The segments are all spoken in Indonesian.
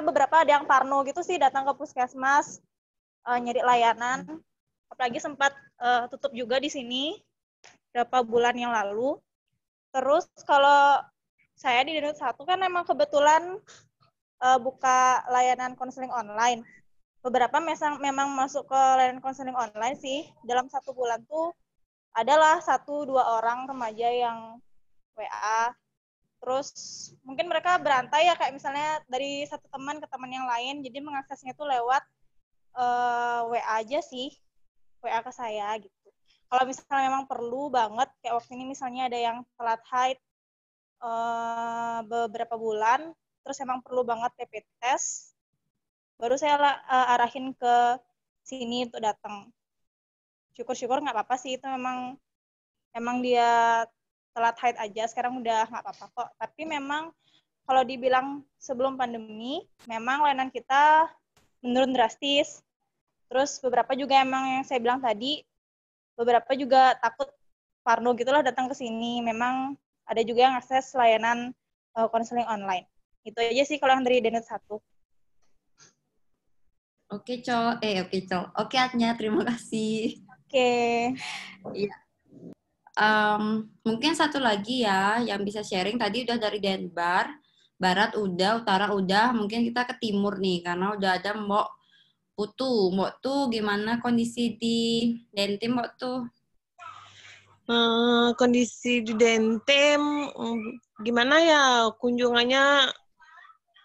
mereka beberapa ada yang parno gitu sih datang ke puskesmas uh, nyari layanan. Apalagi sempat uh, tutup juga di sini beberapa bulan yang lalu. Terus kalau saya di Denut satu kan emang kebetulan uh, buka layanan konseling online. Beberapa mesang, memang masuk ke layanan konseling online sih. Dalam satu bulan tuh adalah satu dua orang remaja yang WA terus mungkin mereka berantai ya kayak misalnya dari satu teman ke teman yang lain jadi mengaksesnya tuh lewat uh, eh, WA aja sih WA ke saya gitu kalau misalnya memang perlu banget kayak waktu ini misalnya ada yang telat haid uh, beberapa bulan terus emang perlu banget TP test baru saya uh, arahin ke sini untuk datang syukur-syukur nggak apa-apa sih itu memang emang dia telat haid aja sekarang udah nggak apa-apa kok tapi memang kalau dibilang sebelum pandemi memang layanan kita menurun drastis terus beberapa juga emang yang saya bilang tadi beberapa juga takut parno gitulah datang ke sini memang ada juga yang akses layanan eh, konseling uh, online itu aja sih kalau yang dari Denut satu Oke, okay, Co. Eh, oke, okay, Co. Oke, okay, Atnya. Terima kasih. Oke. Okay. Iya um, mungkin satu lagi ya yang bisa sharing tadi udah dari Denbar, barat udah, utara udah, mungkin kita ke timur nih karena udah ada Mbok Putu. Mbok tuh gimana kondisi di Dentim Mbok tuh? Uh, kondisi di Dentim mm, gimana ya kunjungannya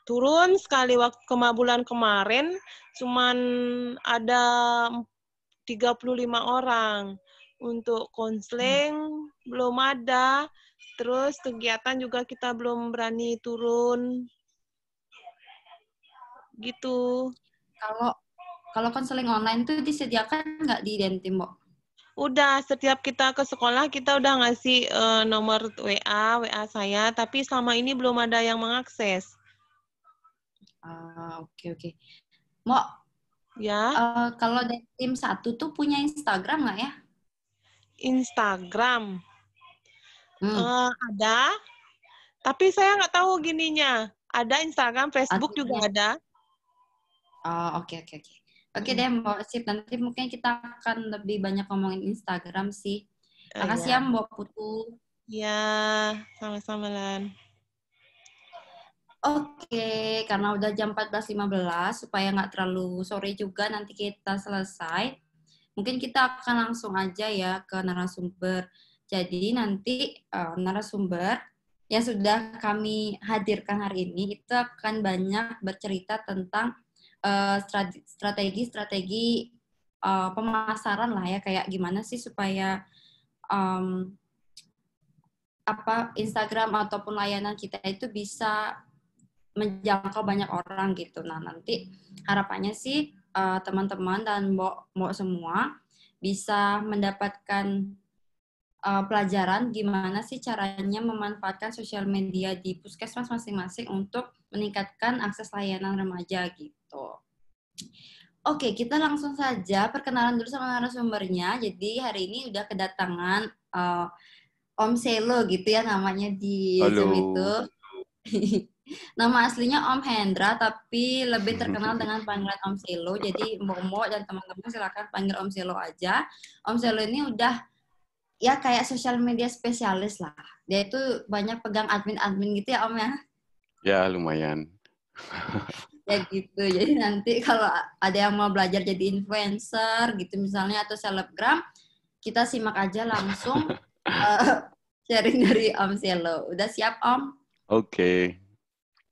turun sekali waktu kemabulan kemarin cuman ada 35 orang untuk konseling hmm. belum ada. Terus kegiatan juga kita belum berani turun. Gitu. Kalau kalau konseling online tuh disediakan nggak di Dentim, Mbok? Udah, setiap kita ke sekolah kita udah ngasih uh, nomor WA, WA saya, tapi selama ini belum ada yang mengakses. Ah, oke okay, oke. Okay. Mbok, ya. Uh, kalau Dentim satu tuh punya Instagram nggak ya? Instagram. Hmm. Uh, ada, tapi saya nggak tahu gininya. Ada Instagram, Facebook Aduh. juga ada. Oh oke oke oke. Oke okay, hmm. deh Mbak Sip, nanti mungkin kita akan lebih banyak ngomongin Instagram sih. Eh, Makasih iya. ya Mbak Putu. Ya, sama-sama Lan. Oke, karena udah jam 14.15 supaya nggak terlalu sore juga nanti kita selesai. Mungkin kita akan langsung aja ya ke narasumber. Jadi nanti uh, narasumber yang sudah kami hadirkan hari ini itu akan banyak bercerita tentang eh, strategi strategi-strategi uh, pemasaran lah ya kayak gimana sih supaya um, apa Instagram ataupun layanan kita itu bisa menjangkau banyak orang gitu. Nah, nanti harapannya sih teman eh, teman-teman dan mbok mbok semua bisa mendapatkan uh, pelajaran gimana sih caranya memanfaatkan sosial media di puskesmas masing-masing untuk meningkatkan akses layanan remaja gitu. Oke, kita langsung saja perkenalan dulu sama narasumbernya. Jadi hari ini udah kedatangan uh, Om Selo gitu ya namanya di Halo. Zoom itu. Nama aslinya Om Hendra, tapi lebih terkenal dengan panggilan Om Silo Jadi Momo dan teman-teman silakan panggil Om Silo aja. Om Silo ini udah ya kayak sosial media spesialis lah. Dia itu banyak pegang admin-admin gitu ya Om ya? Ya lumayan. ya gitu. Jadi nanti kalau ada yang mau belajar jadi influencer gitu misalnya atau selebgram, kita simak aja langsung uh, sharing dari Om Selo. Udah siap Om? Oke. Okay.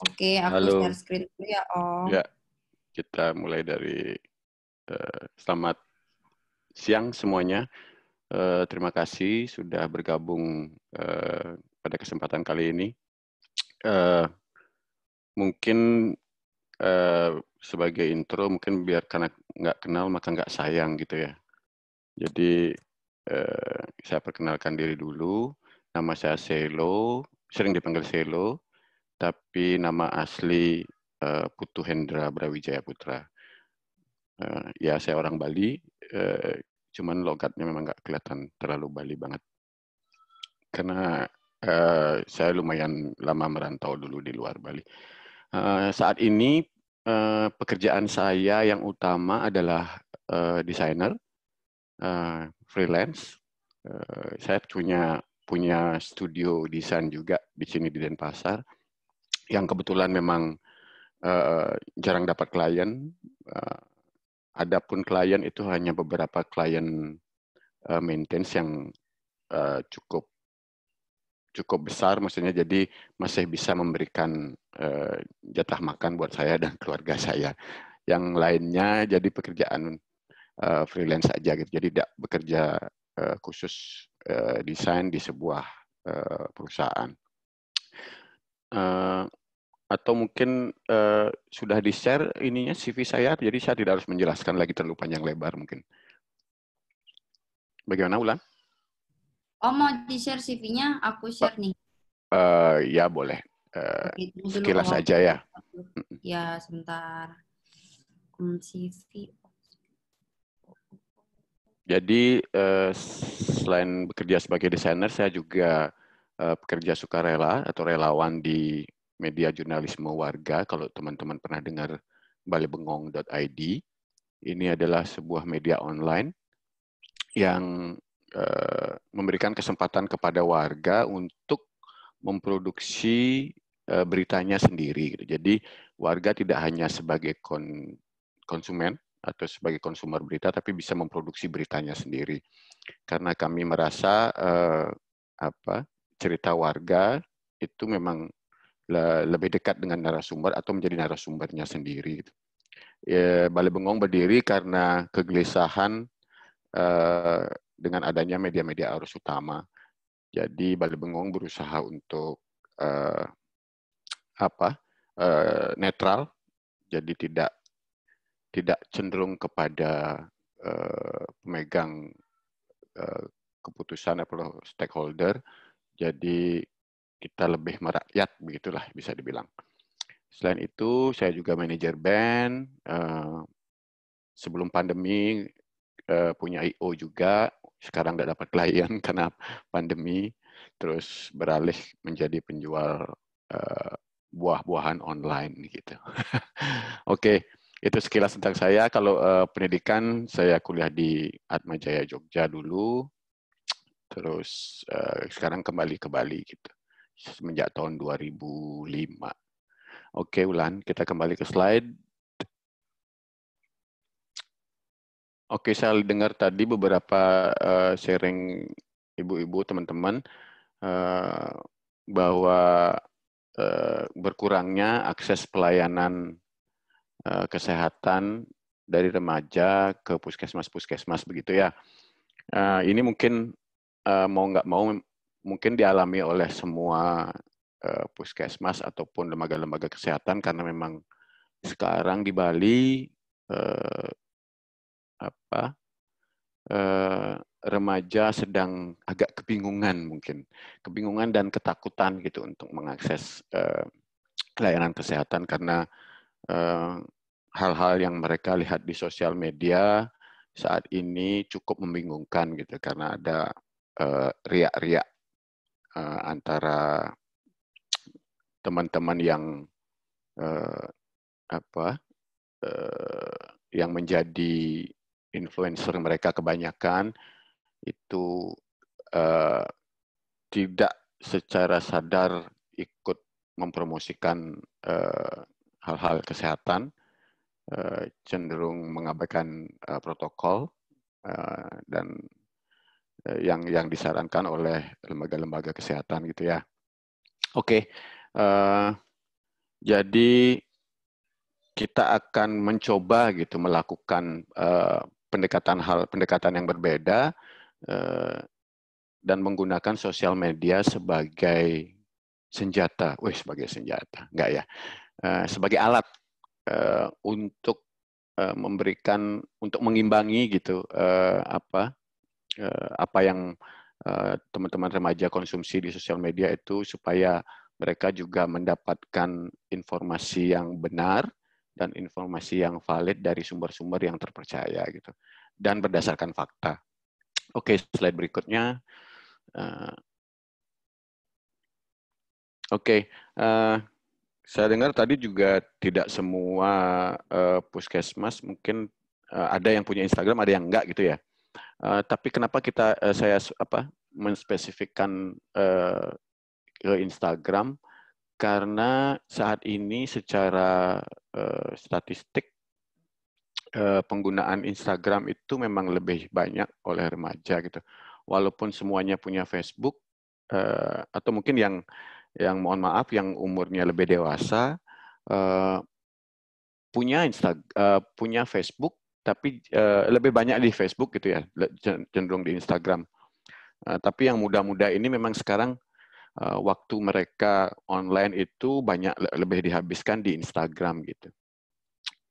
Oke, aku Halo. share screen dulu ya, Om. Ya, kita mulai dari uh, selamat siang semuanya. Uh, terima kasih sudah bergabung uh, pada kesempatan kali ini. Uh, mungkin uh, sebagai intro, mungkin biar karena nggak kenal maka nggak sayang gitu ya. Jadi uh, saya perkenalkan diri dulu. Nama saya Selo, sering dipanggil Selo tapi nama asli eh, Putu Hendra Brawijaya Putra. Eh, ya saya orang Bali, eh, cuman logatnya memang nggak kelihatan terlalu Bali banget. Karena saya lumayan lama merantau dulu di luar Bali. saat ini pekerjaan saya yang utama adalah desainer freelance. saya punya punya studio desain juga di sini di Denpasar yang kebetulan memang uh, jarang dapat klien. Uh, adapun klien itu hanya beberapa klien uh, maintenance yang uh, cukup cukup besar, maksudnya jadi masih bisa memberikan uh, jatah makan buat saya dan keluarga saya. Yang lainnya jadi pekerjaan uh, freelance saja gitu, jadi tidak bekerja uh, khusus uh, desain di sebuah uh, perusahaan. Eh, atau mungkin uh, sudah di share ininya CV saya, jadi saya tidak harus menjelaskan lagi terlalu panjang lebar mungkin. Bagaimana Ulan? Oh mau di share CV-nya, aku share nih. Uh, ya boleh. Uh, Oke, sekilas dulu. aja ya. Ya sebentar. Hmm, CV. Jadi selain bekerja sebagai desainer, saya juga Eh, pekerja sukarela atau relawan di media jurnalisme warga kalau teman-teman pernah dengar BaliBengong.id, Ini adalah sebuah media online yang eh, memberikan kesempatan kepada warga untuk memproduksi eh, beritanya sendiri. Gitu. Jadi warga tidak hanya sebagai konsumen atau sebagai konsumer berita, tapi bisa memproduksi beritanya sendiri. Karena kami merasa apa cerita warga itu memang lebih dekat dengan narasumber atau menjadi narasumbernya sendiri. Gitu. Ya, Balai Bengong berdiri karena kegelisahan eh, dengan adanya media-media arus utama. Jadi Balai Bengong berusaha untuk eh, apa eh, netral, jadi tidak tidak cenderung kepada pemegang keputusan atau stakeholder, jadi kita lebih merakyat begitulah bisa dibilang. Selain itu, saya juga manajer band. Eh, sebelum pandemi uh, punya IO juga. Sekarang nggak dapat klien karena pandemi. Terus beralih menjadi penjual eh, buah-buahan online gitu. Oke, okay. itu sekilas tentang saya. Kalau pendidikan, saya kuliah di Atmajaya Jogja dulu terus uh, sekarang kembali ke Bali gitu semenjak tahun 2005. Oke Ulan, kita kembali ke slide. Oke, saya dengar tadi beberapa uh, sharing ibu-ibu teman-teman uh, bahwa uh, berkurangnya akses pelayanan uh, kesehatan dari remaja ke puskesmas-puskesmas begitu ya. Uh, ini mungkin uh, mau nggak mau mungkin dialami oleh semua uh, puskesmas ataupun lembaga-lembaga kesehatan karena memang sekarang di Bali uh, apa uh, remaja sedang agak kebingungan mungkin kebingungan dan ketakutan gitu untuk mengakses uh, layanan kesehatan karena hal-hal yang mereka lihat di sosial media saat ini cukup membingungkan gitu karena ada Eh, riak-riak uh, antara teman-teman yang uh, apa uh, yang menjadi influencer mereka kebanyakan itu uh, tidak secara sadar ikut mempromosikan hal-hal uh, kesehatan, uh, cenderung mengabaikan uh, protokol uh, dan Eh, yang yang disarankan oleh lembaga-lembaga kesehatan gitu ya. Oke, okay. uh, eh, jadi kita akan mencoba gitu melakukan uh, pendekatan hal pendekatan yang berbeda uh, dan menggunakan sosial media sebagai senjata, wih sebagai senjata, enggak ya, uh, sebagai alat uh, untuk uh, memberikan untuk mengimbangi gitu uh, apa Eh, apa yang eh, teman-teman remaja konsumsi di sosial media itu supaya mereka juga mendapatkan informasi yang benar dan informasi yang valid dari sumber-sumber yang terpercaya gitu dan berdasarkan fakta. Oke, okay, slide berikutnya. Eh, oke, okay. uh, saya dengar tadi juga tidak semua uh, puskesmas mungkin uh, ada yang punya Instagram, ada yang enggak gitu ya. Eh, tapi kenapa kita uh, saya apa menspesifikkan uh, ke Instagram karena saat ini secara uh, statistik penggunaan Instagram itu memang lebih banyak oleh remaja gitu. Walaupun semuanya punya Facebook atau mungkin yang yang mohon maaf yang umurnya lebih dewasa punya Insta punya Facebook tapi uh, lebih banyak di Facebook gitu ya, cenderung di Instagram. Uh, tapi yang muda-muda ini memang sekarang uh, waktu mereka online itu banyak lebih dihabiskan di Instagram gitu.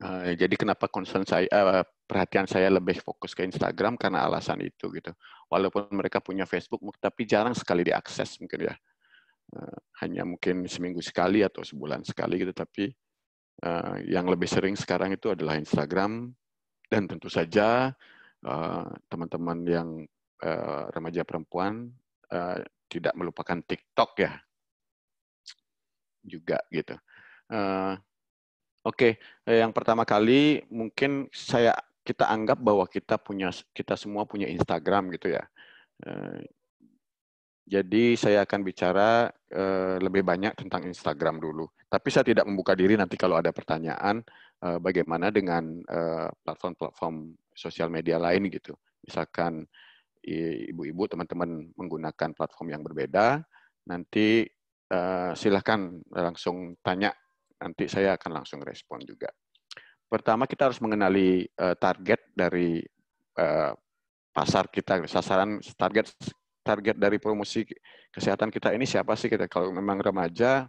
Uh, jadi kenapa concern saya uh, perhatian saya lebih fokus ke Instagram karena alasan itu gitu. Walaupun mereka punya Facebook tapi jarang sekali diakses mungkin ya. Uh, hanya mungkin seminggu sekali atau sebulan sekali gitu tapi uh, yang lebih sering sekarang itu adalah Instagram, dan tentu saja eh, teman-teman uh, yang uh, remaja perempuan uh, tidak melupakan TikTok ya, juga gitu. Uh, Oke, okay. yang pertama kali mungkin saya kita anggap bahwa kita punya kita semua punya Instagram gitu ya. Uh, jadi saya akan bicara uh, lebih banyak tentang Instagram dulu. Tapi saya tidak membuka diri nanti kalau ada pertanyaan Eh, bagaimana dengan eh, platform-platform sosial media lain gitu. Misalkan ibu-ibu teman-teman menggunakan platform yang berbeda, nanti eh, silahkan langsung tanya, nanti saya akan langsung respon juga. Pertama kita harus mengenali target dari pasar kita, sasaran target target dari promosi kesehatan kita ini siapa sih kita? Kalau memang remaja,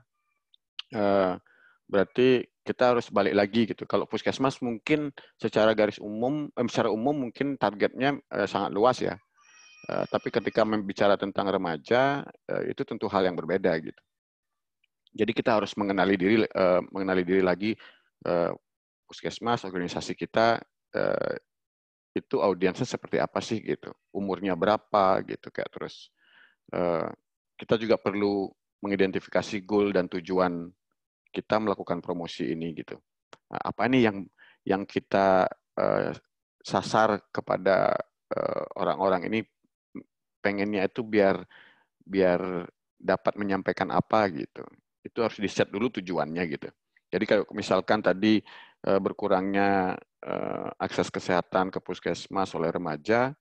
berarti kita harus balik lagi gitu. Kalau puskesmas mungkin secara garis umum, eh, secara umum mungkin targetnya eh, sangat luas ya. Eh, tapi ketika membicara tentang remaja eh, itu tentu hal yang berbeda gitu. Jadi kita harus mengenali diri, eh, mengenali diri lagi eh, puskesmas, organisasi kita eh, itu audiensnya seperti apa sih gitu, umurnya berapa gitu kayak terus. Eh, kita juga perlu mengidentifikasi goal dan tujuan kita melakukan promosi ini gitu. Nah, apa ini yang yang kita uh, sasar kepada eh, orang-orang uh, ini pengennya itu biar biar dapat menyampaikan apa gitu. Itu harus di-set dulu tujuannya gitu. Jadi kalau misalkan tadi uh, berkurangnya uh, akses kesehatan ke puskesmas oleh remaja,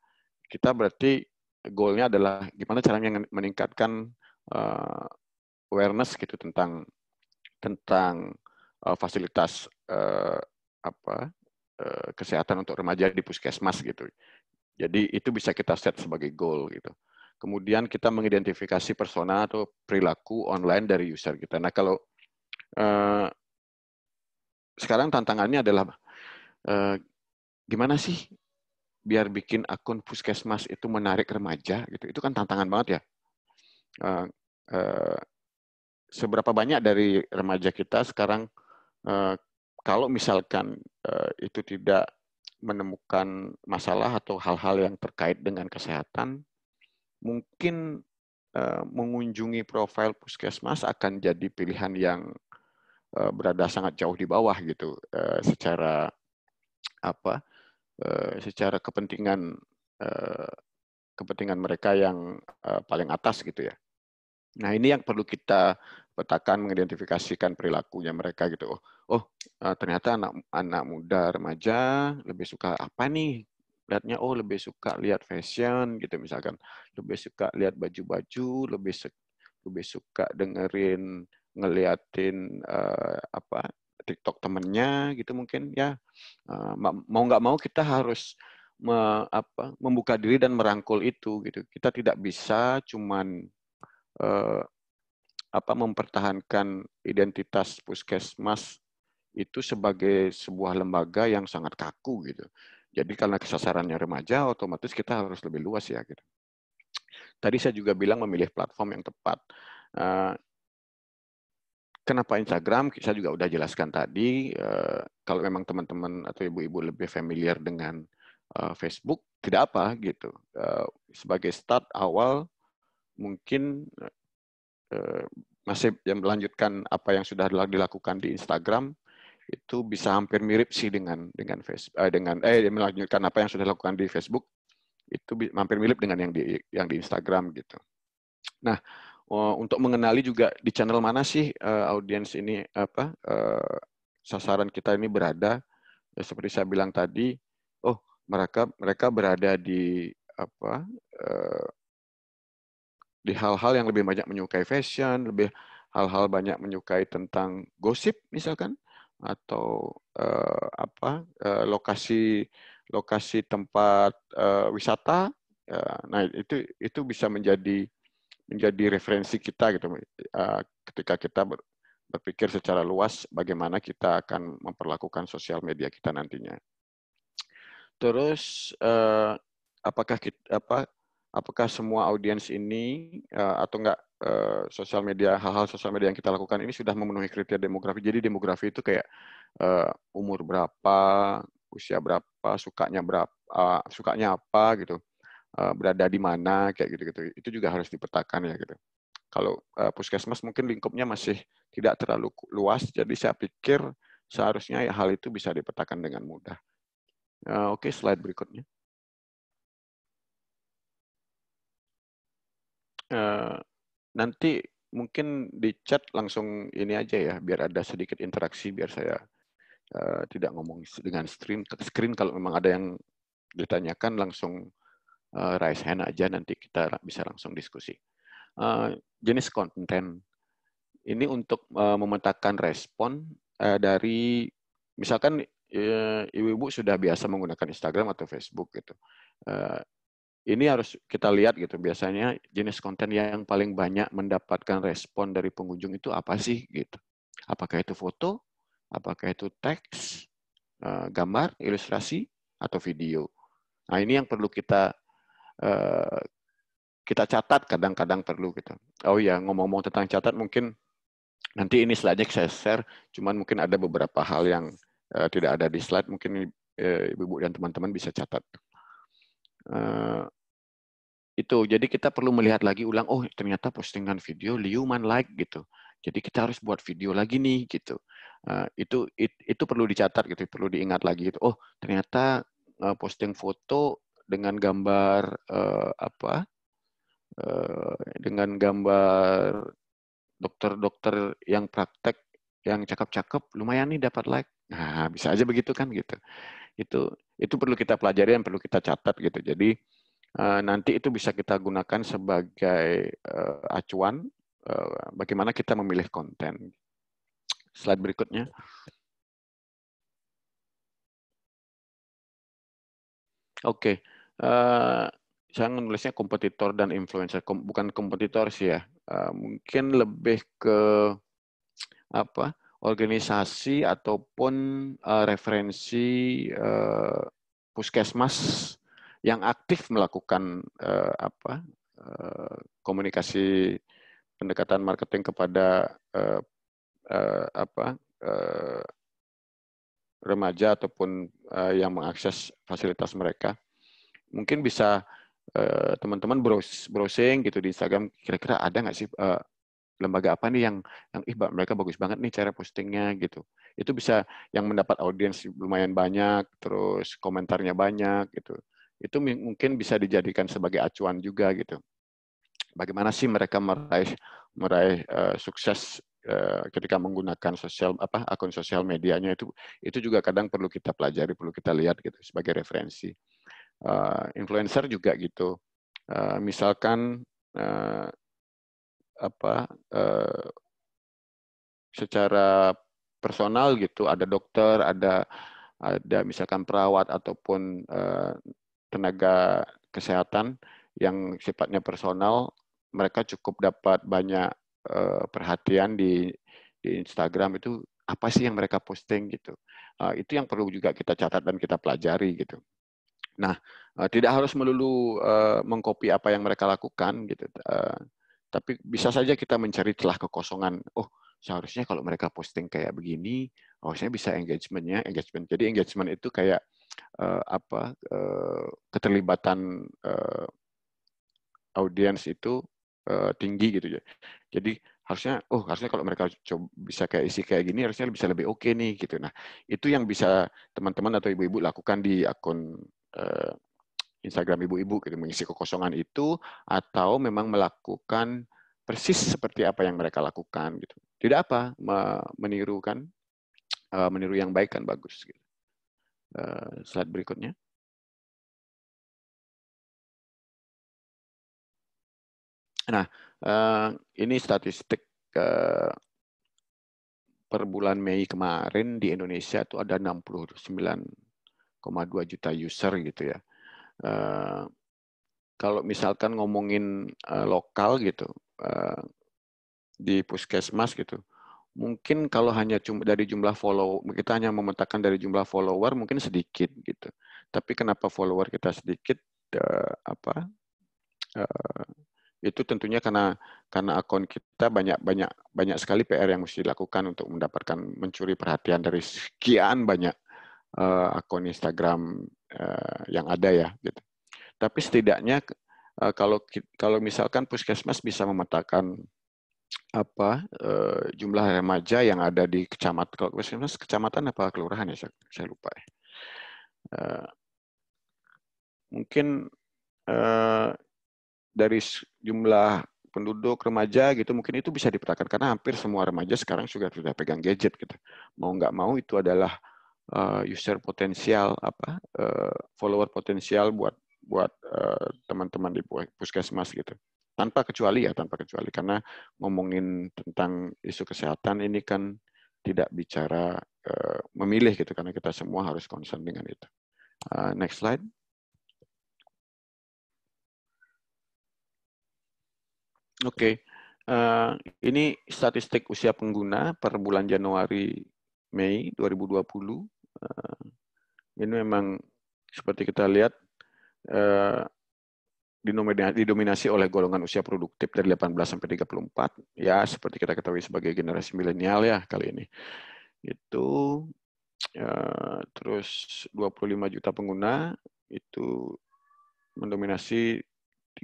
kita berarti goalnya adalah gimana caranya meningkatkan uh, awareness gitu tentang tentang uh, fasilitas uh, apa uh, kesehatan untuk remaja di puskesmas gitu. Jadi itu bisa kita set sebagai goal gitu. Kemudian kita mengidentifikasi persona atau perilaku online dari user kita. Nah kalau uh, sekarang tantangannya adalah uh, gimana sih biar bikin akun puskesmas itu menarik remaja gitu. Itu kan tantangan banget ya. Uh, uh, seberapa banyak dari remaja kita sekarang eh, kalau misalkan eh, itu tidak menemukan masalah atau hal-hal yang terkait dengan kesehatan, mungkin eh, mengunjungi profil puskesmas akan jadi pilihan yang berada sangat jauh di bawah gitu secara apa secara kepentingan kepentingan mereka yang paling atas gitu ya. Nah ini yang perlu kita petakan mengidentifikasikan perilakunya mereka gitu. Oh, oh eh, ternyata anak anak muda remaja lebih suka apa nih? Lihatnya oh lebih suka lihat fashion gitu misalkan, lebih suka lihat baju-baju, lebih lebih suka dengerin ngeliatin uh, apa TikTok temennya gitu mungkin ya uh, mau nggak mau kita harus me, apa, membuka diri dan merangkul itu gitu. Kita tidak bisa cuman eh, apa mempertahankan identitas puskesmas itu sebagai sebuah lembaga yang sangat kaku gitu. Jadi karena kesasarannya remaja, otomatis kita harus lebih luas ya. Gitu. Tadi saya juga bilang memilih platform yang tepat. Eh, kenapa Instagram? Saya juga udah jelaskan tadi. Eh, kalau memang teman-teman atau ibu-ibu lebih familiar dengan eh, Facebook, tidak apa gitu. sebagai start awal mungkin eh, masih yang melanjutkan apa yang sudah dilakukan di Instagram itu bisa hampir mirip sih dengan dengan Facebook eh, dengan eh melanjutkan apa yang sudah dilakukan di Facebook itu hampir mirip dengan yang di yang di Instagram gitu. Nah, oh, untuk mengenali juga di channel mana sih eh, audiens ini apa sasaran kita ini berada ya, seperti saya bilang tadi, oh mereka mereka berada di apa di hal-hal yang lebih banyak menyukai fashion, lebih hal-hal banyak menyukai tentang gosip misalkan atau uh, apa uh, lokasi lokasi tempat uh, wisata. uh, nah itu itu bisa menjadi menjadi referensi kita gitu uh, ketika kita ber, berpikir secara luas bagaimana kita akan memperlakukan sosial media kita nantinya. Terus uh, apakah kita, apa apakah semua audiens ini uh, atau enggak uh, sosial media hal-hal sosial media yang kita lakukan ini sudah memenuhi kriteria demografi. Jadi demografi itu kayak uh, umur berapa, usia berapa, sukanya berapa, uh, sukanya apa gitu. Uh, berada di mana kayak gitu-gitu. Itu juga harus dipetakan ya gitu. Kalau uh, puskesmas mungkin lingkupnya masih tidak terlalu luas jadi saya pikir seharusnya ya hal itu bisa dipetakan dengan mudah. Uh, Oke, okay, slide berikutnya. Eh, nanti mungkin di chat langsung ini aja ya, biar ada sedikit interaksi, biar saya uh, tidak ngomong dengan stream. Screen kalau memang ada yang ditanyakan langsung uh, raise hand aja, nanti kita bisa langsung diskusi. Uh, jenis konten ini untuk uh, memetakan respon uh, dari misalkan ibu-ibu sudah biasa menggunakan Instagram atau Facebook gitu ini harus kita lihat gitu biasanya jenis konten yang paling banyak mendapatkan respon dari pengunjung itu apa sih gitu apakah itu foto apakah itu teks eh, gambar ilustrasi atau video nah ini yang perlu kita eh, kita catat kadang-kadang perlu gitu oh ya ngomong-ngomong tentang catat mungkin nanti ini slide saya share cuman mungkin ada beberapa hal yang eh, tidak ada di slide mungkin ibu dan teman-teman bisa catat Eh, itu jadi kita perlu melihat lagi ulang oh ternyata postingan video liuman like gitu jadi kita harus buat video lagi nih gitu uh, itu it, itu perlu dicatat gitu perlu diingat lagi gitu oh ternyata uh, posting foto dengan gambar uh, apa uh, dengan gambar dokter-dokter yang praktek yang cakep-cakep lumayan nih dapat like nah bisa aja begitu kan gitu itu itu perlu kita pelajari dan perlu kita catat gitu. Jadi eh, nanti itu bisa kita gunakan sebagai eh, acuan eh, bagaimana kita memilih konten. Slide berikutnya. Oke, okay. saya menulisnya kompetitor dan influencer, bukan kompetitor sih ya. mungkin lebih ke apa? organisasi ataupun uh, referensi uh, puskesmas yang aktif melakukan uh, apa uh, komunikasi pendekatan marketing kepada uh, uh, apa uh, remaja ataupun uh, yang mengakses fasilitas mereka mungkin bisa teman-teman browsing gitu di Instagram kira-kira ada nggak sih uh, lembaga apa nih yang yang ih mereka bagus banget nih cara postingnya gitu itu bisa yang mendapat audiens lumayan banyak terus komentarnya banyak gitu itu mungkin bisa dijadikan sebagai acuan juga gitu bagaimana sih mereka meraih meraih uh, sukses uh, ketika menggunakan sosial apa akun sosial medianya itu itu juga kadang perlu kita pelajari perlu kita lihat gitu sebagai referensi uh, influencer juga gitu uh, misalkan apa eh, secara personal gitu ada dokter ada ada misalkan perawat ataupun eh, tenaga kesehatan yang sifatnya personal mereka cukup dapat banyak eh, perhatian di di Instagram itu apa sih yang mereka posting gitu eh, itu yang perlu juga kita catat dan kita pelajari gitu nah eh, tidak harus melulu uh, mengcopy apa yang mereka lakukan gitu uh, tapi bisa saja kita mencari celah kekosongan. Oh, seharusnya kalau mereka posting kayak begini, harusnya bisa engagementnya, engagement. Jadi engagement itu kayak uh, apa uh, keterlibatan uh, eh, audiens itu uh, tinggi gitu ya. Jadi harusnya oh harusnya kalau mereka coba bisa kayak isi kayak gini harusnya bisa lebih oke okay nih gitu nah itu yang bisa teman-teman atau ibu-ibu lakukan di akun uh, Instagram ibu-ibu gitu mengisi kekosongan itu atau memang melakukan persis seperti apa yang mereka lakukan gitu. Tidak apa meniru kan e, meniru yang baik kan bagus gitu. E, slide berikutnya. Nah, e, ini statistik per bulan Mei kemarin di Indonesia itu ada 69,2 juta user gitu ya Eh, kalau misalkan ngomongin uh, lokal gitu uh, di puskesmas gitu mungkin kalau hanya cuma dari jumlah follow kita hanya memetakan dari jumlah follower mungkin sedikit gitu tapi kenapa follower kita sedikit uh, apa uh, itu tentunya karena karena akun kita banyak banyak banyak sekali PR yang mesti dilakukan untuk mendapatkan mencuri perhatian dari sekian banyak uh, akun Instagram Eh, yang ada ya gitu. Tapi setidaknya eh, kalau kalau misalkan puskesmas bisa memetakan apa eh, jumlah remaja yang ada di kecamatan kalau puskesmas kecamatan apa kelurahan ya saya, saya lupa ya. mungkin dari jumlah penduduk remaja gitu mungkin itu bisa dipetakan karena hampir semua remaja sekarang sudah sudah pegang gadget gitu mau nggak mau itu adalah uh, user potensial apa uh, follower potensial buat buat eh, teman-teman uh, di puskesmas gitu tanpa kecuali ya tanpa kecuali karena ngomongin tentang isu kesehatan ini kan tidak bicara uh, memilih gitu karena kita semua harus concern dengan itu uh, next slide oke okay. uh, ini statistik usia pengguna per bulan Januari Mei 2020 Eh, ini memang seperti kita lihat eh, didominasi oleh golongan usia produktif dari 18 sampai 34 ya seperti kita ketahui sebagai generasi milenial ya kali ini itu eh, terus 25 juta pengguna itu mendominasi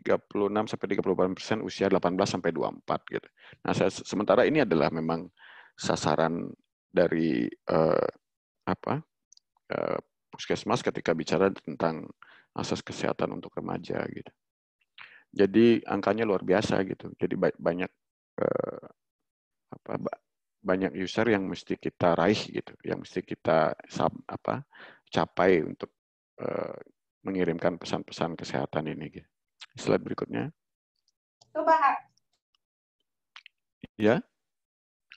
36 sampai 38 persen usia 18 sampai 24 gitu. Nah sementara ini adalah memang sasaran dari uh, apa eh, puskesmas ketika bicara tentang asas kesehatan untuk remaja gitu. Jadi angkanya luar biasa gitu. Jadi banyak eh, apa banyak user yang mesti kita raih gitu, yang mesti kita apa capai untuk eh, mengirimkan pesan-pesan kesehatan ini. Gitu. Slide berikutnya. Coba. Ya,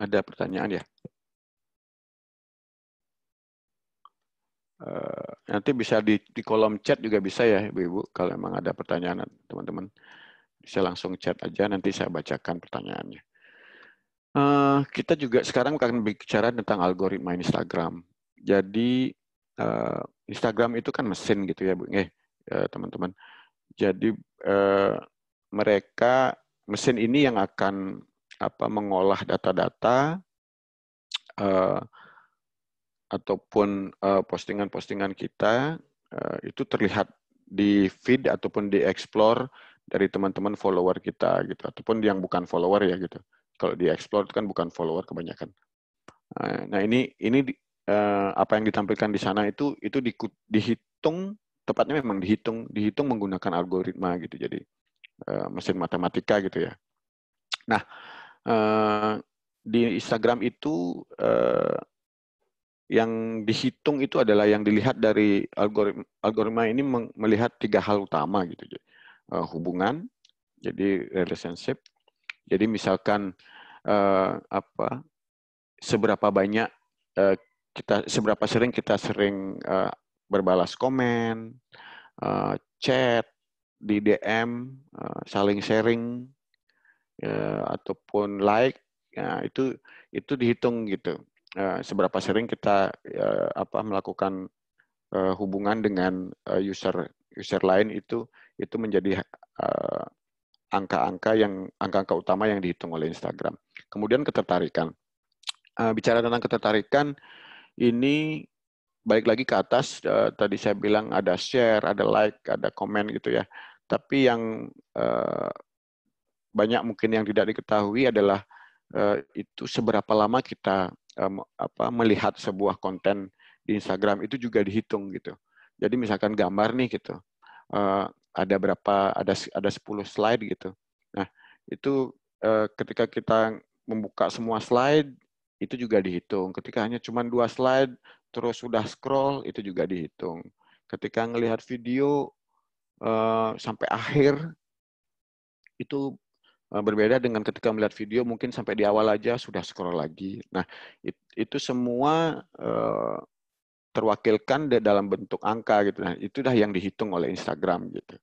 ada pertanyaan ya. Eh, nanti bisa di, di kolom chat juga bisa ya Ibu-Ibu kalau memang ada pertanyaan teman-teman bisa langsung chat aja nanti saya bacakan pertanyaannya. Uh, kita juga sekarang akan bicara tentang algoritma Instagram. Jadi uh, Instagram itu kan mesin gitu ya Bu, eh teman-teman. Jadi uh, mereka mesin ini yang akan apa mengolah data-data uh, ataupun eh, postingan-postingan uh, kita uh, itu terlihat di feed ataupun di explore dari teman-teman follower kita gitu ataupun yang bukan follower ya gitu. Kalau di explore itu kan bukan follower kebanyakan. Uh, nah, ini ini uh, apa yang ditampilkan di sana itu itu di, dihitung tepatnya memang dihitung dihitung menggunakan algoritma gitu. Jadi uh, mesin matematika gitu ya. Nah, uh, di Instagram itu uh, yang dihitung itu adalah yang dilihat dari algoritma, algoritma ini melihat tiga hal utama gitu uh, hubungan jadi relationship jadi misalkan uh, apa seberapa banyak uh, kita seberapa sering kita sering uh, berbalas komen uh, chat di DM uh, saling sharing uh, ataupun like ya, itu itu dihitung gitu Eh, seberapa sering kita uh, apa melakukan uh, hubungan dengan uh, user user lain itu itu menjadi angka angka-angka yang angka-angka utama yang dihitung oleh Instagram. Kemudian ketertarikan. Uh, bicara tentang ketertarikan ini baik lagi ke atas uh, tadi saya bilang ada share, ada like, ada komen gitu ya. Tapi yang uh, banyak mungkin yang tidak diketahui adalah uh, itu seberapa lama kita um, apa, melihat sebuah konten di Instagram itu juga dihitung gitu. Jadi misalkan gambar nih gitu, uh, ada berapa, ada ada 10 slide gitu. Nah itu uh, ketika kita membuka semua slide itu juga dihitung. Ketika hanya cuma dua slide terus sudah scroll itu juga dihitung. Ketika melihat video uh, sampai akhir itu Eh, berbeda dengan ketika melihat video mungkin sampai di awal aja sudah scroll lagi. Nah, it, itu semua uh, terwakilkan dalam bentuk angka gitu. Nah, itu dah yang dihitung oleh Instagram gitu.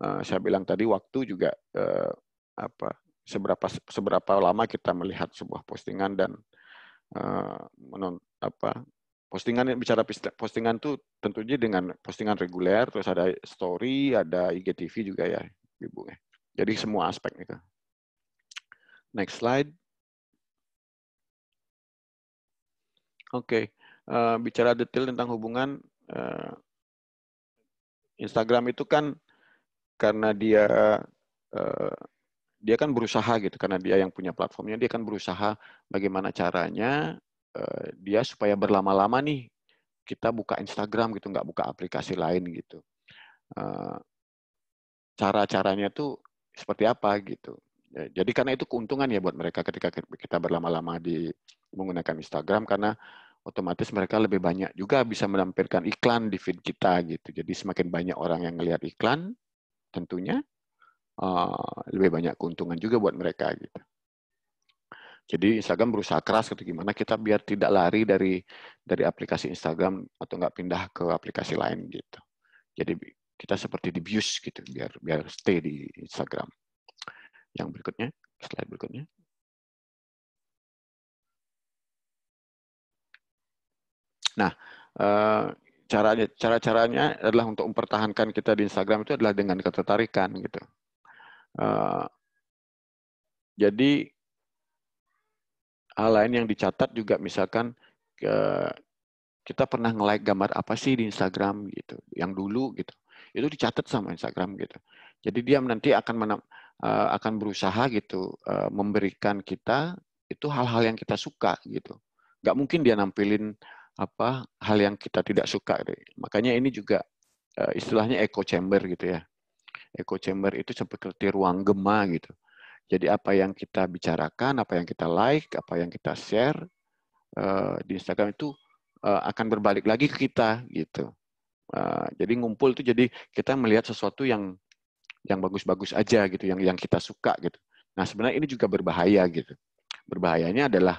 Uh, saya bilang tadi waktu juga uh, apa seberapa seberapa lama kita melihat sebuah postingan dan uh, menon apa postingan bicara postingan tuh tentunya dengan postingan reguler terus ada story, ada IGTV juga ya, Ibu. Ya. Jadi semua aspek itu. Next slide. Oke, okay. uh, eh, bicara detail tentang hubungan uh, Instagram itu kan karena dia uh, dia kan berusaha gitu karena dia yang punya platformnya dia kan berusaha bagaimana caranya uh, dia supaya berlama-lama nih kita buka Instagram gitu nggak buka aplikasi lain gitu uh, cara caranya tuh seperti apa gitu. Ya, jadi karena itu keuntungan ya buat mereka ketika kita berlama-lama di menggunakan Instagram karena otomatis mereka lebih banyak juga bisa menampilkan iklan di feed kita gitu. Jadi semakin banyak orang yang ngelihat iklan tentunya uh, lebih banyak keuntungan juga buat mereka gitu. Jadi Instagram berusaha keras gitu gimana kita biar tidak lari dari dari aplikasi Instagram atau nggak pindah ke aplikasi lain gitu. Jadi kita seperti di dibius gitu biar biar stay di Instagram. Yang berikutnya, slide berikutnya. Nah, eh, caranya, cara caranya adalah untuk mempertahankan kita di Instagram itu adalah dengan ketertarikan gitu. Eh, jadi hal lain yang dicatat juga misalkan eh, kita pernah nge-like gambar apa sih di Instagram gitu, yang dulu gitu itu dicatat sama Instagram gitu. Jadi dia nanti akan menem, eh, akan berusaha gitu eh, memberikan kita itu hal-hal yang kita suka gitu. Gak mungkin dia nampilin apa hal yang kita tidak suka. Gitu. Makanya ini juga eh, istilahnya echo chamber gitu ya. Echo chamber itu seperti ruang gema gitu. Jadi apa yang kita bicarakan, apa yang kita like, apa yang kita share di Instagram itu akan berbalik lagi ke kita gitu. Ah, jadi ngumpul itu jadi kita melihat sesuatu yang yang bagus-bagus aja gitu, yang yang kita suka gitu. Nah sebenarnya ini juga berbahaya gitu. Berbahayanya adalah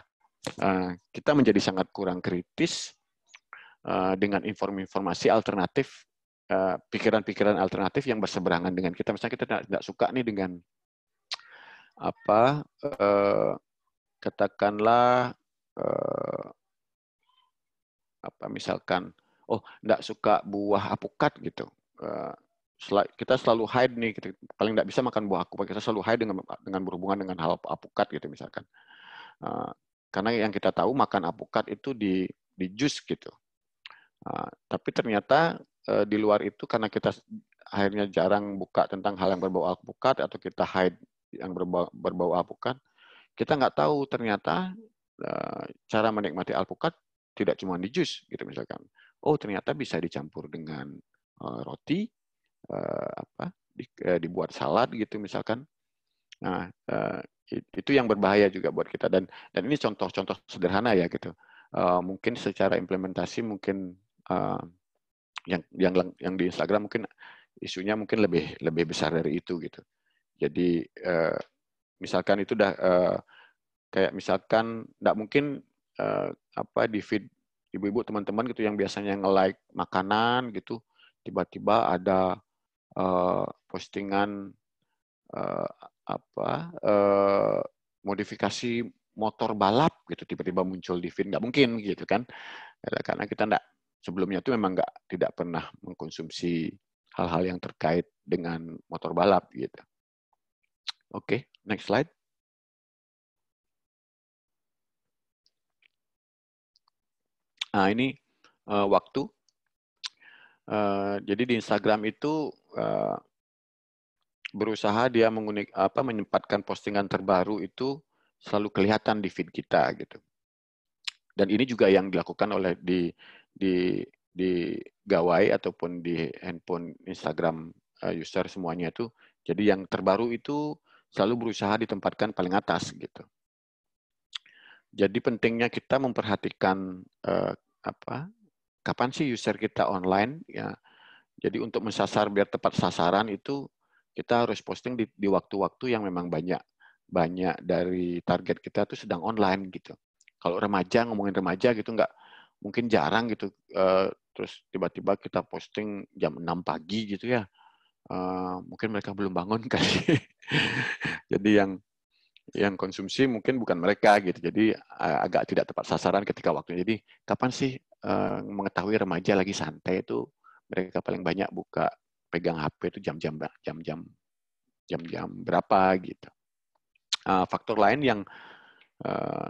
uh, kita menjadi sangat kurang kritis uh, dengan informasi alternatif, pikiran-pikiran uh, alternatif yang berseberangan dengan kita. Misalnya kita tidak suka nih dengan apa uh, katakanlah uh, apa misalkan oh tidak suka buah apukat gitu. Eh, kita selalu hide nih, kita, paling tidak bisa makan buah aku, kita selalu hide dengan dengan berhubungan dengan hal apukat gitu misalkan. Eh, karena yang kita tahu makan apukat itu di di jus gitu. Eh, tapi ternyata di luar itu karena kita akhirnya jarang buka tentang hal yang berbau alpukat atau kita hide yang berbau, berbau alpukat, kita nggak tahu ternyata cara menikmati alpukat tidak cuma di jus gitu misalkan oh ternyata bisa dicampur dengan uh, roti, uh, apa di, uh, dibuat salad gitu misalkan. Nah uh, itu yang berbahaya juga buat kita dan dan ini contoh-contoh sederhana ya gitu. Uh, mungkin secara implementasi mungkin uh, yang yang yang di Instagram mungkin isunya mungkin lebih lebih besar dari itu gitu. Jadi uh, misalkan itu udah uh, kayak misalkan tidak mungkin uh, apa di feed ibu-ibu teman-teman gitu yang biasanya nge-like makanan gitu, tiba-tiba ada uh, postingan uh, apa uh, modifikasi motor balap gitu tiba-tiba muncul di feed nggak mungkin gitu kan ya, karena kita nggak sebelumnya itu memang nggak tidak pernah mengkonsumsi hal-hal yang terkait dengan motor balap gitu. Oke, okay, next slide. Nah, ini uh, waktu. Uh, jadi di Instagram itu uh, berusaha dia mengunik apa menyempatkan postingan terbaru itu selalu kelihatan di feed kita gitu. Dan ini juga yang dilakukan oleh di di di gawai ataupun di handphone Instagram uh, user semuanya itu. Jadi yang terbaru itu selalu berusaha ditempatkan paling atas gitu. Jadi pentingnya kita memperhatikan eh, apa kapan sih user kita online ya. Jadi untuk mensasar biar tepat sasaran itu kita harus posting di waktu-waktu yang memang banyak banyak dari target kita tuh sedang online gitu. Kalau remaja ngomongin remaja gitu nggak mungkin jarang gitu eh, terus tiba-tiba kita posting jam 6 pagi gitu ya. Uh, mungkin mereka belum bangun kali. Jadi yang yang konsumsi mungkin bukan mereka gitu. Jadi agak tidak tepat sasaran ketika waktu Jadi kapan sih eh, mengetahui remaja lagi santai itu mereka paling banyak buka pegang HP itu jam-jam jam-jam jam-jam berapa gitu. faktor lain yang uh,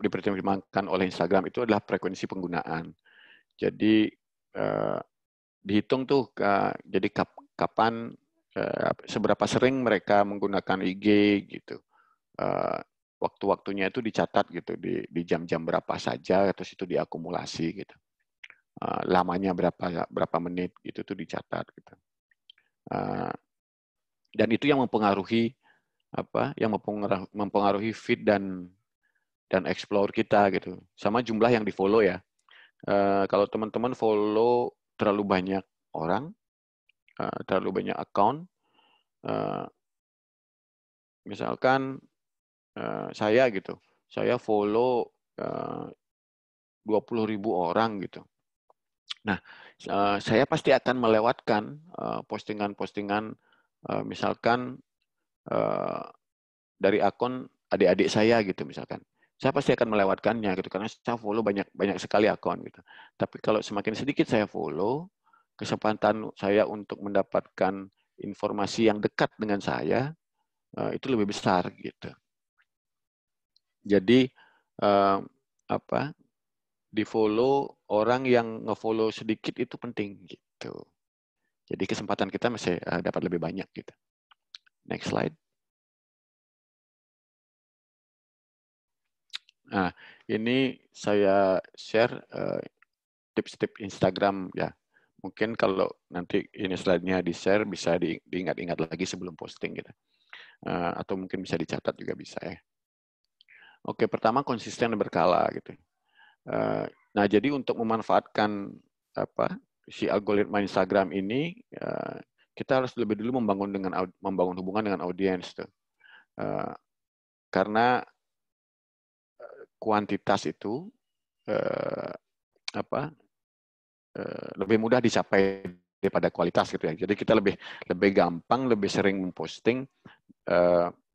dipertimbangkan oleh Instagram itu adalah frekuensi penggunaan. Jadi eh, dihitung tuh jadi kapan seberapa sering mereka menggunakan IG gitu uh, waktu-waktunya itu dicatat gitu di di jam-jam berapa saja terus itu diakumulasi gitu uh, lamanya berapa berapa menit itu tuh dicatat gitu uh, dan itu yang mempengaruhi apa yang mempengaruhi, mempengaruhi feed dan dan explore kita gitu sama jumlah yang di follow ya uh, kalau teman-teman follow terlalu banyak orang uh, terlalu banyak account uh, misalkan Eh, saya gitu. Saya follow eh, dua puluh ribu orang gitu. Nah, eh, saya pasti akan melewatkan postingan-postingan misalkan dari akun adik-adik saya gitu misalkan. Saya pasti akan melewatkannya gitu karena saya follow banyak banyak sekali akun gitu. Tapi kalau semakin sedikit saya follow, kesempatan saya untuk mendapatkan informasi yang dekat dengan saya itu lebih besar gitu. Jadi uh, apa di follow orang yang ngefollow sedikit itu penting gitu. Jadi kesempatan kita masih uh, dapat lebih banyak gitu. Next slide. Nah, ini saya share eh, tips-tips uh, Instagram ya. Mungkin kalau nanti ini slide-nya di-share bisa diingat-ingat lagi sebelum posting gitu. atau mungkin bisa dicatat juga bisa ya. Oke, pertama konsisten dan berkala gitu. Eh, nah, jadi untuk memanfaatkan apa si algoritma Instagram ini, eh, kita harus lebih dulu membangun dengan membangun hubungan dengan audiens tuh. Eh, karena kuantitas itu apa lebih mudah dicapai daripada kualitas gitu ya. Jadi kita lebih lebih gampang, lebih sering memposting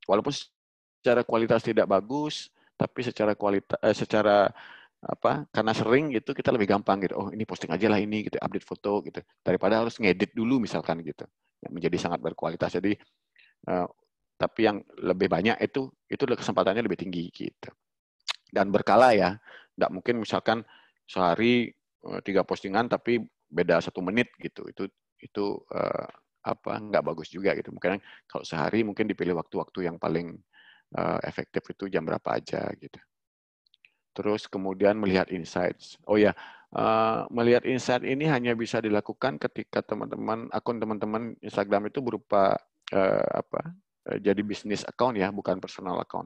walaupun secara kualitas tidak bagus, tapi secara kualitas eh, secara apa karena sering gitu kita lebih gampang gitu oh ini posting aja lah ini gitu update foto gitu daripada harus ngedit dulu misalkan gitu yang menjadi sangat berkualitas jadi uh, tapi yang lebih banyak itu itu kesempatannya lebih tinggi gitu dan berkala ya tidak mungkin misalkan sehari uh, tiga postingan tapi beda satu menit gitu itu itu uh, apa nggak bagus juga gitu mungkin kalau sehari mungkin dipilih waktu-waktu yang paling Eh, efektif itu jam berapa aja gitu. Terus kemudian melihat insights. Oh ya, eh, melihat insight ini hanya bisa dilakukan ketika teman-teman akun teman-teman Instagram itu berupa eh, apa? jadi bisnis account ya, bukan personal account.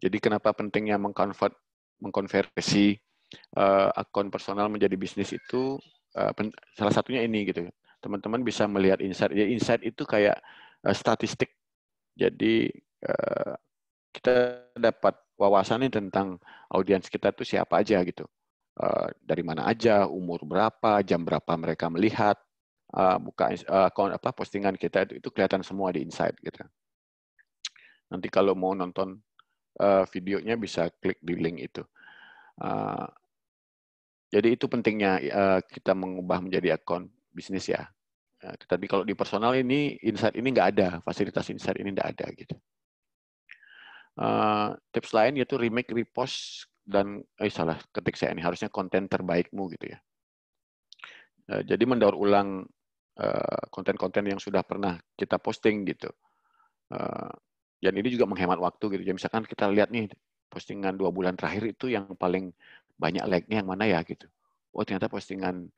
Jadi kenapa pentingnya mengkonvert mengkonversi uh, akun personal menjadi bisnis itu uh, pen, salah satunya ini gitu. Teman-teman bisa melihat insight. Ya insight itu kayak uh, statistik. Jadi Eh, kita dapat wawasan nih tentang audiens kita itu siapa aja gitu. Uh, dari mana aja, umur berapa, jam berapa mereka melihat, uh, buka uh, apa postingan kita itu, itu kelihatan semua di Insight gitu. Nanti kalau mau nonton uh, videonya bisa klik di link itu. Uh, jadi itu pentingnya uh, kita mengubah menjadi akun bisnis ya. Uh, tapi kalau di personal ini insight ini nggak ada, fasilitas insight ini nggak ada gitu uh, tips lain yaitu remake, repost dan eh salah ketik saya ini harusnya konten terbaikmu gitu ya. Uh, jadi mendaur ulang eh, konten-konten uh, yang sudah pernah kita posting gitu. Uh, dan ini juga menghemat waktu gitu. Jadi ya, misalkan kita lihat nih postingan dua bulan terakhir itu yang paling banyak like-nya yang mana ya gitu. Oh ternyata postingan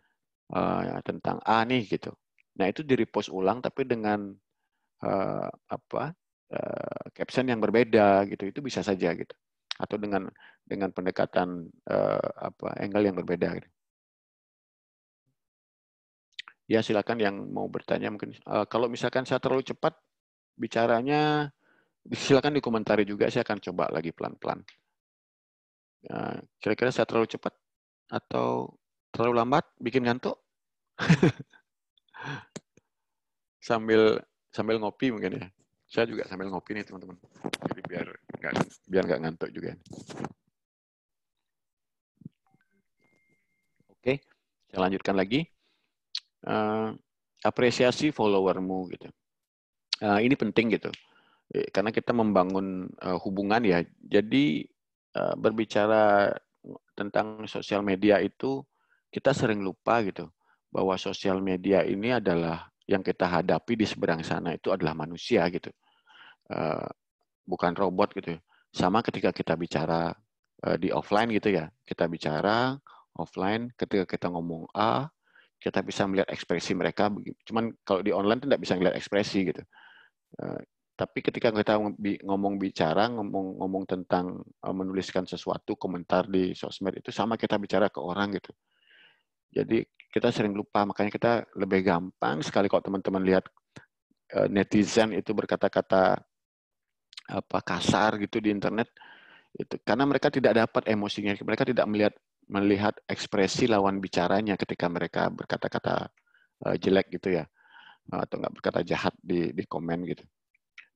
uh, tentang A nih gitu. Nah itu di repost ulang tapi dengan uh, apa uh, caption yang berbeda gitu itu bisa saja gitu atau dengan dengan pendekatan uh, apa angle yang berbeda gitu. ya silakan yang mau bertanya mungkin uh, kalau misalkan saya terlalu cepat bicaranya silakan dikomentari juga saya akan coba lagi pelan-pelan kira ya, kira-kira saya terlalu cepat atau terlalu lambat bikin ngantuk sambil sambil ngopi mungkin ya saya juga sambil ngopi nih teman-teman. Jadi biar nggak biar nggak ngantuk juga. Oke, saya lanjutkan lagi. Uh, apresiasi followermu gitu. Uh, ini penting gitu, eh, karena kita membangun uh, hubungan ya. Jadi uh, berbicara tentang sosial media itu kita sering lupa gitu bahwa sosial media ini adalah yang kita hadapi di seberang sana itu adalah manusia gitu, eh, bukan robot gitu. Ya. Sama ketika kita bicara eh, di offline gitu ya, kita bicara offline ketika kita ngomong A, kita bisa melihat ekspresi mereka. Cuman kalau di online tidak bisa melihat ekspresi gitu. Eh, tapi ketika kita ngomong bicara, ngomong-ngomong tentang menuliskan sesuatu, komentar di sosmed itu sama kita bicara ke orang gitu. Jadi kita sering lupa makanya kita lebih gampang sekali kalau teman-teman lihat eh, netizen itu berkata-kata apa kasar gitu di internet itu karena mereka tidak dapat emosinya mereka tidak melihat melihat ekspresi lawan bicaranya ketika mereka berkata-kata eh, jelek gitu ya eh, atau nggak berkata jahat di di komen gitu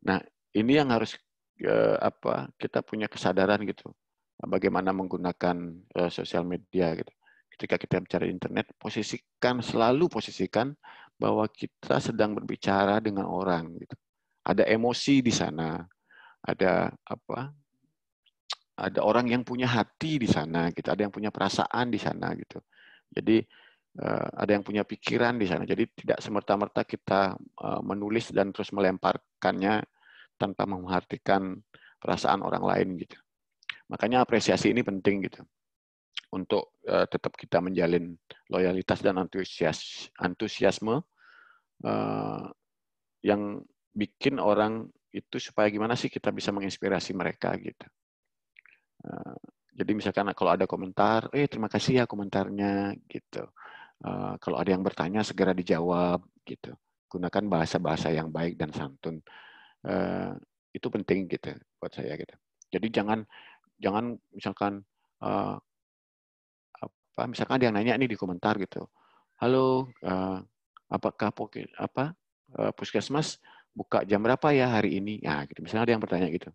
nah ini yang harus apa kita punya kesadaran gitu bagaimana menggunakan sosial media gitu ketika kita bicara internet, posisikan selalu posisikan bahwa kita sedang berbicara dengan orang gitu. Ada emosi di sana, ada apa? Ada orang yang punya hati di sana, gitu. Ada yang punya perasaan di sana, gitu. Jadi eh, ada yang punya pikiran di sana. Jadi tidak semerta-merta kita eh, menulis dan terus melemparkannya tanpa memperhatikan perasaan orang lain, gitu. Makanya apresiasi ini penting, gitu untuk uh, tetap kita menjalin loyalitas dan antusias antusiasme uh, yang bikin orang itu supaya gimana sih kita bisa menginspirasi mereka gitu. Uh, jadi misalkan kalau ada komentar, eh terima kasih ya komentarnya gitu. Uh, kalau ada yang bertanya segera dijawab gitu. Gunakan bahasa-bahasa yang baik dan santun. Uh, itu penting gitu buat saya gitu. Jadi jangan jangan misalkan apa misalkan ada yang nanya nih di komentar gitu halo uh, apakah apa uh, puskesmas buka jam berapa ya hari ini ya nah, gitu misalnya ada yang bertanya gitu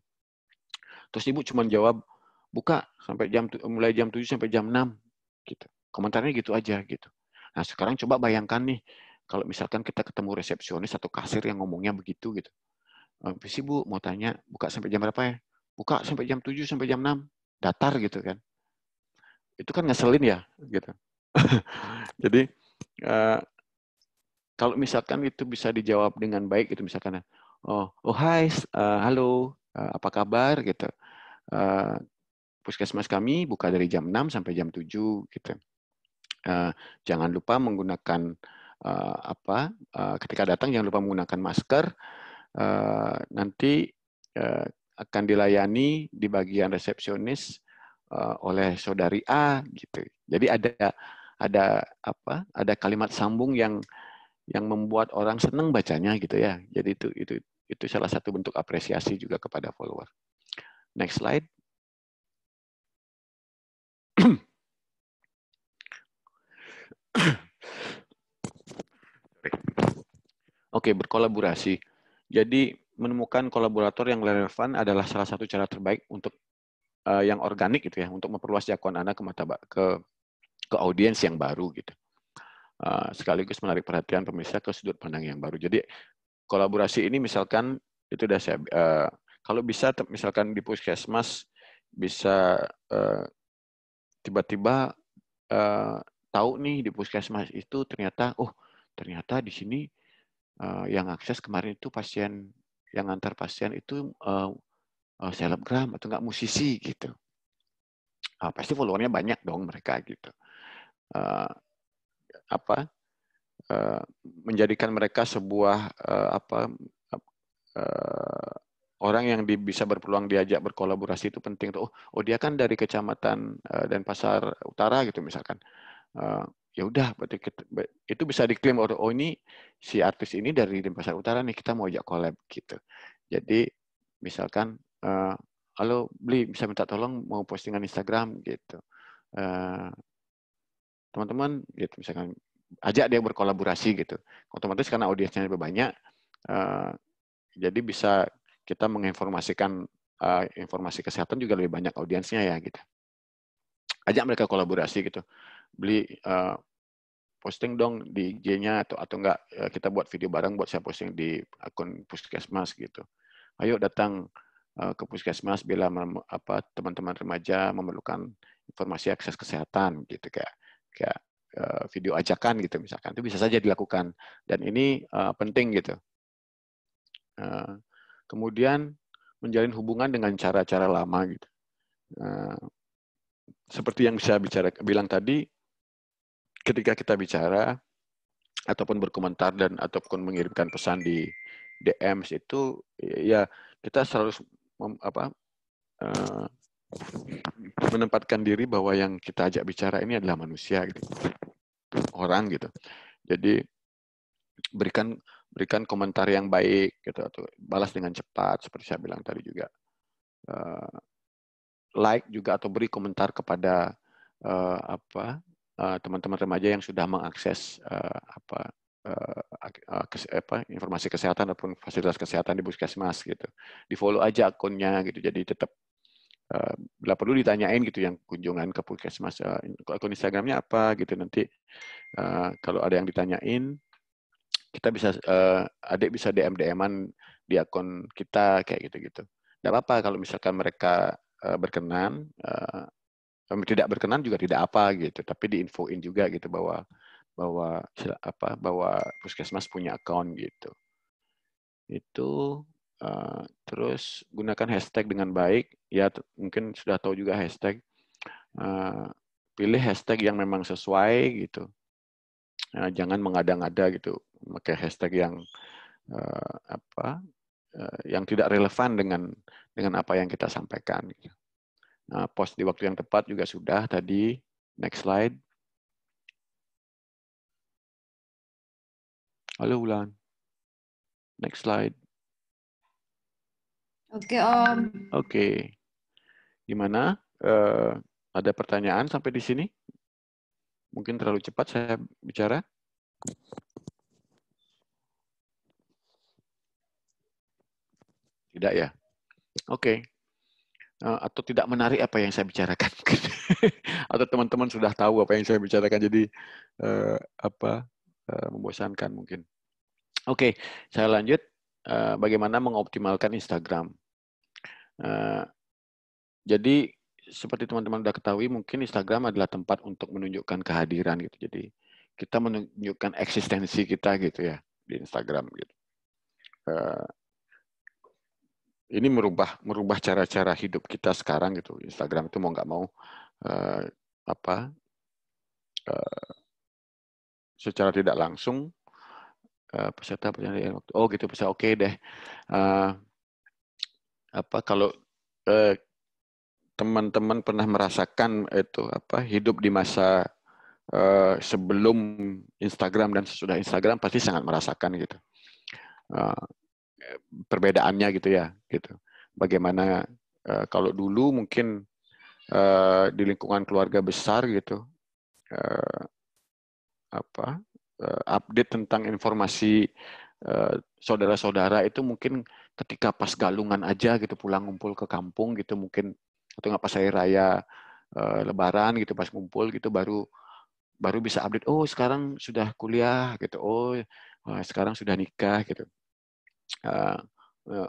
terus ibu cuma jawab buka sampai jam mulai jam 7 sampai jam 6 gitu komentarnya gitu aja gitu nah sekarang coba bayangkan nih kalau misalkan kita ketemu resepsionis atau kasir yang ngomongnya begitu gitu habis eh, ibu mau tanya buka sampai jam berapa ya buka sampai jam 7 sampai jam 6 datar gitu kan itu kan ngeselin ya gitu jadi uh, kalau misalkan itu bisa dijawab dengan baik itu misalkan oh oh hai uh, halo uh, apa kabar gitu uh, puskesmas kami buka dari jam 6 sampai jam 7 gitu uh, jangan lupa menggunakan uh, apa uh, ketika datang jangan lupa menggunakan masker uh, nanti uh, akan dilayani di bagian resepsionis Eh, oleh saudari A gitu. Jadi ada ada apa? Ada kalimat sambung yang yang membuat orang senang bacanya gitu ya. Jadi itu itu itu salah satu bentuk apresiasi juga kepada follower. Next slide. Oke, okay, berkolaborasi. Jadi menemukan kolaborator yang relevan adalah salah satu cara terbaik untuk uh, yang organik gitu ya untuk memperluas jangkauan Anda ke mata ke ke audiens yang baru gitu. Uh, sekaligus menarik perhatian pemirsa ke sudut pandang yang baru. Jadi kolaborasi ini misalkan itu sudah saya uh, kalau bisa misalkan di puskesmas bisa tiba tiba-tiba uh, tahu nih di puskesmas itu ternyata oh ternyata di sini uh, yang akses kemarin itu pasien yang antar pasien itu uh, Eh, selebgram atau nggak musisi gitu. Uh, pasti followernya banyak dong mereka gitu. Uh, apa uh, menjadikan mereka sebuah uh, apa uh, orang yang di, bisa berpeluang diajak berkolaborasi itu penting tuh. Oh, oh dia kan dari kecamatan uh, pasar Utara gitu misalkan. Uh, ya udah berarti kita, itu bisa diklaim oh, oh ini si artis ini dari Denpasar Utara nih kita mau ajak collab gitu. Jadi misalkan uh, beli bisa minta tolong mau postingan Instagram gitu eh, teman-teman uh, gitu misalkan ajak dia berkolaborasi gitu otomatis karena audiensnya lebih banyak uh, jadi bisa kita menginformasikan uh, informasi kesehatan juga lebih banyak audiensnya ya gitu ajak mereka kolaborasi gitu beli uh, posting dong di IG-nya atau atau enggak kita buat video bareng buat saya posting di akun puskesmas gitu. Ayo datang Eh, ke puskesmas bila teman-teman remaja memerlukan informasi akses kesehatan gitu kayak kayak eh, video ajakan gitu misalkan itu bisa saja dilakukan dan ini uh, penting gitu uh, kemudian menjalin hubungan dengan cara-cara lama gitu uh, seperti yang saya bicara bilang tadi ketika kita bicara ataupun berkomentar dan ataupun mengirimkan pesan di DMs itu ya kita selalu mem, apa, uh, menempatkan diri bahwa yang kita ajak bicara ini adalah manusia, gitu. orang gitu. Jadi berikan berikan komentar yang baik gitu atau balas dengan cepat seperti saya bilang tadi juga. Uh, like juga atau beri komentar kepada uh, apa teman-teman uh, remaja yang sudah mengakses uh, apa Eh, eh, apa, informasi kesehatan ataupun fasilitas kesehatan di puskesmas gitu. Di follow aja akunnya gitu. Jadi tetap eh, nggak uh, perlu ditanyain gitu yang kunjungan ke puskesmas uh, akun Instagramnya apa gitu nanti uh, kalau ada yang ditanyain kita bisa uh, adik bisa DM DMan di akun kita kayak gitu gitu nggak apa-apa kalau misalkan mereka uh, berkenan uh, tidak berkenan juga tidak apa gitu tapi diinfoin juga gitu bahwa bahwa apa bahwa puskesmas punya account gitu itu uh, terus gunakan hashtag dengan baik ya mungkin sudah tahu juga hashtag uh, pilih hashtag yang memang sesuai gitu nah, jangan mengada-ngada gitu pakai hashtag yang uh, apa uh, yang tidak relevan dengan dengan apa yang kita sampaikan gitu. nah post di waktu yang tepat juga sudah tadi next slide Halo Ulan. Next slide. Oke okay, Om. Oke. Okay. Gimana? Uh, ada pertanyaan sampai di sini? Mungkin terlalu cepat saya bicara. Tidak ya? Oke. Okay. Uh, eh, atau tidak menarik apa yang saya bicarakan. atau teman-teman sudah tahu apa yang saya bicarakan. Jadi uh, apa Eh, membosankan mungkin. Oke, okay, saya lanjut. Eh, bagaimana mengoptimalkan Instagram? Eh, jadi seperti teman-teman sudah ketahui, mungkin Instagram adalah tempat untuk menunjukkan kehadiran gitu. Jadi kita menunjukkan eksistensi kita gitu ya di Instagram gitu. Ini merubah merubah cara-cara hidup kita sekarang gitu. Instagram itu mau nggak mau apa secara tidak langsung eh, peserta pencarian waktu. Oh gitu bisa oke okay deh. Uh, apa kalau uh, teman-teman pernah merasakan itu apa hidup di masa uh, sebelum Instagram dan sesudah Instagram pasti sangat merasakan gitu uh, perbedaannya gitu ya gitu bagaimana uh, kalau dulu mungkin uh, di lingkungan keluarga besar gitu uh, apa eh, update tentang informasi eh, saudara-saudara itu mungkin ketika pas galungan aja gitu pulang ngumpul ke kampung gitu mungkin atau nggak pas hari raya eh, lebaran gitu pas ngumpul gitu baru baru bisa update oh sekarang sudah kuliah gitu oh sekarang sudah nikah gitu uh,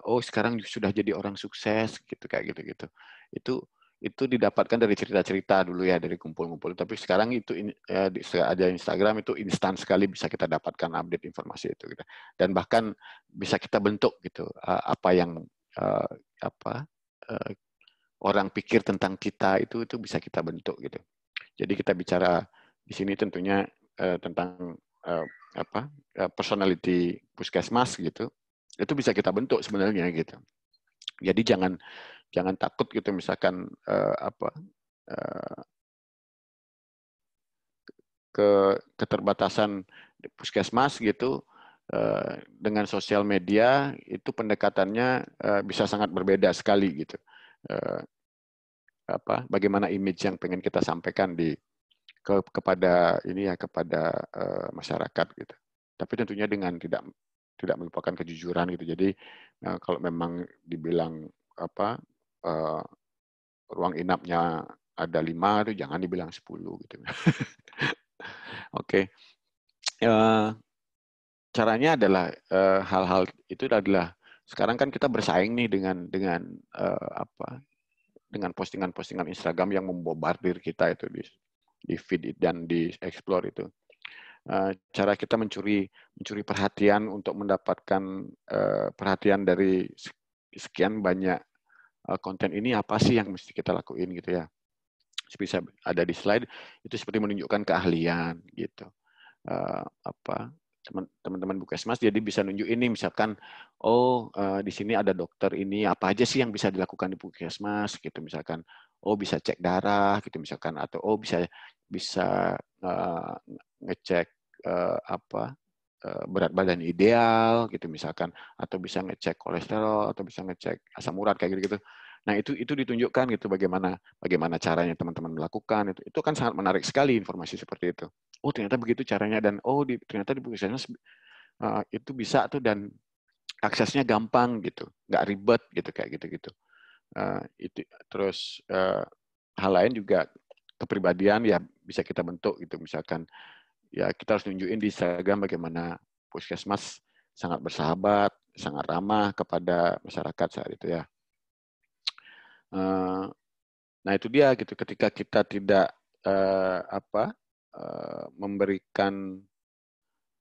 oh sekarang sudah jadi orang sukses gitu kayak gitu gitu itu itu didapatkan dari cerita-cerita dulu ya dari kumpul-kumpul. Tapi sekarang itu ya, ada Instagram itu instan sekali bisa kita dapatkan update informasi itu gitu. Dan bahkan bisa kita bentuk gitu apa yang e, apa e, orang pikir tentang kita itu itu bisa kita bentuk gitu. Jadi kita bicara di sini tentunya e, tentang apa personality puskesmas gitu. Itu bisa kita bentuk sebenarnya gitu. Jadi jangan jangan takut gitu misalkan uh, apa uh, ke keterbatasan puskesmas gitu uh, dengan sosial media itu pendekatannya uh, bisa sangat berbeda sekali gitu uh, apa bagaimana image yang pengen kita sampaikan di ke, kepada ini ya kepada uh, masyarakat gitu tapi tentunya dengan tidak tidak melupakan kejujuran gitu jadi uh, kalau memang dibilang apa uh, ruang inapnya ada lima itu jangan dibilang sepuluh gitu. Oke. okay. Uh, eh, caranya adalah eh, hal-hal uh, itu adalah sekarang kan kita bersaing nih dengan dengan uh, apa dengan postingan-postingan Instagram yang membombardir kita itu di di feed dan di explore itu cara kita mencuri mencuri perhatian untuk mendapatkan perhatian dari sekian banyak Eh, konten ini apa sih yang mesti kita lakuin gitu ya. Bisa ada di slide itu seperti menunjukkan keahlian gitu. Uh, apa teman-teman Bukesmas jadi bisa nunjuk ini misalkan oh uh, di sini ada dokter ini apa aja sih yang bisa dilakukan di Bukesmas gitu misalkan oh bisa cek darah gitu misalkan atau oh bisa bisa uh, ngecek uh, apa Eh, berat badan ideal gitu misalkan atau bisa ngecek kolesterol atau bisa ngecek asam urat kayak gitu-gitu. Nah, itu itu ditunjukkan gitu bagaimana bagaimana caranya teman-teman melakukan itu. Itu kan sangat menarik sekali informasi seperti itu. Oh, ternyata begitu caranya dan oh di, ternyata di perusahaan uh, eh, itu bisa tuh dan aksesnya gampang gitu, nggak ribet gitu kayak gitu-gitu. Uh, itu terus uh, hal lain juga kepribadian ya bisa kita bentuk gitu misalkan ya kita harus tunjukin di Instagram bagaimana puskesmas sangat bersahabat, sangat ramah kepada masyarakat saat itu ya. Eh, nah itu dia gitu ketika kita tidak eh, apa eh, memberikan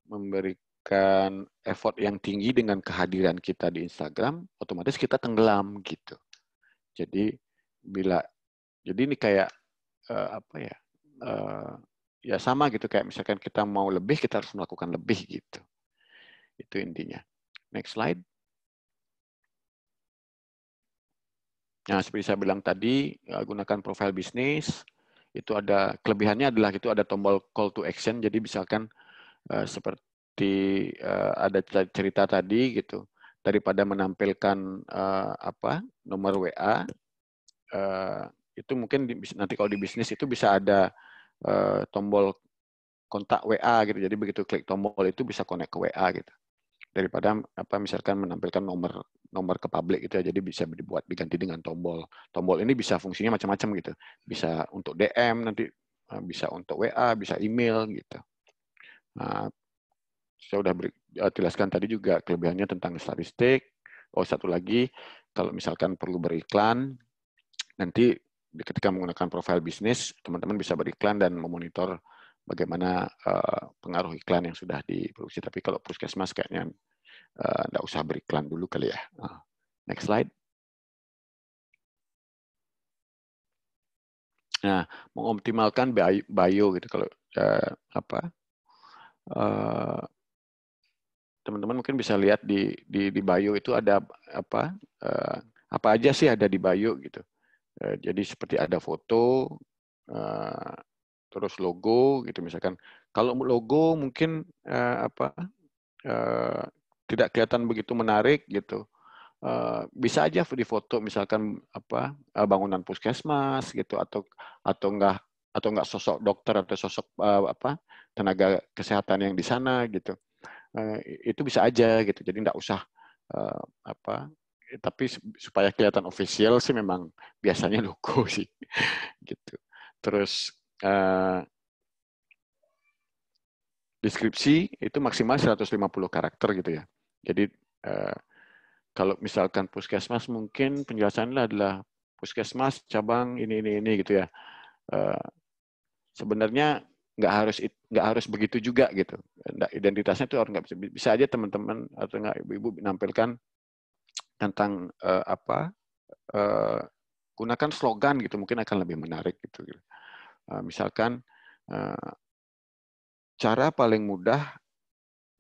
memberikan effort yang tinggi dengan kehadiran kita di Instagram, otomatis kita tenggelam gitu. Jadi bila jadi ini kayak eh, apa ya? Eh, ya sama gitu kayak misalkan kita mau lebih kita harus melakukan lebih gitu. Itu intinya. Next slide. Nah, seperti saya bilang tadi, ya, gunakan profil bisnis. Itu ada kelebihannya adalah itu ada tombol call to action. Jadi misalkan eh, seperti eh, ada cerita tadi gitu, daripada menampilkan eh, apa nomor WA, itu mungkin nanti kalau di bisnis itu bisa ada Eh, tombol kontak WA gitu. Jadi begitu klik tombol itu bisa connect ke WA gitu. Daripada apa misalkan menampilkan nomor nomor ke publik gitu ya. Jadi bisa dibuat diganti dengan tombol. Tombol ini bisa fungsinya macam-macam gitu. Bisa untuk DM nanti eh, bisa untuk WA, bisa email gitu. Nah, saya sudah eh, jelaskan tadi juga kelebihannya tentang statistik. Oh, satu lagi, kalau misalkan perlu beriklan, nanti ketika menggunakan profil bisnis, teman-teman bisa beriklan dan memonitor bagaimana uh, pengaruh iklan yang sudah diproduksi. Tapi kalau puskesmas kayaknya uh, nggak usah beriklan dulu kali ya. Uh, next slide. Nah, mengoptimalkan bio, bio gitu kalau uh, apa teman-teman uh, mungkin bisa lihat di di di bio itu ada apa uh, apa aja sih ada di bio gitu. Eh, jadi seperti ada foto, eh, terus logo gitu misalkan. Kalau logo mungkin eh, apa tidak kelihatan begitu menarik gitu. bisa aja di foto misalkan apa bangunan puskesmas gitu atau atau enggak atau enggak sosok dokter atau sosok apa tenaga kesehatan yang di sana gitu itu bisa aja gitu jadi enggak usah apa tapi supaya kelihatan official sih memang biasanya logo sih gitu terus uh, deskripsi itu maksimal 150 karakter gitu ya jadi uh, kalau misalkan puskesmas mungkin penjelasannya adalah puskesmas cabang ini ini ini gitu ya uh, sebenarnya nggak harus nggak harus begitu juga gitu identitasnya itu orang nggak bisa bisa aja teman-teman atau nggak ibu-ibu menampilkan tentang uh, apa uh, gunakan slogan gitu mungkin akan lebih menarik gitu. Uh, misalkan uh, cara paling mudah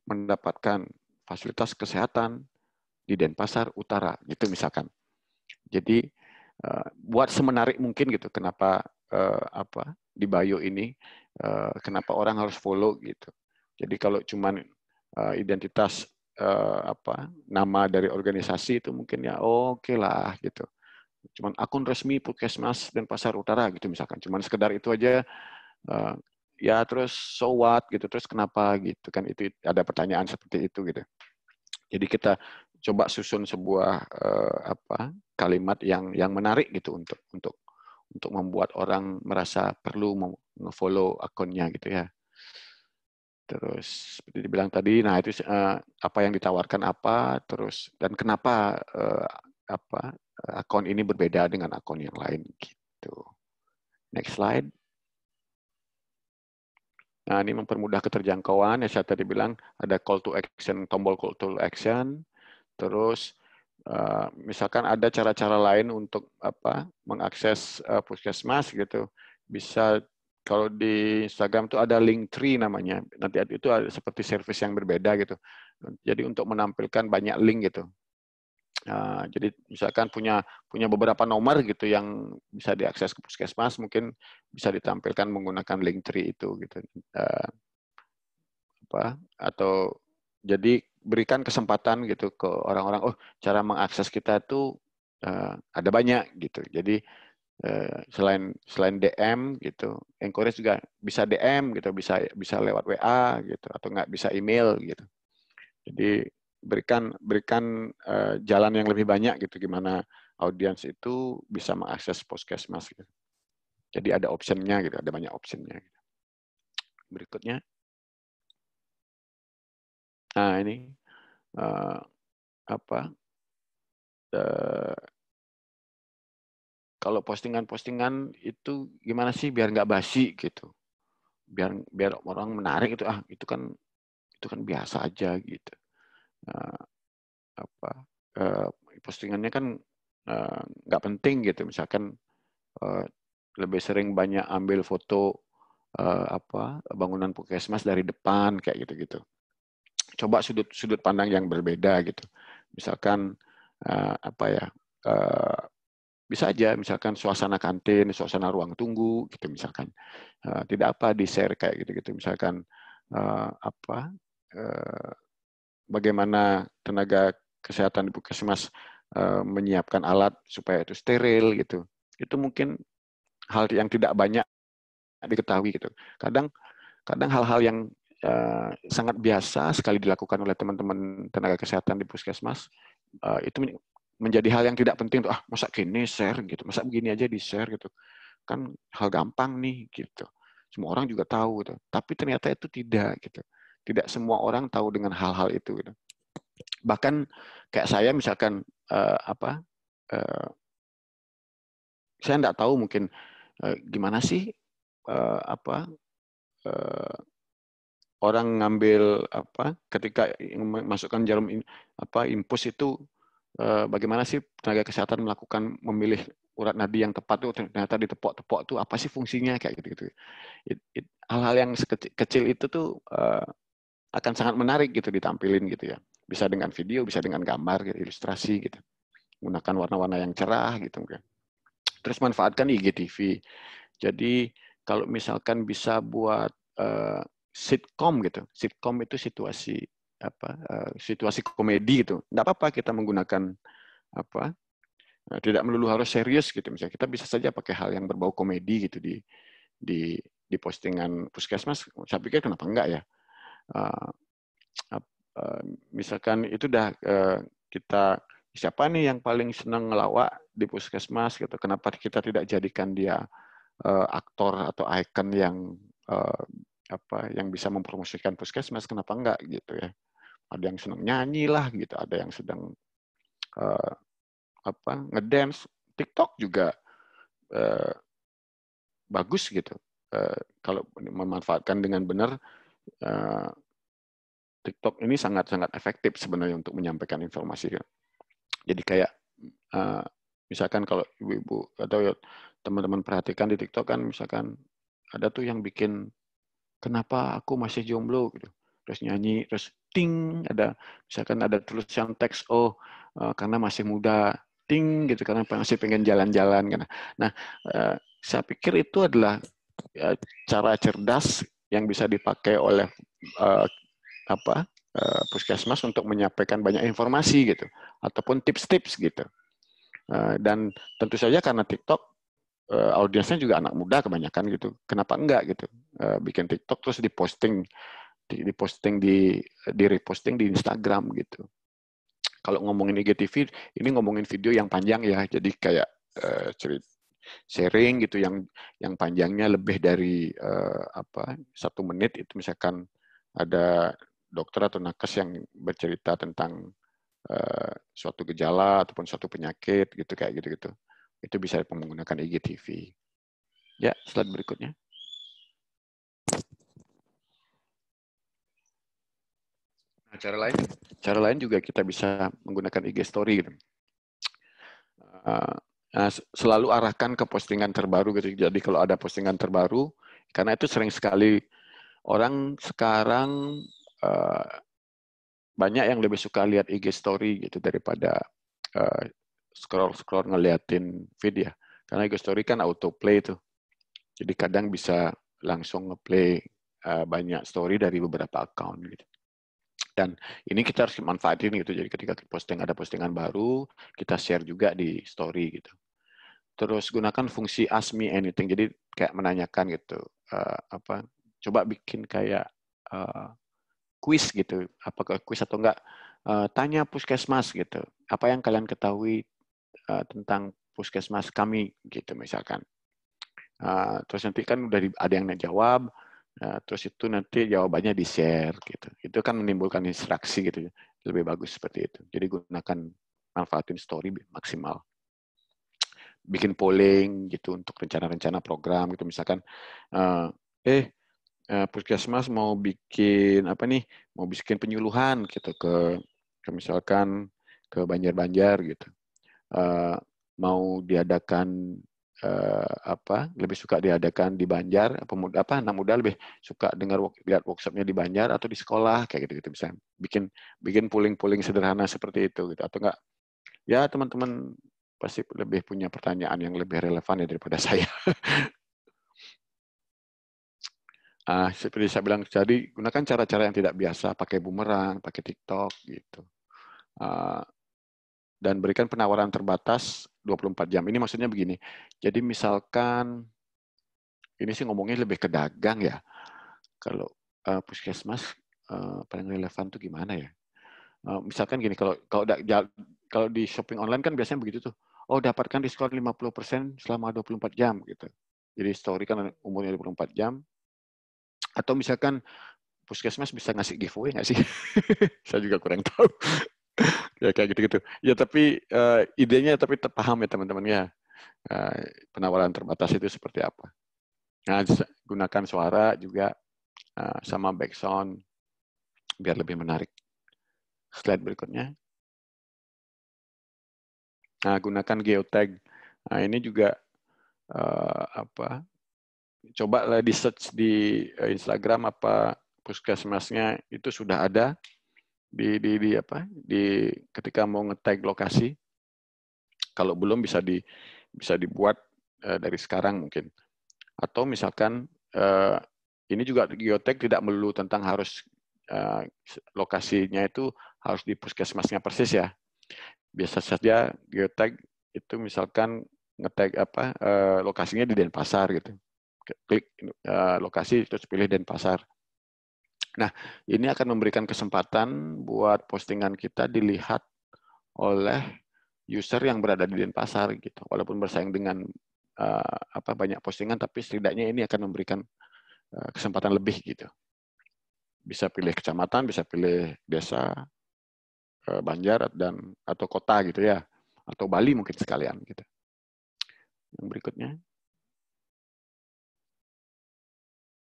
mendapatkan fasilitas kesehatan di Denpasar Utara gitu misalkan. Jadi uh, buat semenarik mungkin gitu kenapa uh, apa di bio ini uh, kenapa orang harus follow gitu. Jadi kalau cuman uh, identitas eh, apa nama dari organisasi itu mungkin ya oh, oke okay lah gitu cuman akun resmi Puskesmas dan Pasar Utara gitu misalkan cuman sekedar itu aja uh, ya terus so what gitu terus kenapa gitu kan itu ada pertanyaan seperti itu gitu jadi kita coba susun sebuah uh, apa kalimat yang yang menarik gitu untuk untuk untuk membuat orang merasa perlu nge-follow akunnya gitu ya terus seperti dibilang tadi nah itu uh, apa yang ditawarkan apa terus dan kenapa uh, apa eh, akun ini berbeda dengan akun yang lain gitu next slide nah ini mempermudah keterjangkauan ya saya tadi bilang ada call to action tombol call to action terus uh, misalkan ada cara-cara lain untuk apa mengakses uh, puskesmas gitu bisa kalau di Instagram itu ada link tree namanya. Nanti itu ada seperti service yang berbeda gitu. Jadi untuk menampilkan banyak link gitu. Uh, jadi misalkan punya punya beberapa nomor gitu yang bisa diakses ke puskesmas mungkin bisa ditampilkan menggunakan link tree itu gitu. Uh, apa atau jadi berikan kesempatan gitu ke orang-orang oh cara mengakses kita tuh uh, ada banyak gitu. Jadi Eh, selain selain DM gitu, encourage juga bisa DM gitu, bisa bisa lewat WA gitu atau nggak bisa email gitu. Jadi berikan berikan uh, jalan yang lebih banyak gitu gimana audiens itu bisa mengakses podcast gitu. Jadi ada optionnya gitu, ada banyak optionnya. Gitu. Berikutnya, nah ini uh, apa? kalau postingan-postingan itu gimana sih biar nggak basi gitu biar biar orang menarik itu ah itu kan itu kan biasa aja gitu nah, apa eh, postingannya kan eh, nggak eh, penting gitu misalkan eh, lebih sering banyak ambil foto eh, apa bangunan puskesmas dari depan kayak gitu gitu coba sudut sudut pandang yang berbeda gitu misalkan eh, apa ya eh, bisa aja misalkan suasana kantin, suasana ruang tunggu gitu misalkan. Uh, tidak apa di-share kayak gitu-gitu misalkan uh, apa uh, bagaimana tenaga kesehatan di Puskesmas uh, menyiapkan alat supaya itu steril gitu. Itu mungkin hal yang tidak banyak diketahui gitu. Kadang kadang hal-hal yang uh, sangat biasa sekali dilakukan oleh teman-teman tenaga kesehatan di puskesmas uh, itu menjadi hal yang tidak penting tuh ah masa gini share gitu masa begini aja di share gitu kan hal gampang nih gitu semua orang juga tahu gitu. tapi ternyata itu tidak gitu tidak semua orang tahu dengan hal-hal itu gitu bahkan kayak saya misalkan uh, apa uh, saya tidak tahu mungkin uh, gimana sih uh, apa uh, orang ngambil apa ketika masukkan jarum in, apa impus itu Eh, bagaimana sih tenaga kesehatan melakukan memilih urat nadi yang tepat tuh ternyata ditepok-tepok tuh apa sih fungsinya kayak gitu-gitu. Hal-hal yang sekecil, kecil itu tuh uh, akan sangat menarik gitu ditampilin gitu ya. Bisa dengan video, bisa dengan gambar, gitu, ilustrasi gitu. Gunakan warna-warna yang cerah gitu kan. Terus manfaatkan IGTV. Jadi kalau misalkan bisa buat uh, sitcom gitu. Sitcom itu situasi apa eh, situasi komedi gitu. Tidak apa-apa kita menggunakan apa eh, tidak melulu harus serius gitu. Misalnya kita bisa saja pakai hal yang berbau komedi gitu di di di postingan puskesmas. Saya pikir kenapa enggak ya? Uh, uh, misalkan itu dah uh, kita siapa nih yang paling senang ngelawak di puskesmas gitu. Kenapa kita tidak jadikan dia uh, aktor atau ikon yang uh, apa yang bisa mempromosikan puskesmas kenapa enggak gitu ya ada yang senang nyanyi lah gitu, ada yang sedang uh, apa ngedance. TikTok juga uh, bagus gitu. Uh, kalau memanfaatkan dengan benar, uh, TikTok ini sangat-sangat efektif sebenarnya untuk menyampaikan informasi. Jadi kayak uh, misalkan kalau ibu-ibu atau teman-teman perhatikan di TikTok kan misalkan ada tuh yang bikin kenapa aku masih jomblo gitu terus nyanyi terus ting ada misalkan ada tulisan teks oh uh, karena masih muda ting gitu karena masih pengen jalan-jalan karena nah uh, saya pikir itu adalah uh, cara cerdas yang bisa dipakai oleh uh, apa uh, puskesmas untuk menyampaikan banyak informasi gitu ataupun tips-tips gitu uh, dan tentu saja karena TikTok audiensnya juga anak muda kebanyakan gitu kenapa enggak gitu bikin TikTok terus diposting di, di posting di di reposting di Instagram gitu. Kalau ngomongin IGTV, e ini ngomongin video yang panjang ya, jadi kayak uh, eh, cerita sharing gitu yang yang panjangnya lebih dari uh, apa satu menit itu misalkan ada dokter atau nakes yang bercerita tentang uh, suatu gejala ataupun suatu penyakit gitu kayak gitu gitu itu bisa menggunakan IGTV e ya slide berikutnya Nah, cara lain, cara lain juga kita bisa menggunakan IG Story gitu. Eh, nah, selalu arahkan ke postingan terbaru gitu. Jadi kalau ada postingan terbaru, karena itu sering sekali orang sekarang uh, banyak yang lebih suka lihat IG Story gitu daripada eh, scroll scroll ngeliatin video. ya. Karena IG Story kan autoplay tuh. Jadi kadang bisa langsung ngeplay uh, banyak story dari beberapa account gitu dan ini kita harus manfaatin gitu jadi ketika posting ada postingan baru kita share juga di story gitu terus gunakan fungsi ask me anything jadi kayak menanyakan gitu uh, apa coba bikin kayak uh, quiz gitu apakah quiz atau enggak uh, tanya puskesmas gitu apa yang kalian ketahui uh, tentang puskesmas kami gitu misalkan uh, terus nanti kan udah ada yang jawab Nah, terus itu nanti jawabannya di share gitu. Itu kan menimbulkan interaksi gitu. Ya. Lebih bagus seperti itu. Jadi gunakan manfaatin story maksimal. Bikin polling gitu untuk rencana-rencana program gitu misalkan eh, eh, eh puskesmas mau bikin apa nih? Mau bikin penyuluhan gitu ke, ke misalkan ke banjar-banjar gitu. Eh, mau diadakan eh, apa lebih suka diadakan di Banjar pemuda apa anak muda lebih suka dengar lihat workshopnya di Banjar atau di sekolah kayak gitu gitu misalnya bikin bikin puling-puling sederhana seperti itu gitu atau enggak ya teman-teman pasti lebih punya pertanyaan yang lebih relevan ya daripada saya ah seperti saya bilang tadi gunakan cara-cara yang tidak biasa pakai bumerang pakai TikTok gitu ah, dan berikan penawaran terbatas 24 jam. Ini maksudnya begini. Jadi misalkan ini sih ngomongnya lebih ke dagang ya. Kalau uh, puskesmas uh, paling relevan tuh gimana ya? Uh, misalkan gini kalau kalau da, ja, kalau di shopping online kan biasanya begitu tuh. Oh, dapatkan diskon 50% selama 24 jam gitu. Jadi story kan umurnya 24 jam. Atau misalkan puskesmas bisa ngasih giveaway nggak sih? Saya juga kurang tahu ya kayak gitu-gitu. Ya tapi uh, idenya tapi paham ya teman-teman ya. Uh, penawaran terbatas itu seperti apa. Nah, gunakan suara juga uh, sama background biar lebih menarik. Slide berikutnya. Nah, gunakan geotag. Nah, ini juga uh, apa? Coba di search di Instagram apa puskesmasnya itu sudah ada di, di, di apa di ketika mau ngetag lokasi kalau belum bisa di bisa dibuat e, dari sekarang mungkin atau misalkan e, ini juga geotag tidak melulu tentang harus e, lokasinya itu harus di puskesmasnya persis ya biasa saja geotag itu misalkan ngetag apa e, lokasinya di Denpasar gitu klik e, lokasi terus pilih Denpasar Nah, ini akan memberikan kesempatan buat postingan kita dilihat oleh user yang berada di Denpasar gitu. Walaupun bersaing dengan uh, apa banyak postingan tapi setidaknya ini akan memberikan uh, kesempatan lebih gitu. Bisa pilih kecamatan, bisa pilih desa uh, Banjar dan atau kota gitu ya atau Bali mungkin sekalian gitu. Yang berikutnya.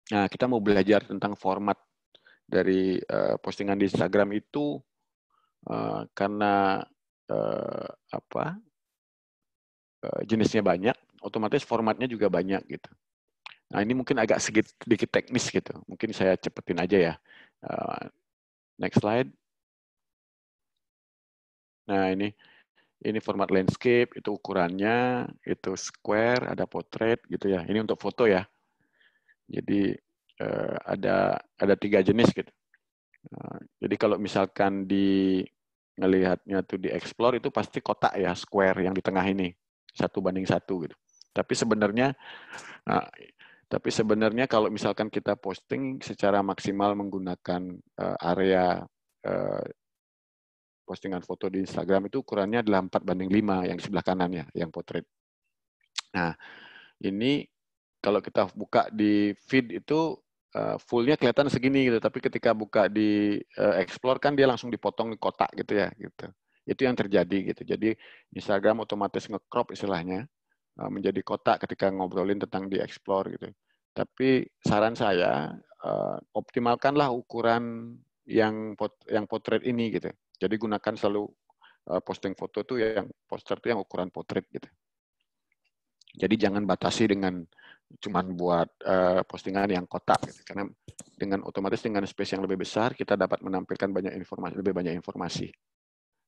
Nah, kita mau belajar tentang format dari uh, postingan di Instagram itu uh, karena uh, apa uh, jenisnya banyak, otomatis formatnya juga banyak gitu. Nah ini mungkin agak sedikit teknis gitu, mungkin saya cepetin aja ya. Uh, next slide. Nah ini ini format landscape, itu ukurannya, itu square, ada portrait gitu ya. Ini untuk foto ya. Jadi eh, ada ada tiga jenis gitu. Nah, jadi kalau misalkan di ngelihatnya tuh di explore itu pasti kotak ya square yang di tengah ini satu banding satu gitu. Tapi sebenarnya nah, tapi sebenarnya kalau misalkan kita posting secara maksimal menggunakan uh, area uh, postingan foto di Instagram itu ukurannya adalah 4 banding 5 yang sebelah kanan ya, yang potret. Nah, ini kalau kita buka di feed itu Eh, fullnya kelihatan segini gitu, tapi ketika buka di uh, explore kan dia langsung dipotong di kotak gitu ya gitu. Itu yang terjadi gitu. Jadi Instagram otomatis ngecrop istilahnya uh, menjadi kotak ketika ngobrolin tentang di explore gitu. Tapi saran saya uh, optimalkanlah ukuran yang pot yang potret ini gitu. Jadi gunakan selalu uh, posting foto tuh yang poster tuh yang ukuran potret gitu. Jadi jangan batasi dengan cuman buat uh, postingan yang kotak gitu. karena dengan otomatis dengan space yang lebih besar kita dapat menampilkan banyak informasi lebih banyak informasi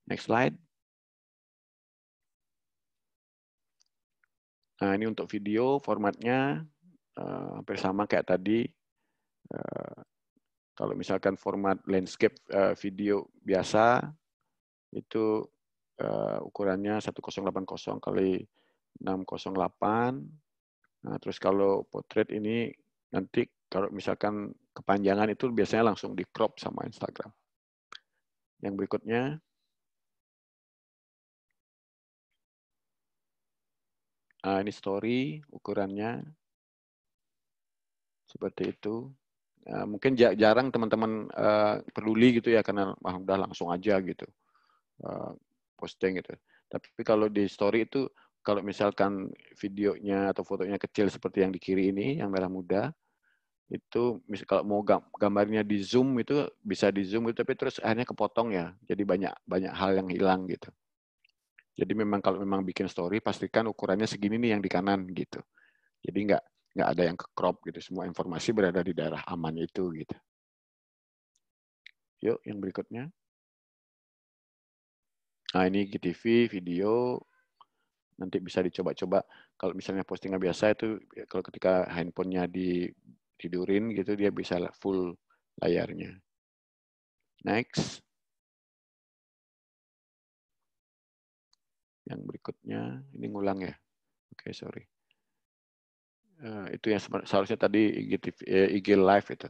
next slide nah ini untuk video formatnya uh, hampir sama kayak tadi uh, kalau misalkan format landscape uh, video biasa itu uh, ukurannya 1080 kali 608 Nah, terus kalau potret ini nanti kalau misalkan kepanjangan itu biasanya langsung di crop sama Instagram. Yang berikutnya Nah, ini story ukurannya seperti itu. Nah, mungkin jarang teman-teman uh, peduli gitu ya karena ah, udah langsung aja gitu uh, posting gitu. Tapi kalau di story itu kalau misalkan videonya atau fotonya kecil seperti yang di kiri ini, yang merah muda, itu kalau mau gambarnya di zoom itu bisa di zoom gitu, tapi terus akhirnya kepotong ya. Jadi banyak banyak hal yang hilang gitu. Jadi memang kalau memang bikin story pastikan ukurannya segini nih yang di kanan gitu. Jadi nggak nggak ada yang ke crop gitu. Semua informasi berada di daerah aman itu gitu. Yuk yang berikutnya. Nah ini GTV video nanti bisa dicoba-coba kalau misalnya postingan biasa itu ya kalau ketika handphonenya di tidurin gitu dia bisa full layarnya next yang berikutnya ini ngulang ya oke okay, sorry uh, itu yang seharusnya tadi IG, TV, eh, IG live itu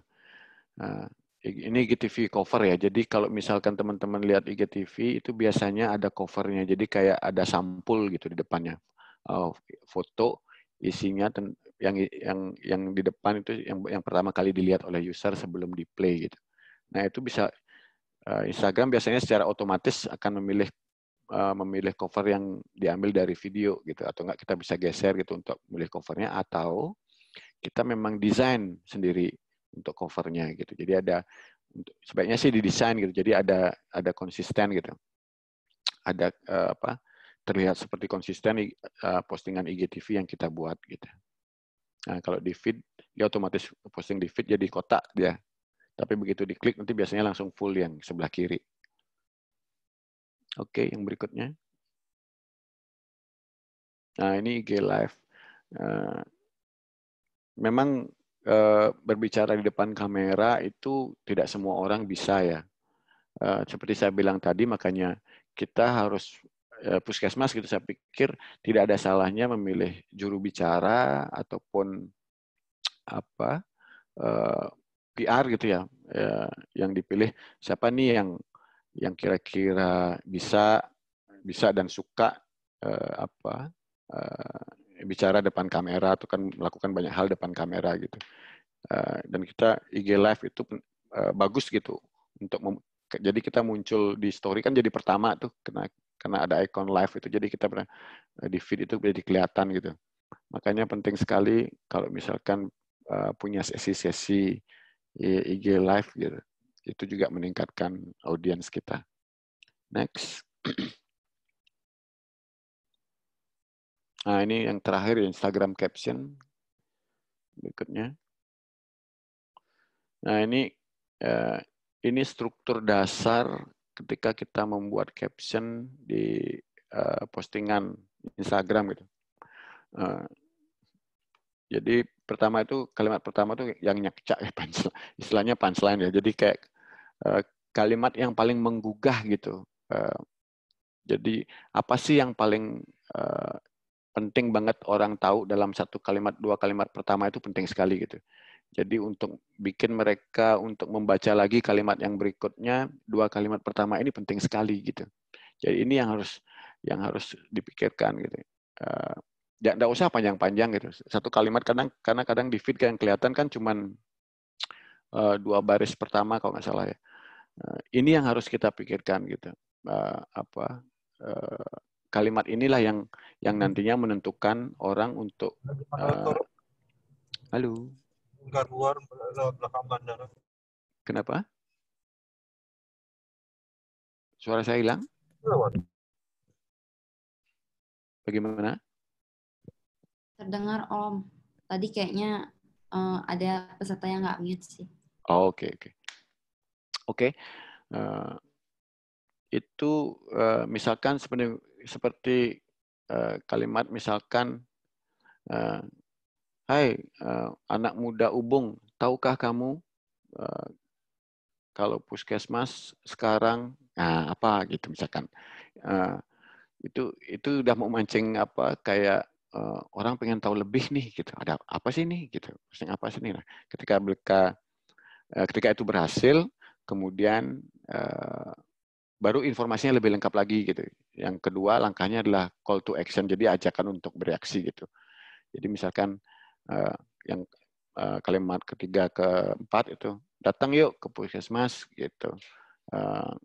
uh, ini IGTV cover ya. Jadi kalau misalkan teman-teman lihat IGTV itu biasanya ada covernya. Jadi kayak ada sampul gitu di depannya. Oh, foto isinya dan yang yang yang di depan itu yang yang pertama kali dilihat oleh user sebelum di play gitu. Nah, itu bisa eh, Instagram biasanya secara otomatis akan memilih eh, memilih cover yang diambil dari video gitu atau enggak kita bisa geser gitu untuk memilih covernya atau kita memang desain sendiri untuk covernya gitu. Jadi ada sebaiknya sih didesain gitu. Jadi ada ada konsisten gitu. Ada uh, apa? terlihat seperti konsisten uh, postingan IGTV yang kita buat gitu. Nah, kalau di feed dia otomatis posting di feed jadi kotak dia. Tapi begitu diklik nanti biasanya langsung full yang sebelah kiri. Oke, yang berikutnya. Nah, ini IG live. Uh, memang Eh, berbicara di depan kamera itu tidak semua orang bisa ya. Eh, seperti saya bilang tadi, makanya kita harus eh, puskesmas gitu. Saya pikir tidak ada salahnya memilih juru bicara ataupun apa PR gitu ya, yang dipilih siapa nih yang yang kira-kira bisa bisa dan suka apa bicara depan kamera atau kan melakukan banyak hal depan kamera gitu. Eh, dan kita IG live itu eh, bagus gitu untuk jadi kita muncul di story kan jadi pertama tuh karena karena ada icon live itu jadi kita pernah eh, di feed itu jadi kelihatan gitu. Makanya penting sekali kalau misalkan punya sesi-sesi IG live gitu. Itu juga meningkatkan audiens kita. Next. Nah, ini yang terakhir Instagram caption berikutnya. Nah, ini eh, ini struktur dasar ketika kita membuat caption di eh, postingan Instagram gitu. Eh, jadi pertama itu kalimat pertama tuh yang nyakcak ya istilahnya punchline ya. Jadi kayak eh, kalimat yang paling menggugah gitu. Eh, jadi apa sih yang paling eh, penting banget orang tahu dalam satu kalimat dua kalimat pertama itu penting sekali gitu. Jadi untuk bikin mereka untuk membaca lagi kalimat yang berikutnya dua kalimat pertama ini penting sekali gitu. Jadi ini yang harus yang harus dipikirkan gitu. Uh, ya nggak usah panjang-panjang gitu. Satu kalimat kadang karena kadang di feed kan kelihatan kan cuman uh, dua baris pertama kalau nggak salah ya. Uh, ini yang harus kita pikirkan gitu. Uh, apa kalimat inilah yang yang mm-hmm. nantinya menentukan orang untuk uh, halo lewat belakang bandara. Kenapa? Suara saya hilang? Bagaimana? Terdengar Om. Tadi kayaknya uh, ada peserta yang nggak mute sih. Oh, oke oke. Oke. Eh, itu uh, misalkan sebenarnya seperti uh, kalimat misalkan uh, hai uh, anak muda ubung tahukah kamu uh, kalau puskesmas sekarang nah apa gitu misalkan uh, itu itu udah mau mancing apa kayak uh, orang pengen tahu lebih nih gitu ada apa sih nih gitu pusing apa sih nih nah, ketika mereka uh, ketika itu berhasil kemudian uh, baru informasinya lebih lengkap lagi gitu yang kedua langkahnya adalah call to action, jadi ajakan untuk bereaksi gitu. Jadi misalkan uh, yang uh, kalimat ketiga keempat itu datang yuk ke puskesmas gitu. Uh,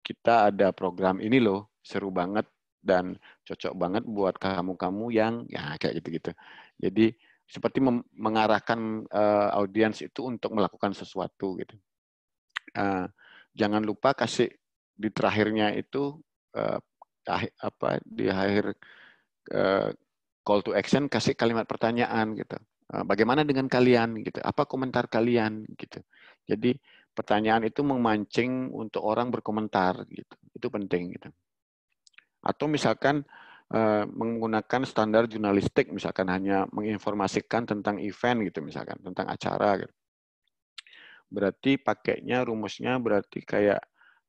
kita ada program ini loh, seru banget dan cocok banget buat kamu-kamu yang ya kayak gitu-gitu. Jadi seperti mengarahkan uh, audiens itu untuk melakukan sesuatu gitu. Uh, jangan lupa kasih di terakhirnya itu uh, apa di akhir uh, call to action kasih kalimat pertanyaan gitu. Uh, bagaimana dengan kalian gitu? Apa komentar kalian gitu? Jadi pertanyaan itu memancing untuk orang berkomentar gitu. Itu penting gitu. Atau misalkan menggunakan standar jurnalistik misalkan hanya menginformasikan tentang event gitu misalkan, tentang acara gitu. Berarti pakainya rumusnya berarti kayak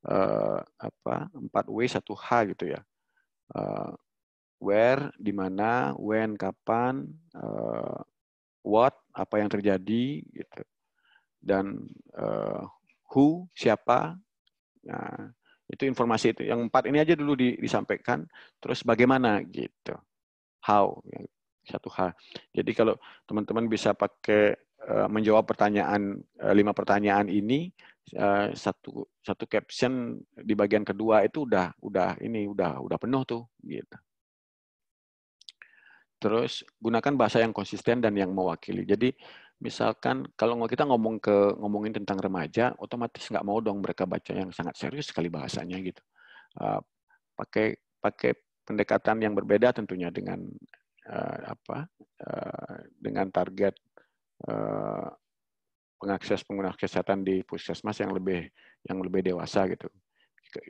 uh, apa empat w satu h gitu ya. Uh, where, di mana, when, kapan, uh, what, apa yang terjadi gitu. Dan uh, who, siapa. Nah, itu informasi itu. Yang empat ini aja dulu disampaikan, terus bagaimana gitu. How, yang satu H. Jadi kalau teman-teman bisa pakai menjawab pertanyaan lima pertanyaan ini Eh, satu satu caption di bagian kedua itu udah udah ini udah udah penuh tuh gitu. Terus gunakan bahasa yang konsisten dan yang mewakili. Jadi misalkan kalau kita ngomong ke ngomongin tentang remaja, otomatis nggak mau dong mereka baca yang sangat serius sekali bahasanya gitu. Eh, pakai pakai pendekatan yang berbeda tentunya dengan eh, apa dengan target pengakses pengguna kesehatan di puskesmas yang lebih yang lebih dewasa gitu.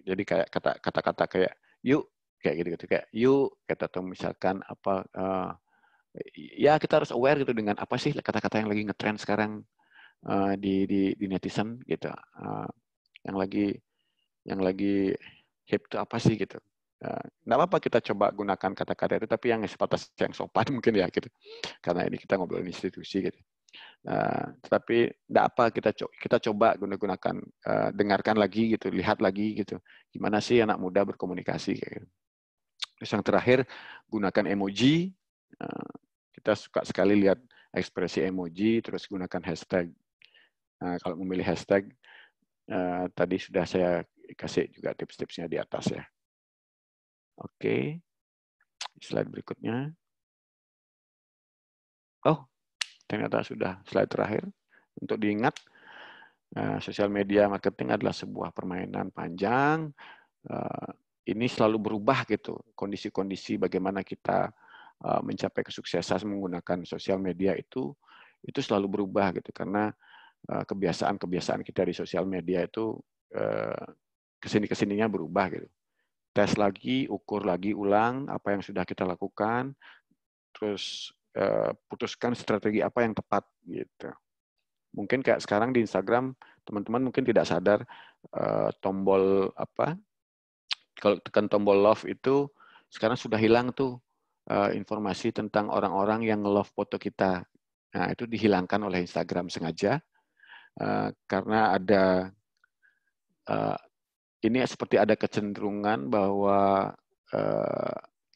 Jadi kayak kata kata-kata kayak yuk kayak gitu gitu kayak yuk kata atau misalkan apa uh, ya kita harus aware gitu dengan apa sih kata-kata yang lagi ngetren sekarang uh, di di di netizen gitu. Uh, yang lagi yang lagi hip itu apa sih gitu. Nah, apa-apa kita coba gunakan kata-kata itu, tapi yang sebatas yang sopan mungkin ya gitu. Karena ini kita ngobrol institusi gitu. Nah, tetapi tidak apa kita co kita coba gunakan uh, dengarkan lagi gitu lihat lagi gitu gimana sih anak muda berkomunikasi kayak gitu. terus yang terakhir gunakan emoji uh, kita suka sekali lihat ekspresi emoji terus gunakan hashtag uh, kalau memilih hashtag uh, tadi sudah saya kasih juga tips-tipsnya di atas ya oke okay. slide berikutnya oh ternyata sudah slide terakhir untuk diingat eh, sosial media marketing adalah sebuah permainan panjang eh, ini selalu berubah gitu kondisi-kondisi bagaimana kita eh, mencapai kesuksesan menggunakan sosial media itu itu selalu berubah gitu karena kebiasaan-kebiasaan kita di sosial media itu kesini kesininya berubah gitu tes lagi ukur lagi ulang apa yang sudah kita lakukan terus Eh, putuskan strategi apa yang tepat gitu. Mungkin kayak sekarang di Instagram teman-teman mungkin tidak sadar eh, tombol apa kalau tekan tombol love itu sekarang sudah hilang tuh eh, informasi tentang orang-orang yang love foto kita. Nah, itu dihilangkan oleh Instagram sengaja karena ada ini seperti ada kecenderungan bahwa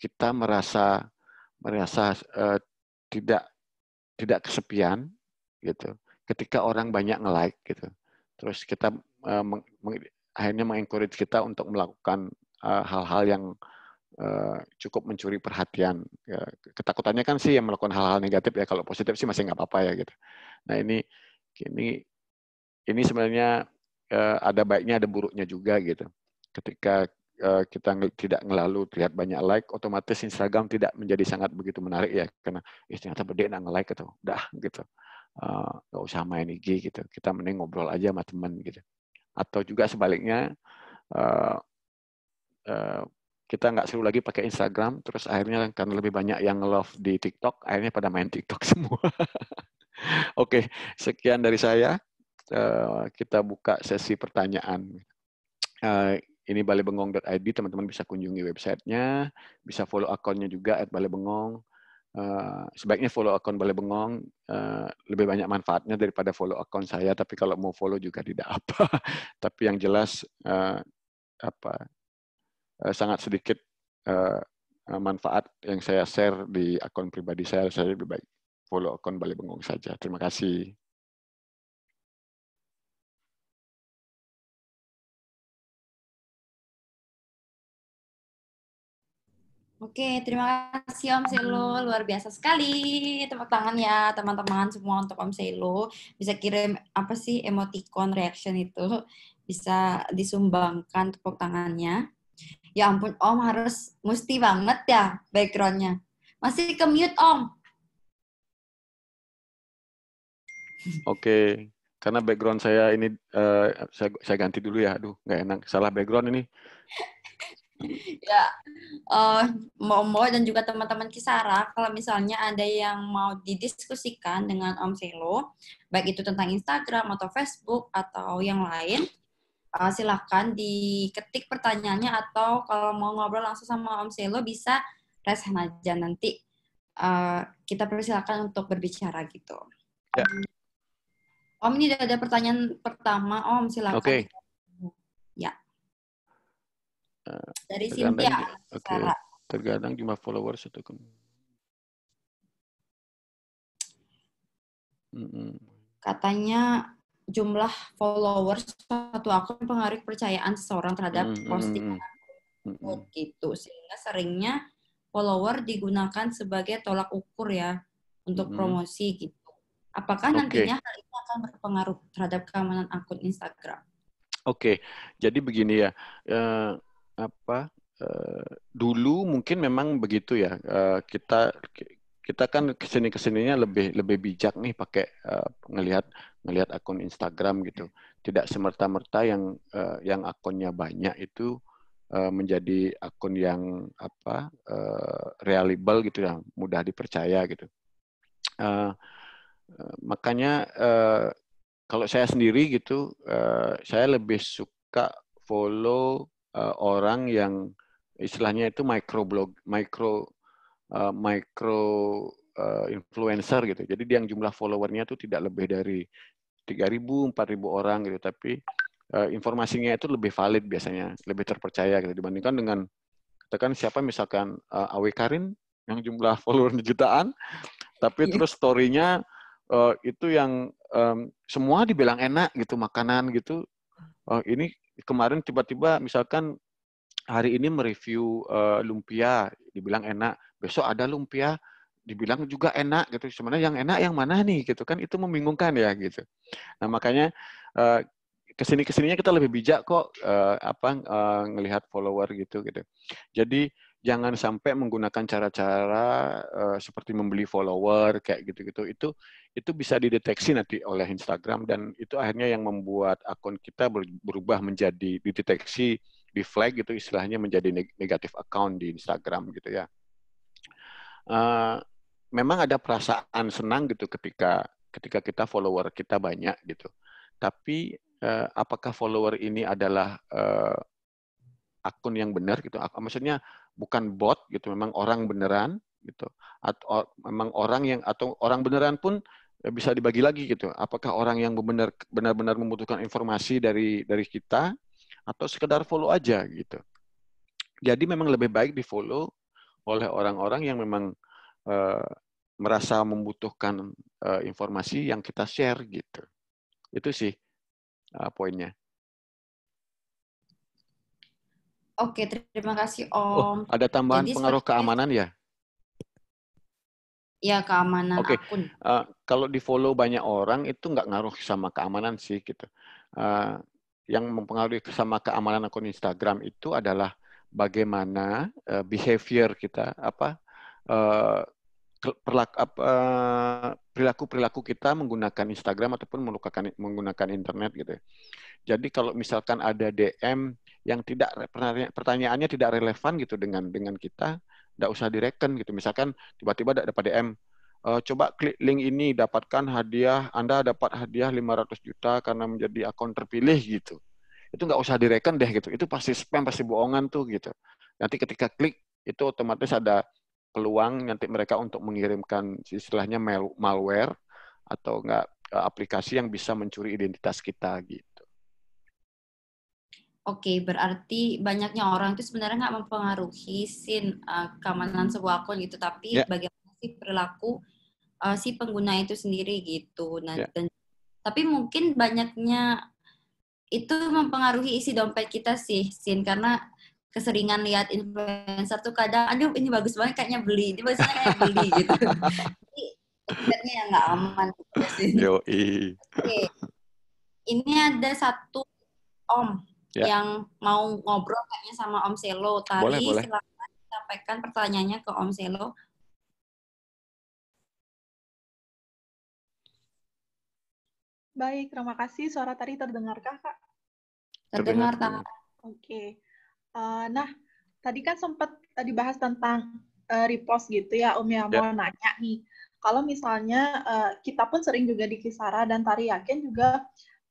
kita merasa merasa tidak tidak kesepian gitu. Ketika orang banyak nge-like gitu. Terus kita uh, meng, meng, akhirnya mengencourage kita untuk melakukan eh, hal-hal uh, yang uh, cukup mencuri perhatian. Ya, ketakutannya kan sih yang melakukan hal-hal negatif ya kalau positif sih masih nggak apa-apa ya gitu. Nah ini ini ini sebenarnya uh, ada baiknya ada buruknya juga gitu. Ketika Eh, kita tidak ngelalu lihat banyak like, otomatis Instagram tidak menjadi sangat begitu menarik ya karena eh, ternyata beda nggak like gitu, dah gitu, eh, nggak usah main IG gitu, kita mending ngobrol aja sama teman gitu. Atau juga sebaliknya eh, kita nggak seru lagi pakai Instagram, terus akhirnya karena lebih banyak yang love di TikTok, akhirnya pada main TikTok semua. Oke, sekian dari saya. kita buka sesi pertanyaan ini balebengong.id teman-teman bisa kunjungi websitenya, bisa follow akunnya juga at balebengong. Uh, eh, sebaiknya follow akun Balai Bengong uh, eh, lebih banyak manfaatnya daripada follow akun saya tapi kalau mau follow juga tidak apa tapi yang jelas uh, apa uh, sangat sedikit uh, manfaat yang saya share di akun pribadi saya saya lebih baik follow akun Balai Bengong saja terima kasih Oke, terima kasih Om Selo. Luar biasa sekali. Tepuk tangan ya teman-teman semua untuk Om Selo. Bisa kirim apa sih emoticon reaction itu. Bisa disumbangkan tepuk tangannya. Ya ampun Om harus mesti banget ya backgroundnya. Masih ke mute Om. Oke, karena background saya ini uh, saya, saya ganti dulu ya. Aduh, nggak enak. Salah background ini. ya uh, eh, Ombo dan juga teman-teman Kisara kalau misalnya ada yang mau didiskusikan dengan Om Selo baik itu tentang Instagram atau Facebook atau yang lain uh, silahkan diketik pertanyaannya atau kalau mau ngobrol langsung sama Om Selo bisa resen aja nanti uh, kita persilakan untuk berbicara gitu ya. Om ini ada pertanyaan pertama Om silakan. okay. Eh, Dari Cynthia. Oke. Okay. Terkadang cuma followers itu kan. Katanya jumlah followers satu akun pengaruh kepercayaan seseorang terhadap mm -hmm. postingan mm -hmm. gitu sehingga seringnya follower digunakan sebagai tolak ukur ya untuk mm -hmm. promosi gitu. Apakah okay. nantinya hal ini akan berpengaruh terhadap keamanan akun Instagram? Oke, okay. jadi begini ya. Eh, apa uh, dulu mungkin memang begitu ya uh, kita kita kan kesini kesininya lebih lebih bijak nih pakai uh, ngelihat ngelihat akun Instagram gitu tidak semerta merta yang uh, yang akunnya banyak itu uh, menjadi akun yang apa uh, reliable gitu ya mudah dipercaya gitu uh, makanya uh, kalau saya sendiri gitu uh, saya lebih suka follow uh, orang yang istilahnya itu microblog, micro uh, micro uh, influencer gitu. Jadi dia yang jumlah followernya itu tidak lebih dari 3.000, 4.000 orang gitu, tapi uh, informasinya itu lebih valid biasanya, lebih terpercaya gitu dibandingkan dengan katakan siapa misalkan uh, Awe Karin yang jumlah follower jutaan, tapi iya. terus story-nya uh, itu yang um, semua dibilang enak gitu makanan gitu. Uh, ini kemarin tiba-tiba misalkan hari ini mereview uh, lumpia, dibilang enak, besok ada lumpia, dibilang juga enak gitu. Sebenarnya yang enak yang mana nih gitu kan itu membingungkan ya gitu. Nah makanya uh, eh, kesini kesininya kita lebih bijak kok uh, apa uh, ngelihat follower gitu gitu. Jadi jangan sampai menggunakan cara-cara uh, seperti membeli follower kayak gitu-gitu itu itu bisa dideteksi nanti oleh Instagram dan itu akhirnya yang membuat akun kita berubah menjadi dideteksi di flag gitu istilahnya menjadi negatif account di Instagram gitu ya. Uh, memang ada perasaan senang gitu ketika ketika kita follower kita banyak gitu. Tapi uh, apakah follower ini adalah uh, akun yang benar gitu. Maksudnya bukan bot gitu, memang orang beneran gitu. Atau memang orang yang atau orang beneran pun bisa dibagi lagi gitu. Apakah orang yang benar-benar membutuhkan informasi dari dari kita atau sekedar follow aja gitu. Jadi memang lebih baik di follow oleh orang-orang yang memang uh, merasa membutuhkan uh, informasi yang kita share gitu. Itu sih uh, poinnya. Oke, terima kasih oh, Om. Oh, ada tambahan Jadi, pengaruh keamanan ya? Ya keamanan okay. akun. Uh, kalau di follow banyak orang itu nggak ngaruh sama keamanan sih gitu. Uh, yang mempengaruhi sama keamanan akun Instagram itu adalah bagaimana uh, behavior kita apa uh, perlaku, uh, perilaku perilaku kita menggunakan Instagram ataupun menggunakan menggunakan internet gitu. Ya. Jadi kalau misalkan ada DM yang tidak pertanyaannya tidak relevan gitu dengan dengan kita, tidak usah direken gitu. Misalkan tiba-tiba dapat DM, e, coba klik link ini dapatkan hadiah, Anda dapat hadiah 500 juta karena menjadi akun terpilih gitu. Itu nggak usah direken deh gitu. Itu pasti spam, pasti bohongan tuh gitu. Nanti ketika klik itu otomatis ada peluang nanti mereka untuk mengirimkan istilahnya malware atau enggak eh, aplikasi yang bisa mencuri identitas kita gitu. Oke, berarti banyaknya orang itu sebenarnya nggak mempengaruhi sin uh, eh, keamanan sebuah akun gitu, tapi yeah. bagaimana sih perilaku uh, si pengguna itu sendiri gitu. Nah, yeah. dan tapi mungkin banyaknya itu mempengaruhi isi dompet kita sih, sin karena keseringan lihat influencer tuh kadang aduh ini bagus banget kayaknya beli ini bagusnya kayak beli gitu jadi sebenarnya yang nggak aman gitu ya sih oke ini ada satu om yeah. yang mau ngobrol kayaknya sama om Selo tadi boleh, boleh. silakan sampaikan pertanyaannya ke om Selo Baik, terima kasih. Suara tadi terdengarkah, Kak? Terdengar, Kak. Oke. Okay. Uh, nah, tadi kan sempat eh, dibahas tentang uh, repost gitu ya, Om ya. Mau nanya nih, kalau misalnya uh, kita pun sering juga di Kisara dan Tari Yakin juga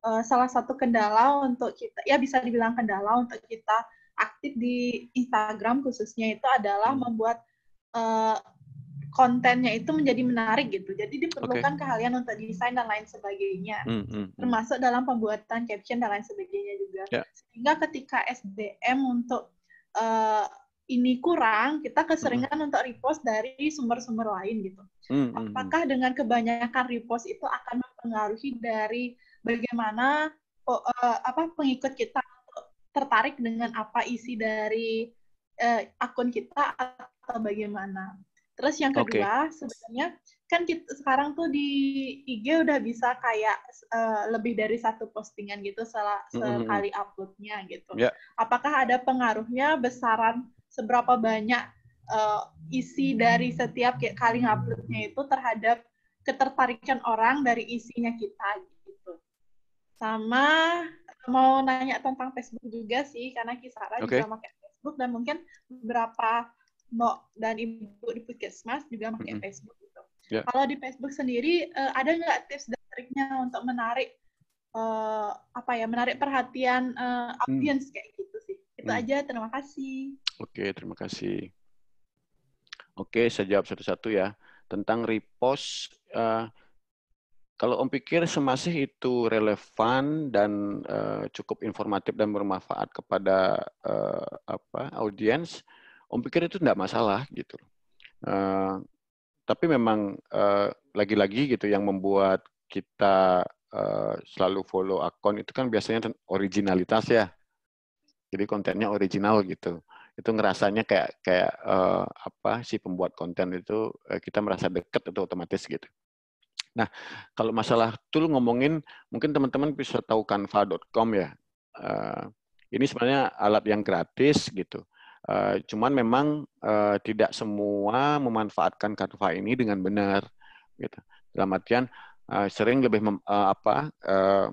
uh, salah satu kendala untuk kita, ya bisa dibilang kendala untuk kita aktif di Instagram khususnya itu adalah hmm. membuat uh, kontennya itu menjadi menarik gitu. Jadi diperlukan okay. keahlian untuk desain dan lain sebagainya, mm, -hmm. termasuk dalam pembuatan caption dan lain sebagainya juga. Yeah. Sehingga ketika SDM untuk uh, ini kurang, kita keseringan mm. untuk repost dari sumber-sumber lain gitu. Mm, Apakah dengan kebanyakan repost itu akan mempengaruhi dari bagaimana uh, apa pengikut kita tertarik dengan apa isi dari uh, akun kita atau bagaimana? Terus yang kedua, okay. sebenarnya kan kita, sekarang tuh di IG udah bisa kayak uh, lebih dari satu postingan gitu sel sekali uploadnya gitu. Yeah. Apakah ada pengaruhnya besaran seberapa banyak uh, isi dari setiap kali uploadnya itu terhadap ketertarikan orang dari isinya kita gitu. Sama mau nanya tentang Facebook juga sih karena Kisara okay. juga pakai Facebook dan mungkin beberapa Mbok dan Ibu di Puskesmas juga pakai mm -hmm. Facebook gitu. Yeah. Kalau di Facebook sendiri uh, ada nggak tips dan triknya untuk menarik uh, apa ya, menarik perhatian uh, eh, hmm. audiens mm. kayak gitu sih. Itu mm. aja, terima kasih. Oke, okay, terima kasih. Oke, okay, saya jawab satu-satu ya. Tentang repost uh, kalau Om pikir semasih itu relevan dan uh, cukup informatif dan bermanfaat kepada uh, apa audiens, Om pikir itu tidak masalah gitu. Uh, tapi memang eh, lagi-lagi uh, gitu yang membuat kita uh, selalu follow akun itu kan biasanya originalitas ya. Jadi kontennya original gitu. Itu ngerasanya kayak kayak uh, apa sih pembuat konten itu uh, kita merasa deket atau otomatis gitu. Nah, kalau masalah tool ngomongin, mungkin teman-teman bisa tahu kanva.com ya. Uh, ini sebenarnya alat yang gratis gitu. Eh, cuman memang uh, tidak semua memanfaatkan Canva ini dengan benar. Gitu. Dalam artian uh, sering lebih mem, uh, apa uh,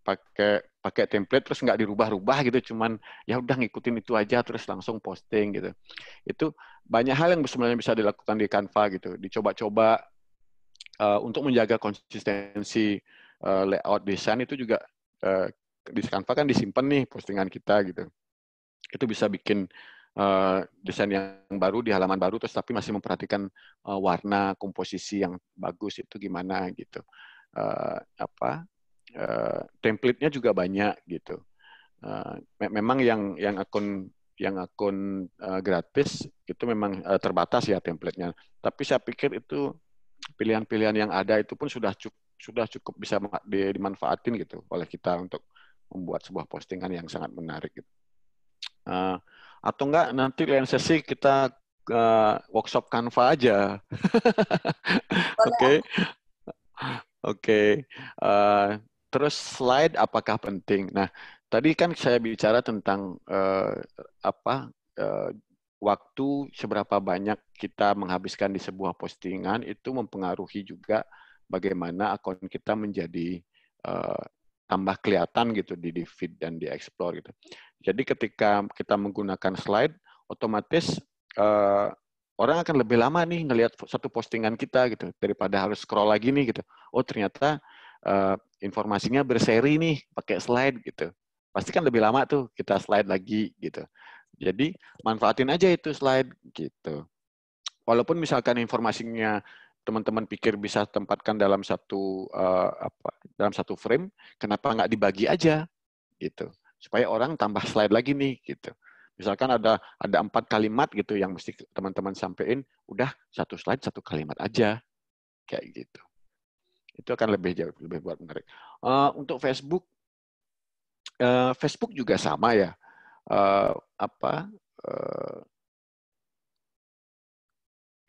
pakai pakai template terus nggak dirubah-rubah gitu, cuman ya udah ngikutin itu aja terus langsung posting gitu. Itu banyak hal yang sebenarnya bisa dilakukan di Canva gitu, dicoba-coba uh, untuk menjaga konsistensi uh, layout desain itu juga uh, di Canva kan disimpan nih postingan kita gitu itu bisa bikin uh, desain yang baru di halaman baru terus tapi masih memperhatikan uh, warna komposisi yang bagus itu gimana gitu uh, apa uh, template-nya juga banyak gitu uh, memang yang yang akun yang akun uh, gratis itu memang uh, terbatas ya template-nya tapi saya pikir itu pilihan-pilihan yang ada itu pun sudah cukup sudah cukup bisa dimanfaatin gitu oleh kita untuk membuat sebuah postingan yang sangat menarik gitu. Uh, atau enggak nanti lain sesi kita uh, workshop Canva aja. Oke. Oke. Okay. Uh, eh, terus slide apakah penting? Nah, tadi kan saya bicara tentang uh, apa uh, waktu seberapa banyak kita menghabiskan di sebuah postingan itu mempengaruhi juga bagaimana akun kita menjadi uh, tambah kelihatan gitu di, di feed dan di explore gitu. Jadi ketika kita menggunakan slide, otomatis uh, orang akan lebih lama nih ngelihat satu postingan kita gitu daripada harus scroll lagi nih gitu. Oh ternyata uh, informasinya berseri nih pakai slide gitu. Pasti kan lebih lama tuh kita slide lagi gitu. Jadi manfaatin aja itu slide gitu. Walaupun misalkan informasinya teman-teman pikir bisa tempatkan dalam satu uh, apa dalam satu frame, kenapa nggak dibagi aja gitu? supaya orang tambah slide lagi nih gitu. Misalkan ada ada empat kalimat gitu yang mesti teman-teman sampaikan, udah satu slide satu kalimat aja kayak gitu. Itu akan lebih jauh lebih buat menarik. Uh, untuk Facebook, uh, Facebook juga sama ya. Uh, apa? Uh,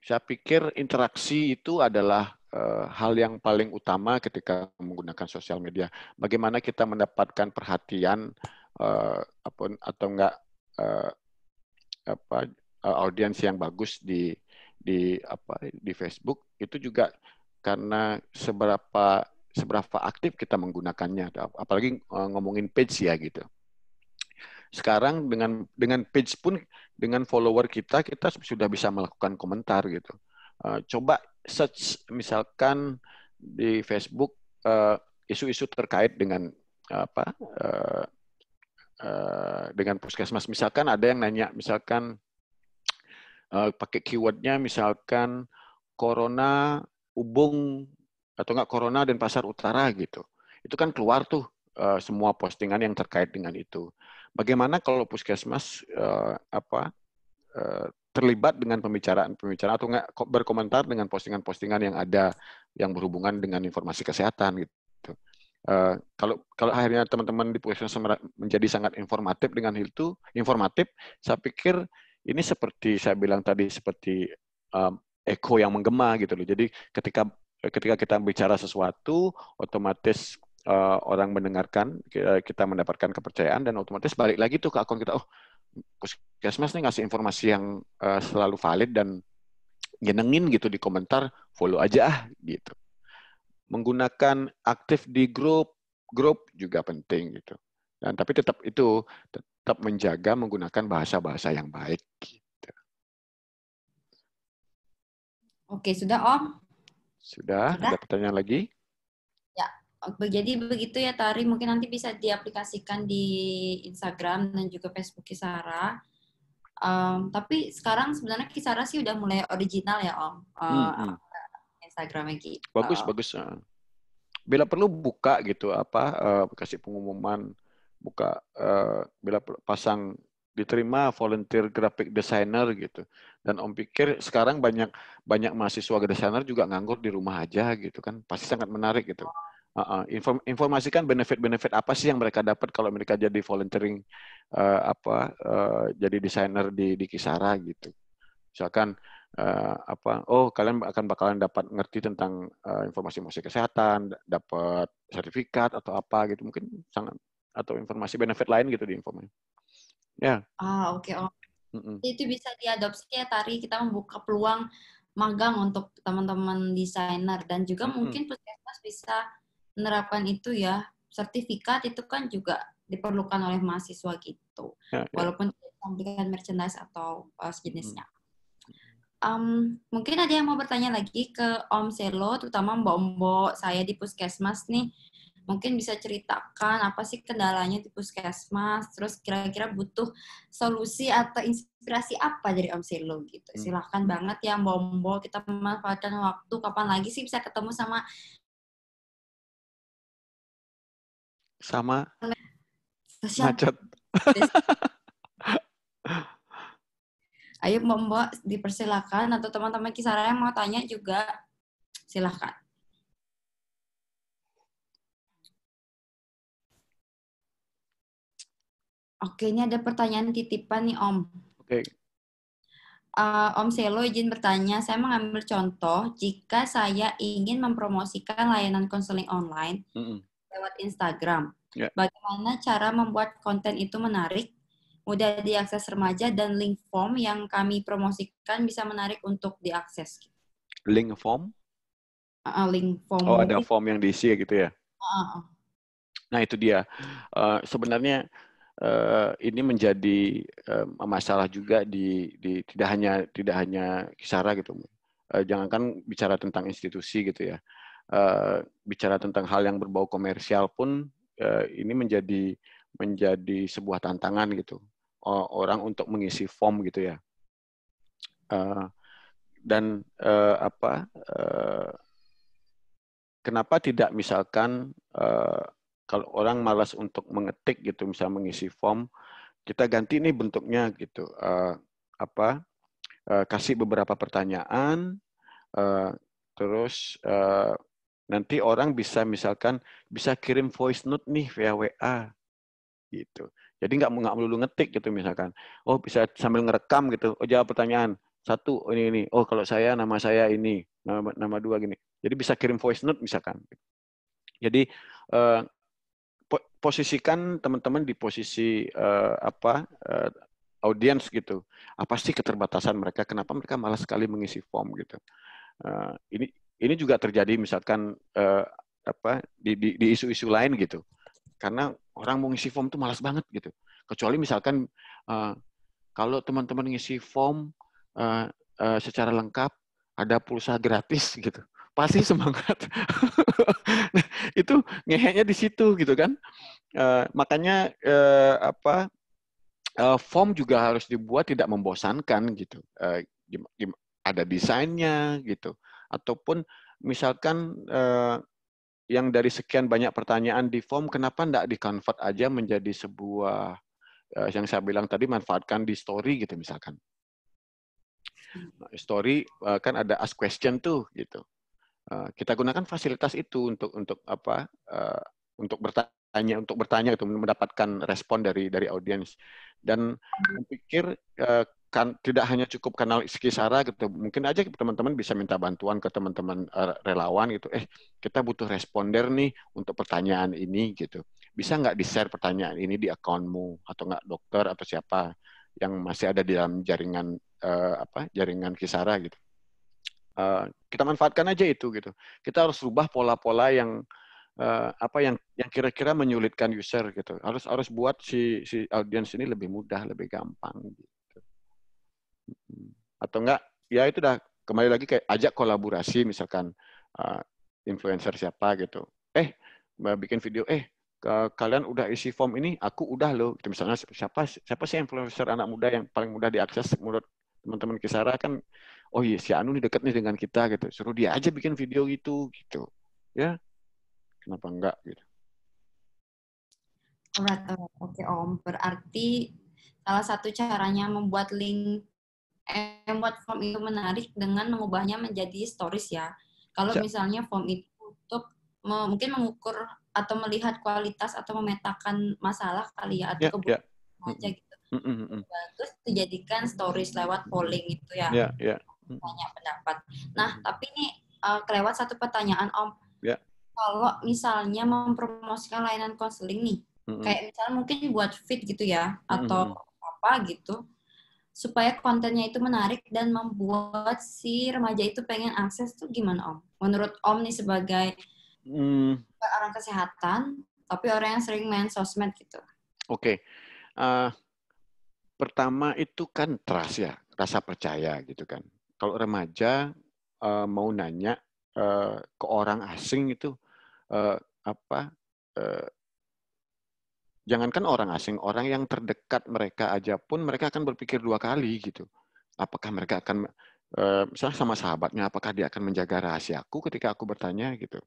saya pikir interaksi itu adalah hal yang paling utama ketika menggunakan sosial media. Bagaimana kita mendapatkan perhatian uh, apa atau enggak uh, apa uh, audiens yang bagus di di apa di Facebook itu juga karena seberapa seberapa aktif kita menggunakannya apalagi uh, ngomongin page ya gitu sekarang dengan dengan page pun dengan follower kita kita sudah bisa melakukan komentar gitu uh, coba search misalkan di Facebook isu-isu uh, terkait dengan apa Eh, dengan puskesmas. Misalkan ada yang nanya, misalkan uh, pakai keywordnya, misalkan corona ubung atau enggak corona dan pasar utara gitu. Itu kan keluar tuh uh, semua postingan yang terkait dengan itu. Bagaimana kalau puskesmas uh, apa uh, terlibat dengan pembicaraan-pembicaraan atau enggak berkomentar dengan postingan-postingan yang ada yang berhubungan dengan informasi kesehatan gitu. Eh, kalau kalau akhirnya teman-teman di Puskesmas menjadi sangat informatif dengan itu informatif, saya pikir ini seperti saya bilang tadi seperti um, echo yang menggema gitu loh. Jadi ketika ketika kita bicara sesuatu, otomatis uh, orang mendengarkan, eh, kita mendapatkan kepercayaan dan otomatis balik lagi tuh ke akun kita. Oh, Puskesmas nih ngasih informasi yang uh, selalu valid dan nyenengin gitu di komentar, follow aja ah gitu menggunakan aktif di grup grup juga penting gitu. Dan tapi tetap itu tetap menjaga menggunakan bahasa-bahasa yang baik. Gitu. Oke, sudah Om? Sudah. sudah. Ada pertanyaan lagi? Ya, jadi begitu ya Tari. Mungkin nanti bisa diaplikasikan di Instagram dan juga Facebook Kisara. Um, tapi sekarang sebenarnya Kisara sih udah mulai original ya Om. Uh, hmm, hmm. Instagramnya gitu. Bagus, bagus. Eh. Bila perlu buka gitu apa uh, kasih pengumuman buka uh, bila pasang diterima volunteer graphic designer gitu. Dan Om pikir sekarang banyak banyak mahasiswa designer juga nganggur di rumah aja gitu kan. Pasti sangat menarik gitu. Uh, uh, inform, informasikan benefit-benefit apa sih yang mereka dapat kalau mereka jadi volunteering uh, apa uh, jadi desainer di di Kisara gitu. Misalkan uh, apa oh kalian akan bakalan dapat ngerti tentang uh, informasi musik kesehatan dapat sertifikat atau apa gitu mungkin sangat atau informasi benefit lain gitu di informasi ya yeah. ah oke okay, oh. Mm -mm. itu bisa diadopsi ya tari kita membuka peluang magang untuk teman-teman desainer dan juga mm -hmm. mungkin puskesmas bisa menerapkan itu ya sertifikat itu kan juga diperlukan oleh mahasiswa gitu ya, ya. walaupun yeah, yeah. walaupun memberikan merchandise atau uh, sejenisnya Um, mungkin ada yang mau bertanya lagi ke Om Selo, terutama Mbak Ombo saya di puskesmas nih. Mungkin bisa ceritakan apa sih kendalanya di puskesmas, terus kira-kira butuh solusi atau inspirasi apa dari Om Selo gitu. Hmm. banget ya Mbak Ombo, kita memanfaatkan waktu kapan lagi sih bisa ketemu sama sama macet. Ayo Mbak Mbak dipersilakan atau teman-teman Kisara yang mau tanya juga silakan. Oke, ini ada pertanyaan titipan nih Om. Oke. Uh, Om Selo izin bertanya, saya mengambil contoh jika saya ingin mempromosikan layanan konseling online mm -hmm. lewat Instagram, yeah. bagaimana cara membuat konten itu menarik mudah diakses remaja dan link form yang kami promosikan bisa menarik untuk diakses. Link form? Uh, link form. Oh, ada form yang diisi gitu ya? Uh. Nah, itu dia. Uh, sebenarnya uh, ini menjadi uh, masalah juga di, di tidak hanya tidak hanya Kisara gitu. Uh, jangankan bicara tentang institusi gitu ya. Uh, bicara tentang hal yang berbau komersial pun uh, ini menjadi menjadi sebuah tantangan gitu. Eh, orang untuk mengisi form gitu ya. Uh, dan uh, apa? Uh, kenapa tidak misalkan uh, kalau orang malas untuk mengetik gitu, misal mengisi form, kita ganti ini bentuknya gitu. Uh, apa? Uh, kasih beberapa pertanyaan, uh, terus uh, nanti orang bisa misalkan bisa kirim voice note nih via WA gitu. Jadi nggak nggak melulu ngetik gitu misalkan. Oh bisa sambil ngerekam gitu. Oh jawab pertanyaan satu ini ini. Oh kalau saya nama saya ini nama nama dua gini. Jadi bisa kirim voice note misalkan. Jadi eh, po posisikan teman-teman di posisi eh, apa eh, audiens gitu. Apa sih keterbatasan mereka? Kenapa mereka malah sekali mengisi form gitu? Eh, ini ini juga terjadi misalkan eh, apa di di isu-isu lain gitu. Karena Orang mau ngisi form tuh malas banget gitu. Kecuali misalkan uh, kalau teman-teman ngisi form uh, uh, secara lengkap, ada pulsa gratis gitu. Pasti semangat. nah, itu ngeheknya di situ gitu kan. Uh, makanya uh, apa uh, form juga harus dibuat tidak membosankan gitu. Uh, ada desainnya gitu. Ataupun misalkan uh, yang dari sekian banyak pertanyaan di form, kenapa tidak di-convert aja menjadi sebuah eh, yang saya bilang tadi manfaatkan di story gitu misalkan. Nah, story eh, kan ada ask question tuh gitu. Eh, kita gunakan fasilitas itu untuk untuk apa? untuk bertanya untuk bertanya itu mendapatkan respon dari dari audiens dan hmm. pikir kan tidak hanya cukup kanal Iskisara gitu. Mungkin aja teman-teman bisa minta bantuan ke teman-teman eh, relawan gitu. Eh, kita butuh responder nih untuk pertanyaan ini gitu. Bisa nggak di-share pertanyaan ini di akunmu atau nggak dokter atau siapa yang masih ada di dalam jaringan uh, apa? jaringan Kisara gitu. Uh, kita manfaatkan aja itu gitu. Kita harus rubah pola-pola yang uh, apa yang yang kira-kira menyulitkan user gitu. Harus harus buat si si audiens ini lebih mudah, lebih gampang gitu atau enggak ya itu udah kembali lagi kayak ajak kolaborasi misalkan uh, influencer siapa gitu eh bikin video eh ke, kalian udah isi form ini aku udah loh gitu, misalnya siapa siapa sih influencer anak muda yang paling mudah diakses menurut teman-teman Kisara kan oh iya si Anu nih deket nih dengan kita gitu suruh dia aja bikin video gitu gitu ya kenapa enggak gitu oke okay, Om. Berarti salah satu caranya membuat link what form itu menarik dengan mengubahnya menjadi stories ya. Kalau misalnya form itu untuk me mungkin mengukur atau melihat kualitas atau memetakan masalah kali ya atau yeah, kebutuhan yeah. aja gitu. Mm -hmm. Terus dijadikan stories lewat polling itu ya. Yeah, yeah. Banyak pendapat. Nah, tapi ini uh, kelewat satu pertanyaan Om. Yeah. Kalau misalnya mempromosikan layanan konseling nih, mm -hmm. kayak misalnya mungkin buat fit gitu ya atau mm -hmm. apa gitu supaya kontennya itu menarik dan membuat si remaja itu pengen akses tuh gimana om? Menurut om nih sebagai hmm. orang kesehatan, tapi orang yang sering main sosmed gitu. Oke, okay. uh, eh, pertama itu kan trust ya, rasa percaya gitu kan. Kalau remaja uh, mau nanya uh, ke orang asing itu uh, apa? Uh, jangankan orang asing, orang yang terdekat mereka aja pun mereka akan berpikir dua kali gitu. Apakah mereka akan uh, misalnya sama sahabatnya, apakah dia akan menjaga rahasiaku ketika aku bertanya gitu.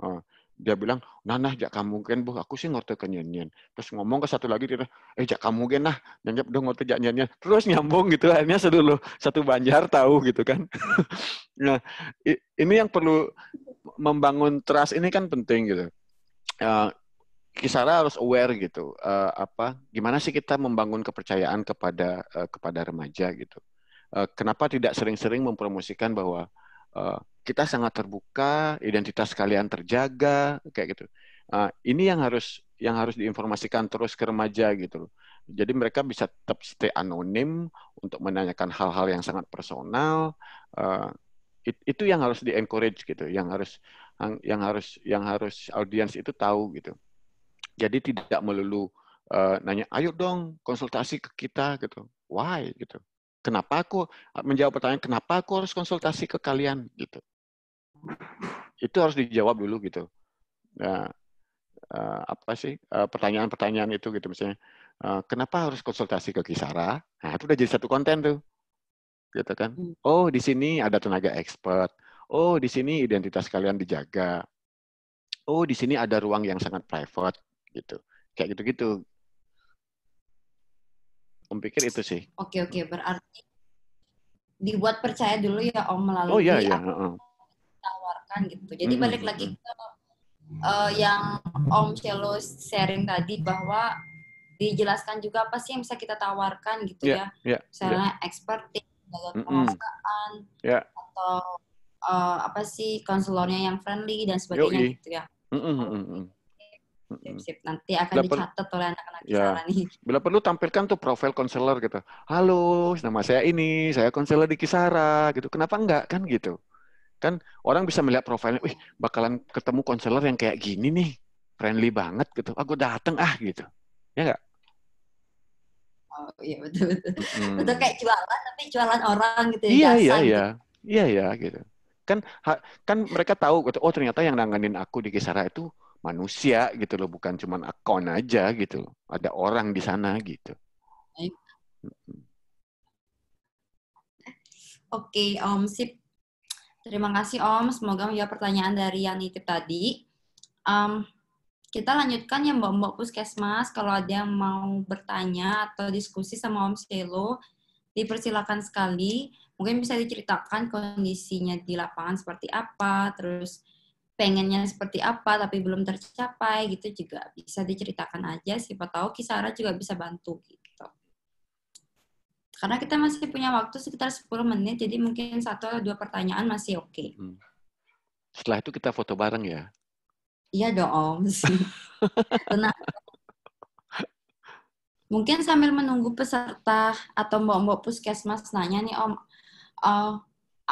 Uh, dia bilang, nah, nah jak kamu gen bu, aku sih ngerti ke nyen Terus ngomong ke satu lagi dia, eh jak kamu gen nah, nyanyap dong ngerti jak nyen Terus nyambung gitu, akhirnya seluruh satu banjar tahu gitu kan. nah ini yang perlu membangun trust ini kan penting gitu. Uh, Kisara harus aware gitu uh, apa gimana sih kita membangun kepercayaan kepada uh, kepada remaja gitu. Uh, kenapa tidak sering-sering mempromosikan bahwa uh, kita sangat terbuka, identitas kalian terjaga kayak gitu. Uh, ini yang harus yang harus diinformasikan terus ke remaja gitu Jadi mereka bisa tetap stay anonim untuk menanyakan hal-hal yang sangat personal. Uh, it, itu yang harus di encourage gitu, yang harus yang, yang harus yang harus audiens itu tahu gitu. Jadi tidak melulu uh, nanya, ayo dong konsultasi ke kita gitu. Why gitu? Kenapa aku menjawab pertanyaan kenapa aku harus konsultasi ke kalian gitu? Itu harus dijawab dulu gitu. Nah, uh, apa sih pertanyaan eh, pertanyaan-pertanyaan itu gitu misalnya kenapa harus konsultasi ke Kisara? Nah itu udah jadi satu konten tuh, gitu kan? Hmm. Oh di sini ada tenaga expert. Oh di sini identitas kalian dijaga. Oh di sini ada ruang yang sangat private gitu kayak gitu-gitu om pikir itu sih oke okay, oke okay. berarti dibuat percaya dulu ya om melalui oh, iya, iya. tawarkan gitu jadi mm -hmm. balik lagi ke uh, yang om Celo sharing tadi bahwa dijelaskan juga apa sih yang bisa kita tawarkan gitu yeah, ya yeah, misalnya yeah. expertise dalam pemasaran yeah. atau uh, apa sih konselornya yang friendly dan sebagainya Yoi. gitu ya mm -hmm. Iya, sip, Nanti akan Bila dicatat oleh anak-anak ya. nih. Bila perlu tampilkan tuh profil konselor gitu. Halo, nama saya ini, saya konselor di Kisara gitu. Kenapa enggak kan gitu? Kan orang bisa melihat profilnya, wih bakalan ketemu konselor yang kayak gini nih, friendly banget gitu. Aku ah, dateng ah gitu. Ya enggak? Oh iya betul betul. Hmm. Betul kayak jualan tapi jualan orang gitu ya. Iya iya gitu. iya. Iya iya gitu. Kan ha, kan mereka tahu gitu, oh ternyata yang nanganin aku di Kisara itu manusia gitu loh, bukan cuma akun aja gitu loh. Ada orang di sana gitu. Oke, okay, Om Sip. Terima kasih Om, semoga menjawab pertanyaan dari yang nitip tadi. Um, kita lanjutkan ya Mbak-Mbak Puskesmas, kalau ada yang mau bertanya atau diskusi sama Om Selo, dipersilakan sekali. Mungkin bisa diceritakan kondisinya di lapangan seperti apa, terus pengennya seperti apa tapi belum tercapai gitu juga bisa diceritakan aja siapa tahu Kisara juga bisa bantu gitu. Karena kita masih punya waktu sekitar 10 menit jadi mungkin satu atau dua pertanyaan masih oke. Okay. Hmm. Setelah itu kita foto bareng ya. Iya dong Om. Tenang. Mungkin sambil menunggu peserta atau mbok-mbok puskesmas nanya nih Om, uh,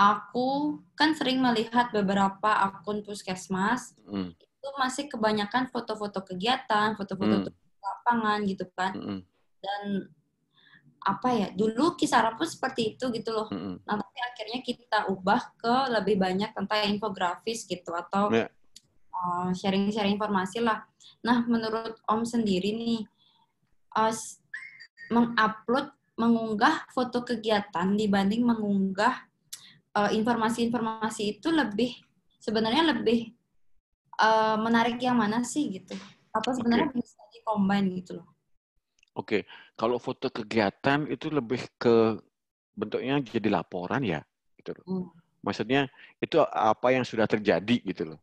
aku kan sering melihat beberapa akun puskesmas mm. itu masih kebanyakan foto-foto kegiatan, foto-foto mm. lapangan gitu kan. Mm. Dan apa ya dulu kisaran pun seperti itu gitu loh. Mm. Nah tapi akhirnya kita ubah ke lebih banyak tentang infografis gitu atau yeah. Ya. uh, sharing informasi lah. Nah menurut Om sendiri nih uh, mengupload mengunggah foto kegiatan dibanding mengunggah Eh, informasi-informasi uh, itu lebih sebenarnya lebih uh, menarik yang mana sih gitu? Apa sebenarnya okay. bisa dikombin gitu loh? Oke, okay. kalau foto kegiatan itu lebih ke bentuknya jadi laporan ya, gitu loh. Hmm. Maksudnya itu apa yang sudah terjadi gitu loh.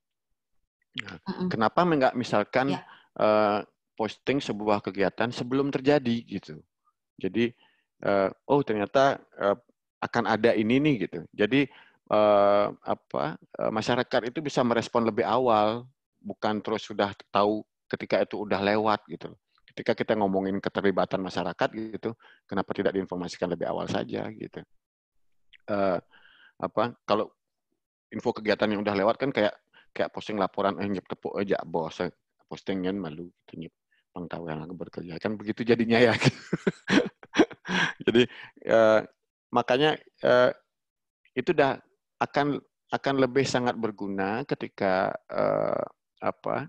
Nah, mm Kenapa nggak misalkan yeah. Ya. uh, posting sebuah kegiatan sebelum terjadi gitu? Jadi uh, oh ternyata uh, akan ada ini nih gitu. Jadi eh, apa eh, masyarakat itu bisa merespon lebih awal, bukan terus sudah tahu ketika itu udah lewat gitu. Ketika kita ngomongin keterlibatan masyarakat gitu, kenapa tidak diinformasikan lebih awal saja gitu. Eh, apa kalau info kegiatan yang udah lewat kan kayak kayak posting laporan eh nyep tepuk aja bos eh, postingnya kan malu gitu nyep pengetahuan aku bekerja kan begitu jadinya ya gitu. jadi eh, makanya eh, itu dah akan akan lebih sangat berguna ketika eh, apa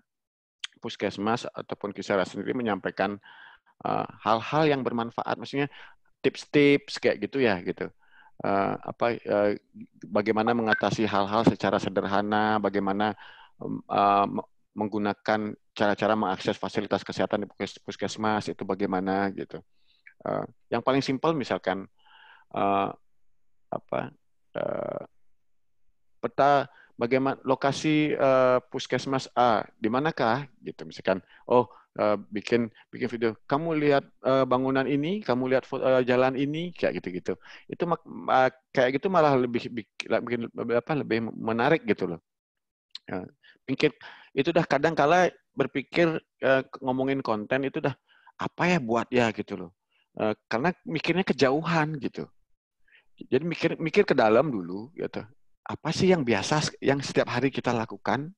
puskesmas ataupun kisara sendiri menyampaikan eh, hal-hal eh, yang bermanfaat maksudnya tips-tips kayak gitu ya gitu uh, apa uh, bagaimana mengatasi hal-hal secara sederhana bagaimana mm, eh, menggunakan cara-cara mengakses fasilitas kesehatan di puskesmas itu bagaimana gitu uh, yang paling simpel misalkan uh, apa uh, peta bagaimana lokasi uh, puskesmas A di manakah gitu misalkan oh uh, bikin bikin video kamu lihat uh, bangunan ini kamu lihat uh, jalan ini kayak gitu gitu itu uh, kayak gitu malah lebih bikin apa lebih menarik gitu loh uh, pikir itu dah kadang kala berpikir uh, ngomongin konten itu dah apa ya buat ya gitu loh uh, karena mikirnya kejauhan gitu jadi mikir mikir ke dalam dulu gitu. Apa sih yang biasa yang setiap hari kita lakukan?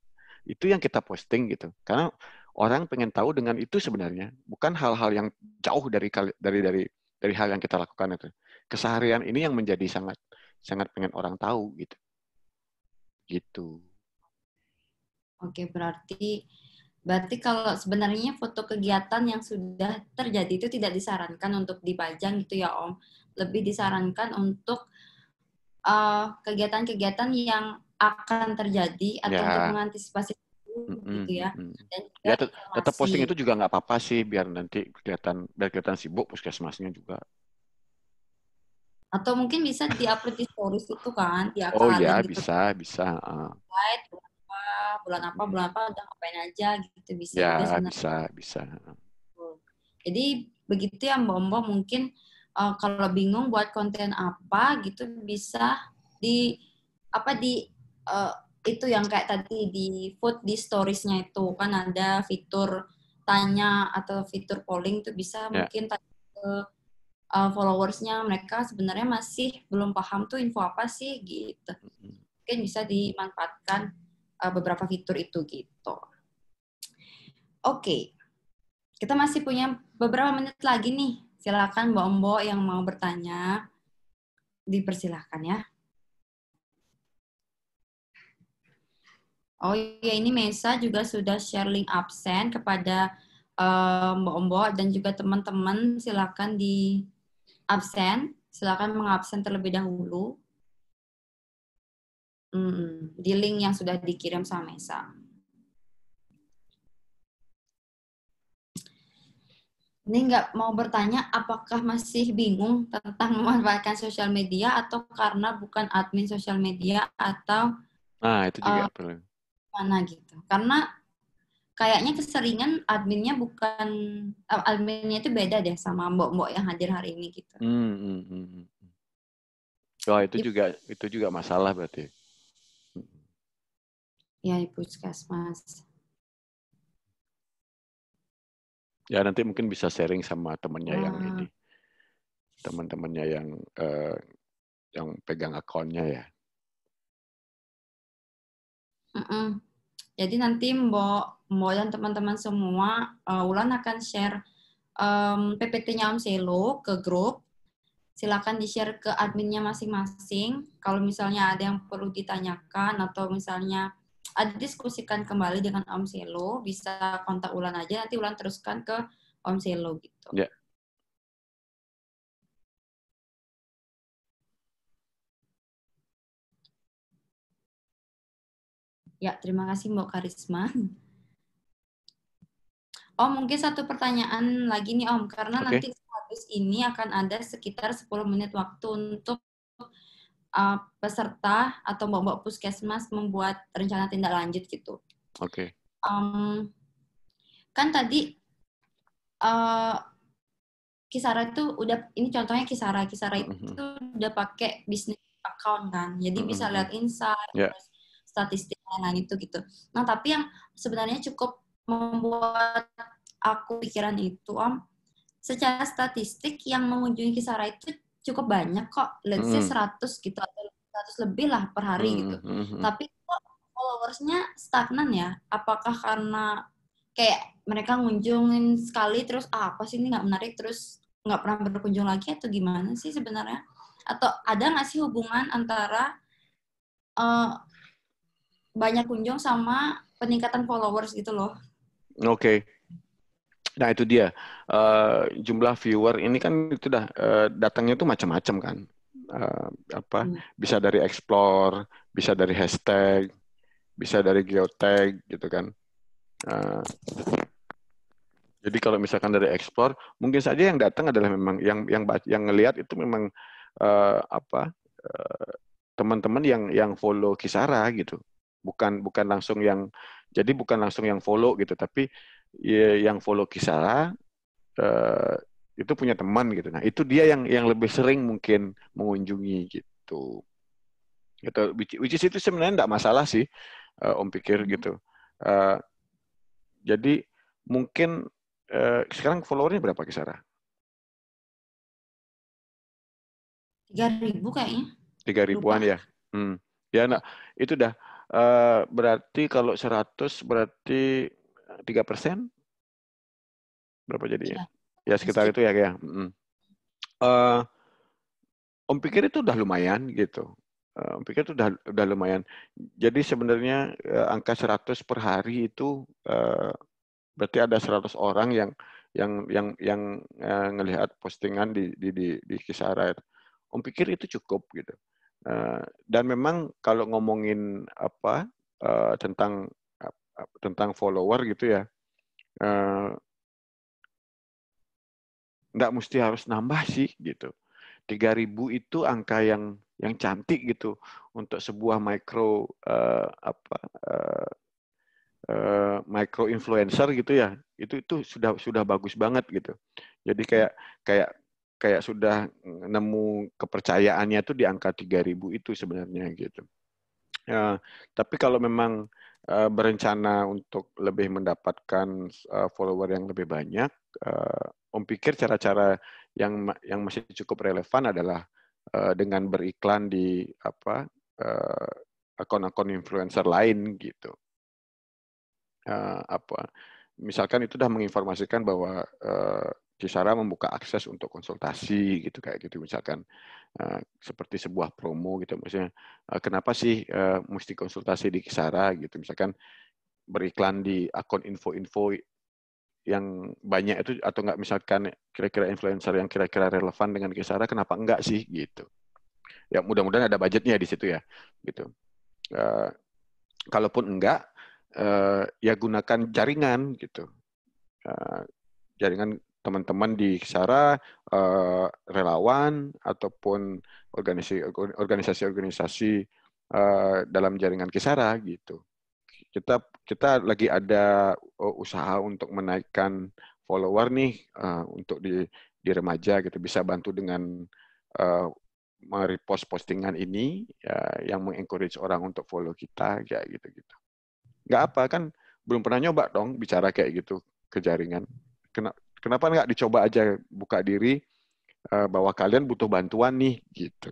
Itu yang kita posting gitu. Karena orang pengen tahu dengan itu sebenarnya, bukan hal-hal yang jauh dari dari dari dari hal yang kita lakukan itu. Keseharian ini yang menjadi sangat sangat pengen orang tahu gitu. Gitu. Oke, berarti Berarti kalau sebenarnya foto kegiatan yang sudah terjadi itu tidak disarankan untuk dipajang gitu ya Om lebih disarankan untuk eh, kegiatan-kegiatan uh, yang akan terjadi atau ya. untuk mengantisipasi mm-hmm. gitu ya. Dan ya, tet- tetap posting itu juga nggak apa-apa sih biar nanti kelihatan biar kelihatan sibuk puskesmasnya juga. Atau mungkin bisa di-upload di stories itu kan, di Oh iya, gitu. bisa, bisa. Uh. bulan apa, bulan apa, bulan apa udah ngapain aja gitu bisa. Ya, bisa, bisa. bisa. Jadi begitu ya Mbak Mbak mungkin uh, kalau bingung buat konten apa gitu bisa di apa di uh, itu yang kayak tadi di food di storiesnya itu kan ada fitur tanya atau fitur polling itu bisa yeah. mungkin tanya ke uh, followersnya mereka sebenarnya masih belum paham tuh info apa sih gitu mungkin bisa dimanfaatkan uh, beberapa fitur itu gitu oke okay. kita masih punya beberapa menit lagi nih Silakan Mbak Ombo yang mau bertanya, dipersilahkan ya. Oh ya ini Mesa juga sudah share link absen kepada eh, Mbak Ombo dan juga teman-teman silakan di absen, silakan mengabsen terlebih dahulu. Hmm, di link yang sudah dikirim sama Mesa. ini nggak mau bertanya apakah masih bingung tentang memanfaatkan sosial media atau karena bukan admin sosial media atau Nah, itu juga uh, perlu mana gitu karena kayaknya keseringan adminnya bukan eh, adminnya itu beda deh sama mbok-mbok yang hadir hari ini gitu. Hmm, hmm, hmm. hmm, hmm. Oh itu juga itu juga masalah berarti. Hmm. Ya ibu puskesmas. Ya nanti mungkin bisa sharing sama temennya hmm. yang ah. ini, teman-temannya yang uh, yang pegang akunnya ya. Mm -mm. Jadi nanti Mbok, Mbok dan teman-teman semua, uh, eh, Ulan akan share um, PPT-nya Om Selo ke grup. Silakan di-share ke adminnya masing-masing. Kalau misalnya ada yang perlu ditanyakan atau misalnya ada diskusikan kembali dengan Om Selo, bisa kontak Ulan aja nanti Ulan teruskan ke Om Selo gitu. Yeah. Ya, terima kasih Mbak Karisma. Oh, mungkin satu pertanyaan lagi nih Om, karena okay. nanti habis ini akan ada sekitar 10 menit waktu untuk uh, peserta atau mbak-mbak puskesmas membuat rencana tindak lanjut gitu. Oke. Okay. Um, kan tadi uh, Kisara itu udah ini contohnya Kisara. Kisara itu mm -hmm. udah pakai bisnis account kan. Jadi mm -hmm. bisa lihat insight, yeah. Ya. statistik lain itu gitu. Nah, tapi yang sebenarnya cukup membuat aku pikiran itu om secara statistik yang mengunjungi Kisara itu cukup banyak kok let's say 100 hmm. gitu atau 100 lebih lah per hari hmm, gitu hmm, tapi kok followersnya stagnan ya apakah karena kayak mereka ngunjungin sekali terus ah, apa sih ini nggak menarik terus nggak pernah berkunjung lagi atau gimana sih sebenarnya atau ada nggak sih hubungan antara uh, banyak kunjung sama peningkatan followers gitu loh oke okay. Nah itu dia uh, jumlah viewer ini kan itu dah uh, datangnya tuh macam-macam kan uh, apa hmm. bisa dari explore bisa dari hashtag bisa dari geotag gitu kan uh, jadi kalau misalkan dari explore mungkin saja yang datang adalah memang yang yang yang ngelihat itu memang uh, apa teman teman-teman yang yang follow Kisara gitu bukan bukan langsung yang jadi bukan langsung yang follow gitu tapi ya, yang follow Kisara uh, itu punya teman gitu. Nah, itu dia yang yang lebih sering mungkin mengunjungi gitu. Gitu which is itu sebenarnya tidak masalah sih uh, Om pikir hmm. gitu. Uh, jadi mungkin uh, sekarang followernya berapa Kisara? ribu kayaknya. Tiga ribuan ya. Hmm. Ya, nah, itu dah uh, berarti kalau 100 berarti tiga persen berapa jadinya? Iya. Ya, ya, ya sekitar itu ya kayak. Mm. Uh, eh, Om pikir itu udah lumayan gitu. Uh, Om pikir itu udah udah lumayan. Jadi sebenarnya uh, angka 100 per hari itu uh, berarti ada 100 orang yang yang yang yang uh, ngelihat postingan di di di, di Kisaret. Om pikir itu cukup gitu. Uh, dan memang kalau ngomongin apa uh, tentang tentang follower gitu ya eh, nggak mesti harus nambah sih gitu 3000 itu angka yang yang cantik gitu untuk sebuah micro uh, apa uh, uh, micro influencer gitu ya itu itu sudah sudah bagus banget gitu jadi kayak kayak kayak sudah nemu kepercayaannya tuh di angka 3000 itu sebenarnya gitu ya, tapi kalau memang Eh, berencana untuk lebih mendapatkan uh, follower yang lebih banyak, uh, Om pikir cara-cara yang yang masih cukup relevan adalah uh, dengan beriklan di apa akun akun-akun influencer lain gitu. Uh, apa misalkan itu sudah menginformasikan bahwa uh, Cisara membuka akses untuk konsultasi gitu kayak gitu misalkan uh, seperti sebuah promo gitu maksudnya uh, kenapa sih uh, mesti konsultasi di Kisara gitu misalkan beriklan di akun info-info yang banyak itu atau enggak misalkan kira-kira influencer yang kira-kira relevan dengan Kisara kenapa enggak sih gitu ya mudah-mudahan ada budgetnya di situ ya gitu uh, kalaupun enggak uh, ya gunakan jaringan gitu uh, jaringan teman-teman di Kisara, eh, relawan, ataupun organisasi-organisasi uh, dalam jaringan Kisara gitu. Kita kita lagi ada eh, usaha untuk menaikkan follower nih uh, untuk di di remaja gitu bisa bantu dengan uh, merepost postingan ini ya, yang mengencourage orang untuk follow kita kayak gitu gitu nggak apa kan belum pernah nyoba dong bicara kayak gitu ke jaringan kena Kenapa nggak dicoba aja buka diri uh, bahwa kalian butuh bantuan nih gitu.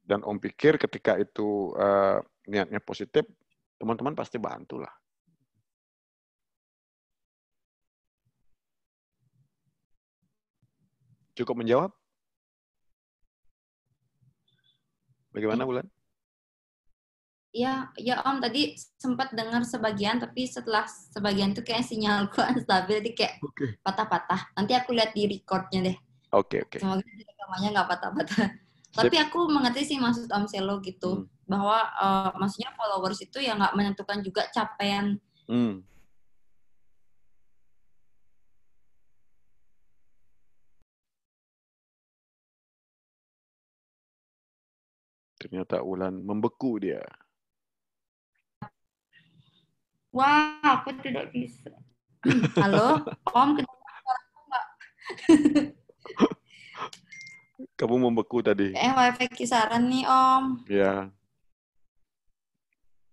Dan Om pikir ketika itu uh, niatnya positif, teman-teman pasti bantu lah. Cukup menjawab? Bagaimana Bulan? ya ya om tadi sempat dengar sebagian tapi setelah sebagian itu kayak sinyal sinyalku unstabil jadi kayak okay. patah-patah nanti aku lihat di recordnya deh oke okay, oke okay. semoga rekamannya nggak patah-patah tapi aku mengerti sih maksud om Selo gitu hmm. bahwa uh, maksudnya followers itu ya nggak menentukan juga capaian hmm. ternyata Ulan membeku dia Wah, aku tidak bisa. Halo, Om, kenapa Mbak? Kamu membeku tadi. Eh, wifi kisaran nih, Om. Ya.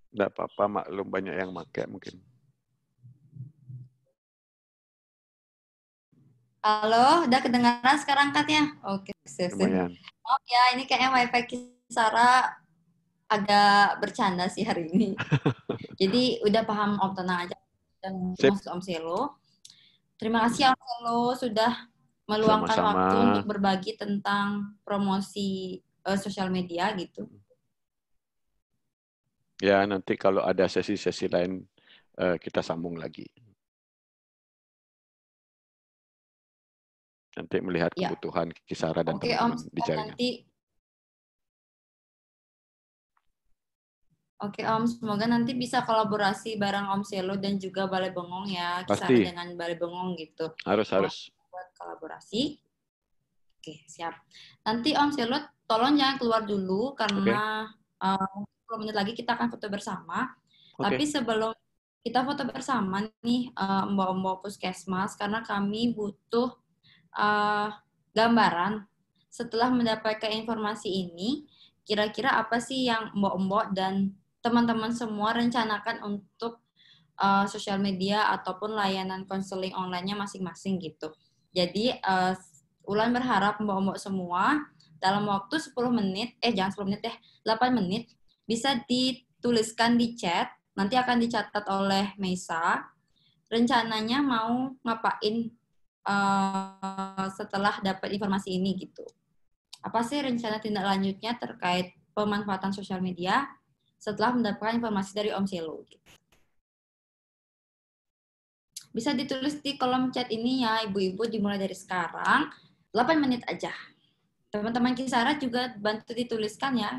Enggak apa-apa, maklum banyak yang pakai mungkin. Halo, udah kedengaran sekarang katnya? Oke, siap sip, sip. ya, ini kayaknya wifi kisaran agak bercanda sih hari ini. Jadi udah paham Om tenang aja dan maksud Om Selo. Terima kasih Om Selo sudah meluangkan Sama-sama. waktu untuk berbagi tentang promosi uh, sosial media gitu. Ya, nanti kalau ada sesi-sesi lain uh, kita sambung lagi. Nanti melihat ya. kebutuhan, ya. kisaran dan Oke, Om, di jaringan. nanti Oke Om, semoga nanti bisa kolaborasi bareng Om Selo dan juga Balai Bengong ya, Pasti. dengan Balai Bengong gitu. Harus, harus. Buat kolaborasi. Oke, siap. Nanti Om Selo tolong jangan keluar dulu karena okay. um, 10 menit lagi kita akan foto bersama. Okay. Tapi sebelum kita foto bersama nih uh, Mbak-mbak Puskesmas karena kami butuh uh, gambaran setelah mendapatkan informasi ini kira-kira apa sih yang mbok mbak dan teman-teman semua rencanakan untuk uh, sosial media ataupun layanan konseling online-nya masing-masing gitu. Jadi uh, eh, Ulan berharap mbok-mbok semua dalam waktu 10 menit, eh jangan 10 menit deh, 8 menit bisa dituliskan di chat, nanti akan dicatat oleh Mesa. Rencananya mau ngapain uh, setelah dapat informasi ini gitu. Apa sih rencana tindak lanjutnya terkait pemanfaatan sosial media? setelah mendapatkan informasi dari Om Selo. Gitu. Bisa ditulis di kolom chat ini ya, ibu-ibu dimulai dari sekarang, 8 menit aja. Teman-teman Kisara juga bantu dituliskan ya.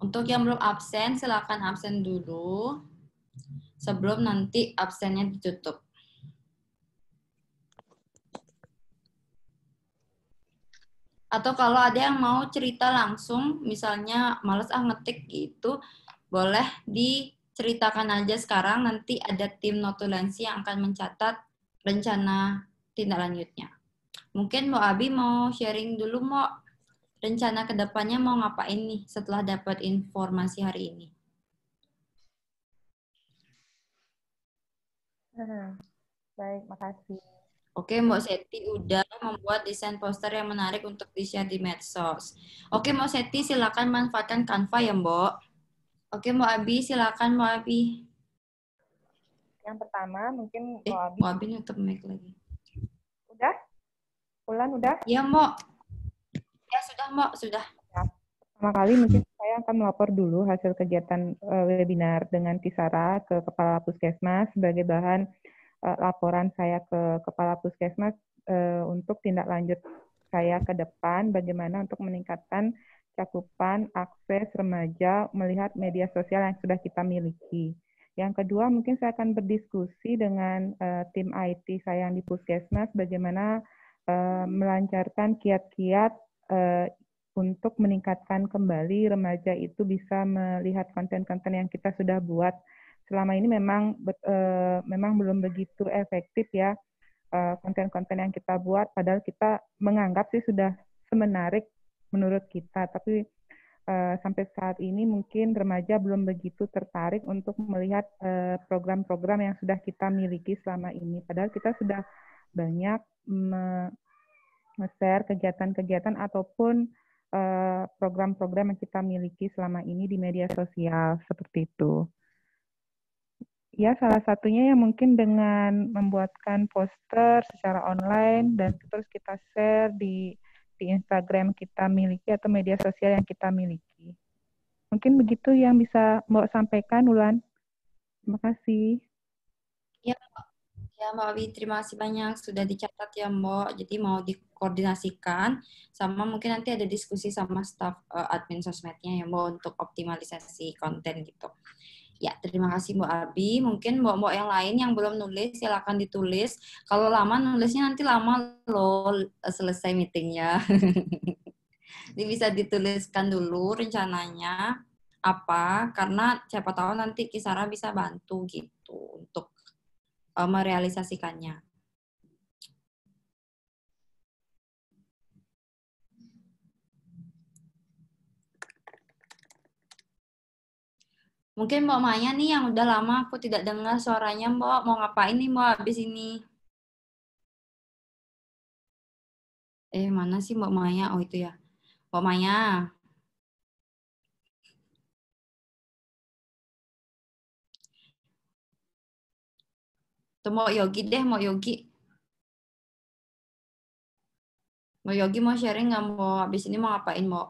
Untuk yang belum absen, silakan absen dulu sebelum nanti absennya ditutup. atau kalau ada yang mau cerita langsung misalnya males ah ngetik gitu boleh diceritakan aja sekarang nanti ada tim notulensi yang akan mencatat rencana tindak lanjutnya mungkin mau Abi mau sharing dulu mau rencana kedepannya mau ngapain nih setelah dapat informasi hari ini hmm. baik makasih Oke, Mbak Seti udah membuat desain poster yang menarik untuk di-share di medsos. Oke, Mbak Seti silakan manfaatkan Canva ya, Mbak. Oke, Mbak Abi silakan Mbak Abi. Yang pertama mungkin Mbok eh, Abi. Mbak Abi nyutup mic lagi. Udah? Ulan udah? Ya Mbak. Ya, sudah, Mbak sudah. Ya. Pertama kali mungkin saya akan melapor dulu hasil kegiatan eh, webinar dengan Tisara ke Kepala Puskesmas sebagai bahan Eh, laporan saya ke kepala puskesmas eh, untuk tindak lanjut saya ke depan bagaimana untuk meningkatkan cakupan akses remaja melihat media sosial yang sudah kita miliki. Yang kedua, mungkin saya akan berdiskusi dengan uh, tim IT saya yang di Puskesmas bagaimana uh, melancarkan kiat-kiat untuk meningkatkan kembali remaja itu bisa melihat konten-konten yang kita sudah buat selama ini memang uh, memang belum begitu efektif ya eh, konten-konten yang kita buat padahal kita menganggap sih sudah semenarik menurut kita tapi uh, sampai saat ini mungkin remaja belum begitu tertarik untuk melihat program-program uh, yang sudah kita miliki selama ini padahal kita sudah banyak share kegiatan-kegiatan ataupun program program yang kita miliki selama ini di media sosial seperti itu ya salah satunya yang mungkin dengan membuatkan poster secara online dan terus kita share di di Instagram kita miliki atau media sosial yang kita miliki. Mungkin begitu yang bisa Mbak sampaikan Ulan. Terima kasih. Ya, ya Mbak Wi, terima kasih banyak sudah dicatat ya Mbak. Jadi mau dikoordinasikan sama mungkin nanti ada diskusi sama staff uh, admin sosmednya ya Mbak untuk optimalisasi konten gitu. Ya, terima kasih Mbak Abi. Mungkin Mbak-mbak yang lain yang belum nulis, silakan ditulis. Kalau lama nulisnya nanti lama loh eh, selesai meetingnya. Ini bisa dituliskan dulu rencananya apa, karena siapa tahu nanti Kisara bisa bantu gitu untuk eh, merealisasikannya. Mungkin Mbak Maya nih yang udah lama aku tidak dengar suaranya Mbak. Mau ngapain nih Mbak abis ini? Eh, mana sih Mbak Maya? Oh, itu ya. Mbak Maya. Tuh mau Yogi deh, mau Yogi. Mau Yogi mau sharing nggak mau abis ini mau ngapain mau?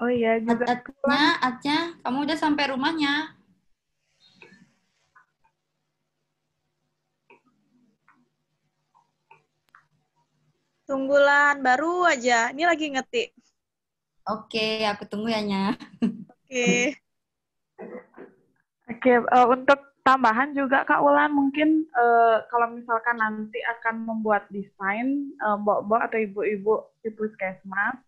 Oh iya juga. Atnya, Atnya, kamu udah sampai rumahnya. Tunggulan, baru aja. Ini lagi ngetik. Oke, aku tunggu ya, Nya. Oke. Oke, uh, untuk tambahan juga Kak Ulan, mungkin uh, kalau misalkan nanti akan membuat desain uh, mbok-mbok atau ibu-ibu di puskesmas,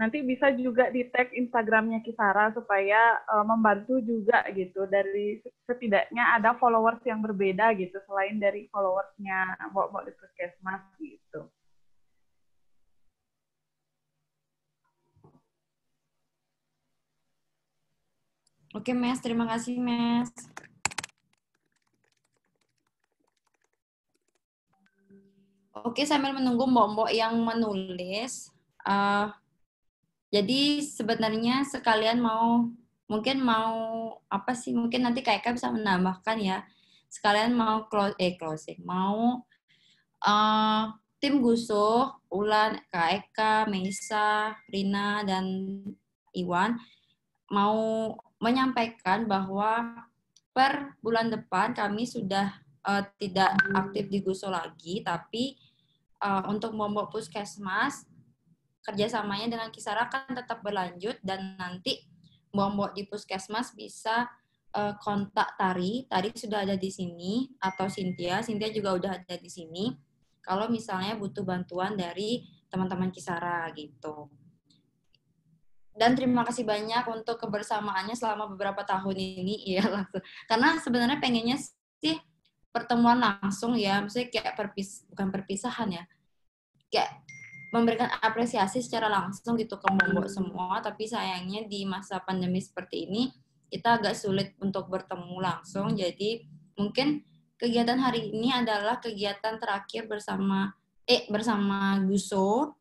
nanti bisa juga di tag Instagramnya Kisara supaya uh, membantu juga gitu dari setidaknya ada followers yang berbeda gitu selain dari followersnya Mbok Mbok di Puskesmas gitu. Oke, Mas Terima kasih, Mas Oke, sambil menunggu mbok-mbok yang menulis, uh, jadi sebenarnya sekalian mau mungkin mau apa sih mungkin nanti kayak bisa menambahkan ya sekalian mau close eh closing mau uh, tim Gusuh, Ulan, Kak Meisa, Rina dan Iwan mau menyampaikan bahwa per bulan depan kami sudah uh, tidak aktif di Guso lagi tapi uh, untuk Mombok Puskesmas kerjasamanya dengan Kisara akan tetap berlanjut dan nanti Bombo di puskesmas bisa uh, kontak Tari. Tari sudah ada di sini atau Cynthia. Cynthia juga udah ada di sini. Kalau misalnya butuh bantuan dari teman-teman Kisara gitu. Dan terima kasih banyak untuk kebersamaannya selama beberapa tahun ini. ya langsung. Karena sebenarnya pengennya sih pertemuan langsung ya. Maksudnya kayak perpis bukan perpisahan ya. Kayak memberikan apresiasi secara langsung gitu ke Mombok semua, tapi sayangnya di masa pandemi seperti ini kita agak sulit untuk bertemu langsung. Jadi mungkin kegiatan hari ini adalah kegiatan terakhir bersama eh bersama Guso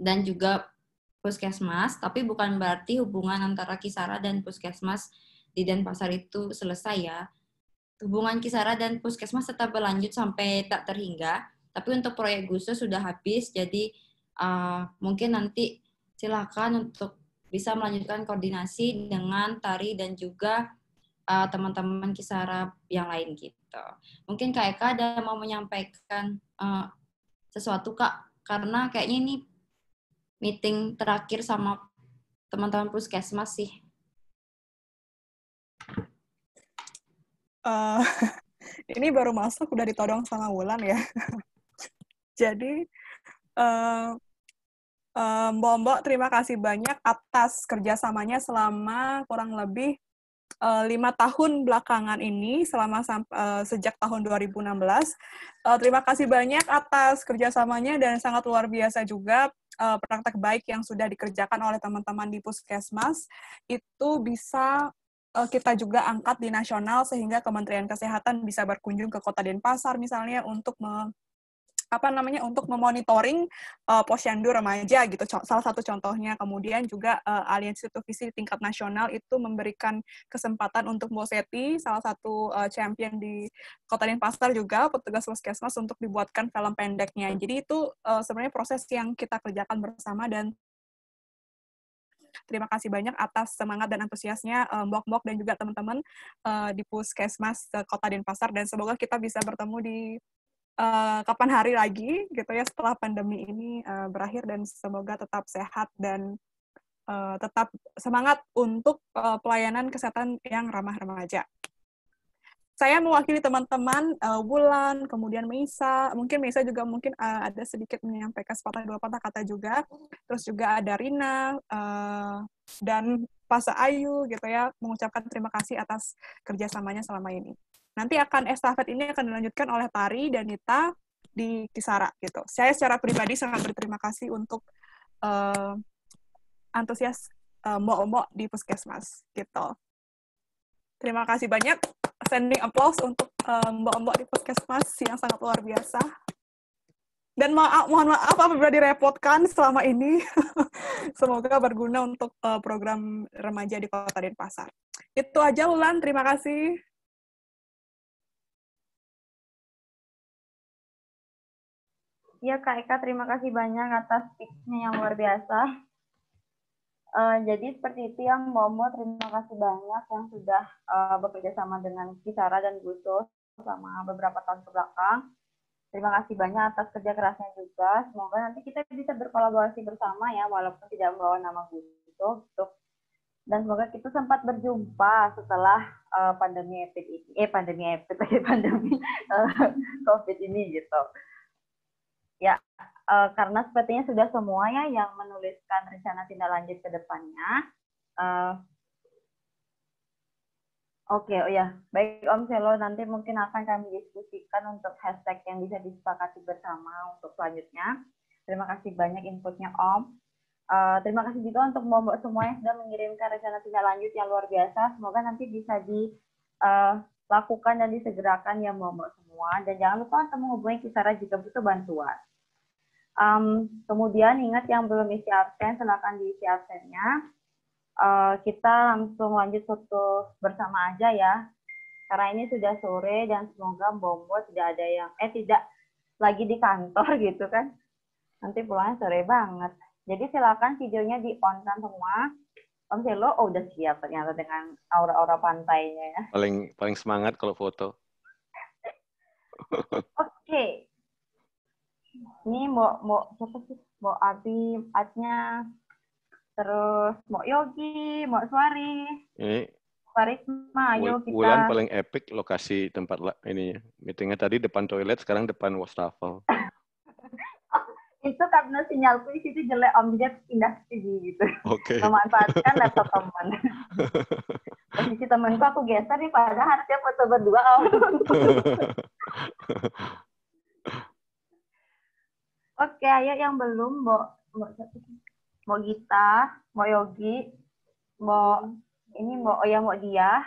dan juga puskesmas, tapi bukan berarti hubungan antara Kisara dan puskesmas di Denpasar itu selesai ya. Hubungan Kisara dan puskesmas tetap berlanjut sampai tak terhingga, tapi untuk proyek Guso sudah habis, jadi uh, mungkin nanti silakan untuk bisa melanjutkan koordinasi dengan Tari dan juga eh, teman-teman uh, Kisara yang lain gitu. Mungkin Kak Eka ada mau menyampaikan uh, sesuatu Kak, karena kayaknya ini meeting terakhir sama teman-teman puskesmas sih. Uh, ini baru masuk udah ditodong sama Wulan ya. Jadi uh, Mbok Mbok terima kasih banyak atas kerjasamanya selama kurang lebih eh, lima tahun belakangan ini selama uh, sejak tahun 2016. Uh, eh, terima kasih banyak atas kerjasamanya dan sangat luar biasa juga uh, praktek baik yang sudah dikerjakan oleh teman-teman di puskesmas itu bisa kita juga angkat di nasional sehingga Kementerian Kesehatan bisa berkunjung ke Kota Denpasar misalnya untuk apa namanya untuk memonitoring uh, eh, posyandu remaja gitu salah satu contohnya kemudian juga uh, aliansi televisi tingkat nasional itu memberikan kesempatan untuk Boseti salah satu uh, champion di Kota Denpasar juga petugas puskesmas untuk dibuatkan film pendeknya jadi itu uh, sebenarnya proses yang kita kerjakan bersama dan Terima kasih banyak atas semangat dan antusiasnya Mbok-Mbok dan juga teman-teman di Puskesmas Kota Denpasar dan semoga kita bisa bertemu di Eh, kapan hari lagi gitu ya setelah pandemi ini uh, berakhir dan semoga tetap sehat dan uh, tetap semangat untuk uh, pelayanan kesehatan yang ramah remaja. Saya mewakili teman-teman uh, Wulan, kemudian Meisa, mungkin Meisa juga mungkin uh, ada sedikit menyampaikan sepatah dua patah kata juga, terus juga ada Rina uh, dan Pasa Ayu gitu ya, mengucapkan terima kasih atas kerjasamanya selama ini. Nanti akan estafet ini akan dilanjutkan oleh tari dan Nita di Kisara gitu. Saya secara pribadi sangat berterima kasih untuk uh, antusias uh, mbok-mbok di puskesmas gitu. Terima kasih banyak sending applause untuk uh, mbok-mbok di puskesmas yang sangat luar biasa. Dan maaf, ah, mohon maaf apabila direpotkan selama ini. Semoga berguna untuk uh, program remaja di Kota Denpasar. Itu aja, Ulan. Terima kasih. Ya Kak Eka, terima kasih banyak atas speech yang luar biasa. Uh, jadi seperti itu yang Momo, terima kasih banyak yang sudah uh, bekerja sama dengan Kisara dan Guso, selama beberapa tahun ke belakang. Terima kasih banyak atas kerja kerasnya juga. Semoga nanti kita bisa berkolaborasi bersama ya, walaupun tidak membawa nama Guso. Dan semoga kita sempat berjumpa setelah uh, pandemi epic ini, eh pandemi epic, eh, pandemi uh, COVID ini gitu. Ya, e, karena sepertinya sudah semuanya yang menuliskan rencana tindak lanjut ke depannya. E, Oke, okay, oh ya, baik Om Selo, nanti mungkin akan kami diskusikan untuk hashtag yang bisa disepakati bersama untuk selanjutnya. Terima kasih banyak inputnya Om. Uh, terima kasih juga untuk Mbak semua yang sudah mengirimkan rencana tindak lanjut yang luar biasa. Semoga nanti bisa dilakukan dan disegerakan ya Mbak semua. Dan jangan lupa untuk menghubungi Kisara jika butuh bantuan. Um, kemudian ingat yang belum isi absen, silakan diisi absennya. Uh, kita langsung lanjut foto bersama aja ya. Karena ini sudah sore dan semoga Bombo tidak ada yang, eh tidak lagi di kantor gitu kan. Nanti pulangnya sore banget. Jadi silakan videonya di on kan semua. Om Selo oh, udah siap ternyata dengan aura-aura pantainya ya. Paling paling semangat kalau foto. Oke, okay ini mau mau siapa sih mau Abi Atnya terus mau Yogi mau Suari ini ayo kita bulan paling epic lokasi tempat ini meetingnya tadi depan toilet sekarang depan wastafel itu karena sinyalku di situ jelek om indah pindah ke sini gitu okay. memanfaatkan laptop teman posisi temanku aku geser nih padahal harusnya foto berdua om Oke, ayo yang belum, Mbok Mbok Mbok Gita, Mbok Yogi, Mbok ini Mbok Oya, oh Mbok Dia.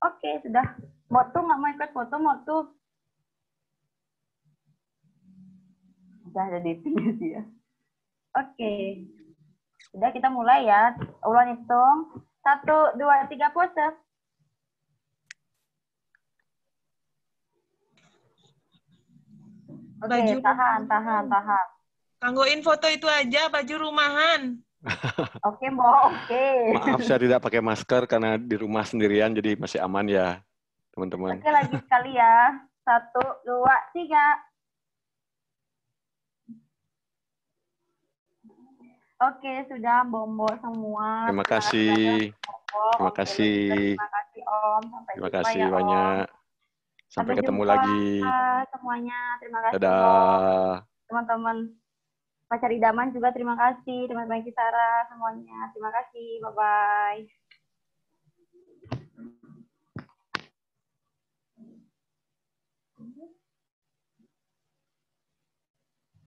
Oke, sudah. Mbok tuh nggak mau ikut foto, Mbok tuh sudah ada dating sih gitu ya. Oke. Sudah kita mulai ya. Ulang hitung. Satu, dua, tiga, pose. Oke, okay, baju tahan, tahan, tahan. Tanggoin foto itu aja, baju rumahan. oke, okay, Mbok. Oke. Okay. Maaf saya tidak pakai masker karena di rumah sendirian jadi masih aman ya, teman-teman. Oke, lagi sekali ya. Satu, dua, tiga. Oke, sudah Bombo semua. Terima kasih. Terima kasih. Terima kasih Om. Sampai Terima kasih ya, banyak. Om. Sampai, Sampai ketemu jumpa, lagi. Semuanya terima kasih. Dadah. Teman-teman pacar idaman juga terima kasih, teman-teman Kisara semuanya. Terima kasih. Bye bye.